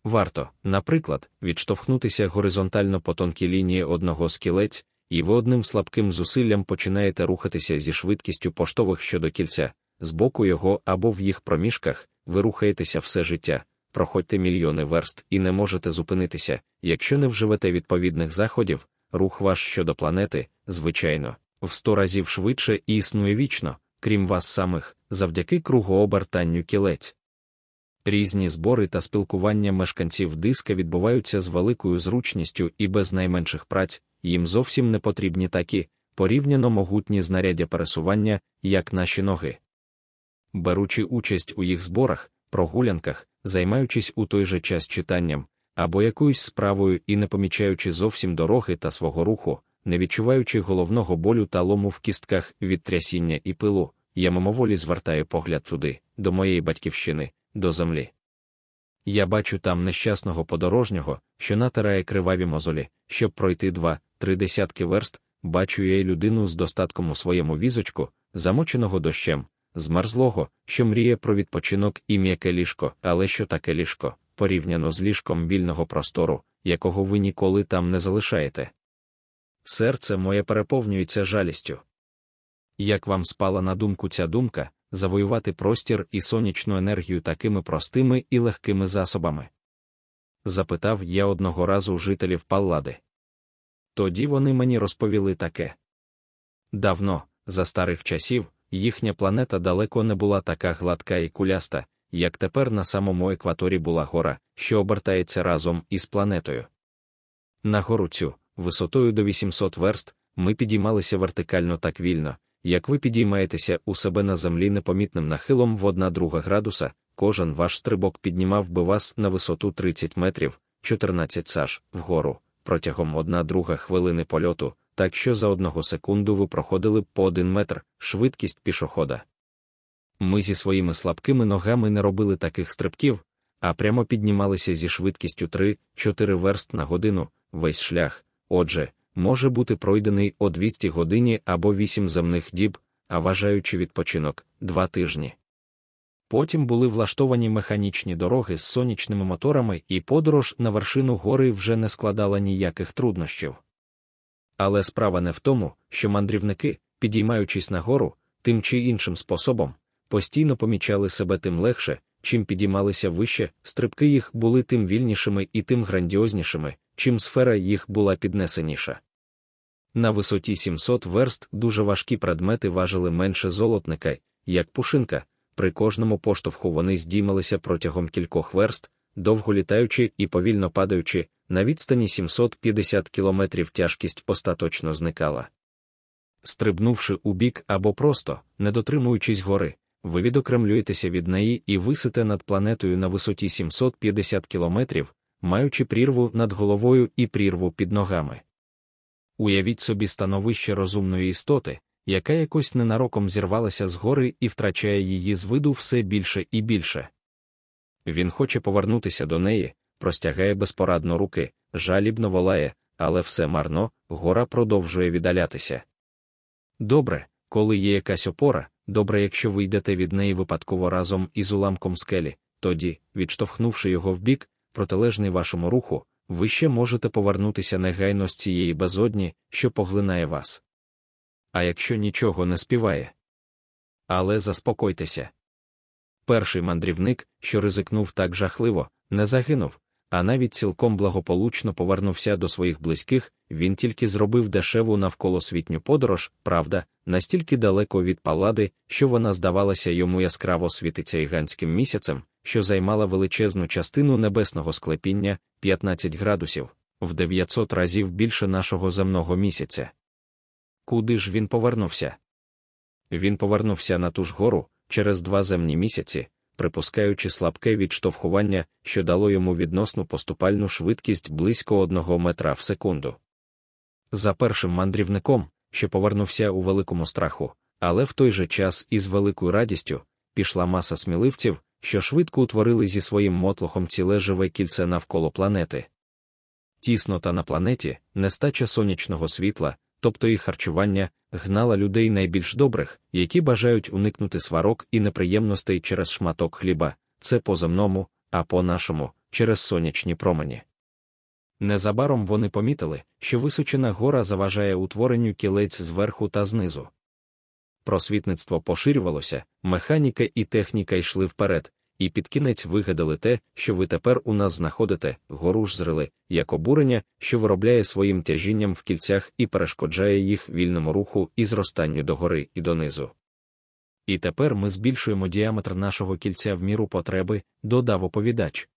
Варто, наприклад, відштовхнутися горизонтально по тонкій лінії одного скілець, і ви одним слабким зусиллям починаєте рухатися зі швидкістю поштових щодо кільця, з боку його або в їх проміжках, ви рухаєтеся все життя, проходьте мільйони верст і не можете зупинитися, якщо не вживете відповідних заходів, рух ваш щодо планети, звичайно, в сто разів швидше і існує вічно, крім вас самих, завдяки кругообертанню кілець. Різні збори та спілкування мешканців диска відбуваються з великою зручністю і без найменших праць, їм зовсім не потрібні такі, порівняно могутні знаряддя пересування, як наші ноги. Беручи участь у їх зборах, прогулянках, займаючись у той же час читанням або якоюсь справою і не помічаючи зовсім дороги та свого руху, не відчуваючи головного болю та лому в кістках від трясіння і пилу, я мимоволі звертаю погляд туди, до моєї батьківщини, до землі. Я бачу там нещасного подорожнього, що натирає криваві мозолі, щоб пройти два-три десятки верст, бачу я й людину з достатком у своєму візочку, замоченого дощем, змерзлого, що мріє про відпочинок і м'яке ліжко, але що таке ліжко, порівняно з ліжком вільного простору, якого ви ніколи там не залишаєте. Серце моє переповнюється жалістю. Як вам спала на думку ця думка завоювати простір і сонячну енергію такими простими і легкими засобами? запитав я одного разу жителів паллади. Тоді вони мені розповіли таке давно, за старих часів, їхня планета далеко не була така гладка і куляста, як тепер на самому екваторі була гора, що обертається разом із планетою. На гору цю, висотою до 800 верст, ми підіймалися вертикально так вільно, як ви підіймаєтеся у себе на землі непомітним нахилом в 1 друга градуса, кожен ваш стрибок піднімав би вас на висоту 30 метрів, 14 саж, вгору, протягом 1 друга хвилини польоту так що за одного секунду ви проходили по один метр швидкість пішохода. Ми зі своїми слабкими ногами не робили таких стрибків, а прямо піднімалися зі швидкістю 3-4 верст на годину весь шлях, отже, може бути пройдений о 200 годині або 8 земних діб, а вважаючи відпочинок 2 тижні. Потім були влаштовані механічні дороги з сонячними моторами, і подорож на вершину гори вже не складала ніяких труднощів. Але справа не в тому, що мандрівники, підіймаючись нагору, тим чи іншим способом, постійно помічали себе тим легше, чим підіймалися вище, стрибки їх були тим вільнішими і тим грандіознішими, чим сфера їх була піднесеніша. На висоті 700 верст дуже важкі предмети важили менше золотника, як пушинка, при кожному поштовху вони здіймалися протягом кількох верст, довго літаючи і повільно падаючи, на відстані 750 кілометрів тяжкість остаточно зникала. Стрибнувши у бік або просто, не дотримуючись гори, ви відокремлюєтеся від неї і висите над планетою на висоті 750 кілометрів, маючи прірву над головою і прірву під ногами. Уявіть собі становище розумної істоти, яка якось ненароком зірвалася з гори і втрачає її з виду все більше і більше. Він хоче повернутися до неї, простягає безпорадно руки, жалібно волає, але все марно, гора продовжує віддалятися. Добре, коли є якась опора, добре, якщо ви йдете від неї випадково разом із уламком скелі, тоді, відштовхнувши його вбік, протилежний вашому руху, ви ще можете повернутися негайно з цієї безодні, що поглинає вас. А якщо нічого не співає. Але заспокойтеся. Перший мандрівник, що ризикнув так жахливо, не загинув, а навіть цілком благополучно повернувся до своїх близьких, він тільки зробив дешеву навколосвітню подорож, правда, настільки далеко від палади, що вона здавалася йому яскраво світиться іганським місяцем, що займала величезну частину небесного склепіння 15 градусів, в 900 разів більше нашого земного місяця. Куди ж він повернувся? Він повернувся на ту ж гору через два земні місяці припускаючи слабке відштовхування, що дало йому відносну поступальну швидкість близько одного метра в секунду. За першим мандрівником, що повернувся у великому страху, але в той же час із великою радістю пішла маса сміливців, що швидко утворили зі своїм мотлохом ціле живе кільце навколо планети. Тіснота на планеті, нестача сонячного світла, тобто і харчування, гнала людей найбільш добрих, які бажають уникнути сварок і неприємностей через шматок хліба, це по земному, а по нашому, через сонячні промені. Незабаром вони помітили, що височена гора заважає утворенню кілець зверху та знизу. Просвітництво поширювалося, механіка і техніка йшли вперед, і під кінець вигадали те, що ви тепер у нас знаходите, гору зрили, як обурення, що виробляє своїм тяжінням в кільцях і перешкоджає їх вільному руху і зростанню догори і донизу. І тепер ми збільшуємо діаметр нашого кільця в міру потреби, додав оповідач.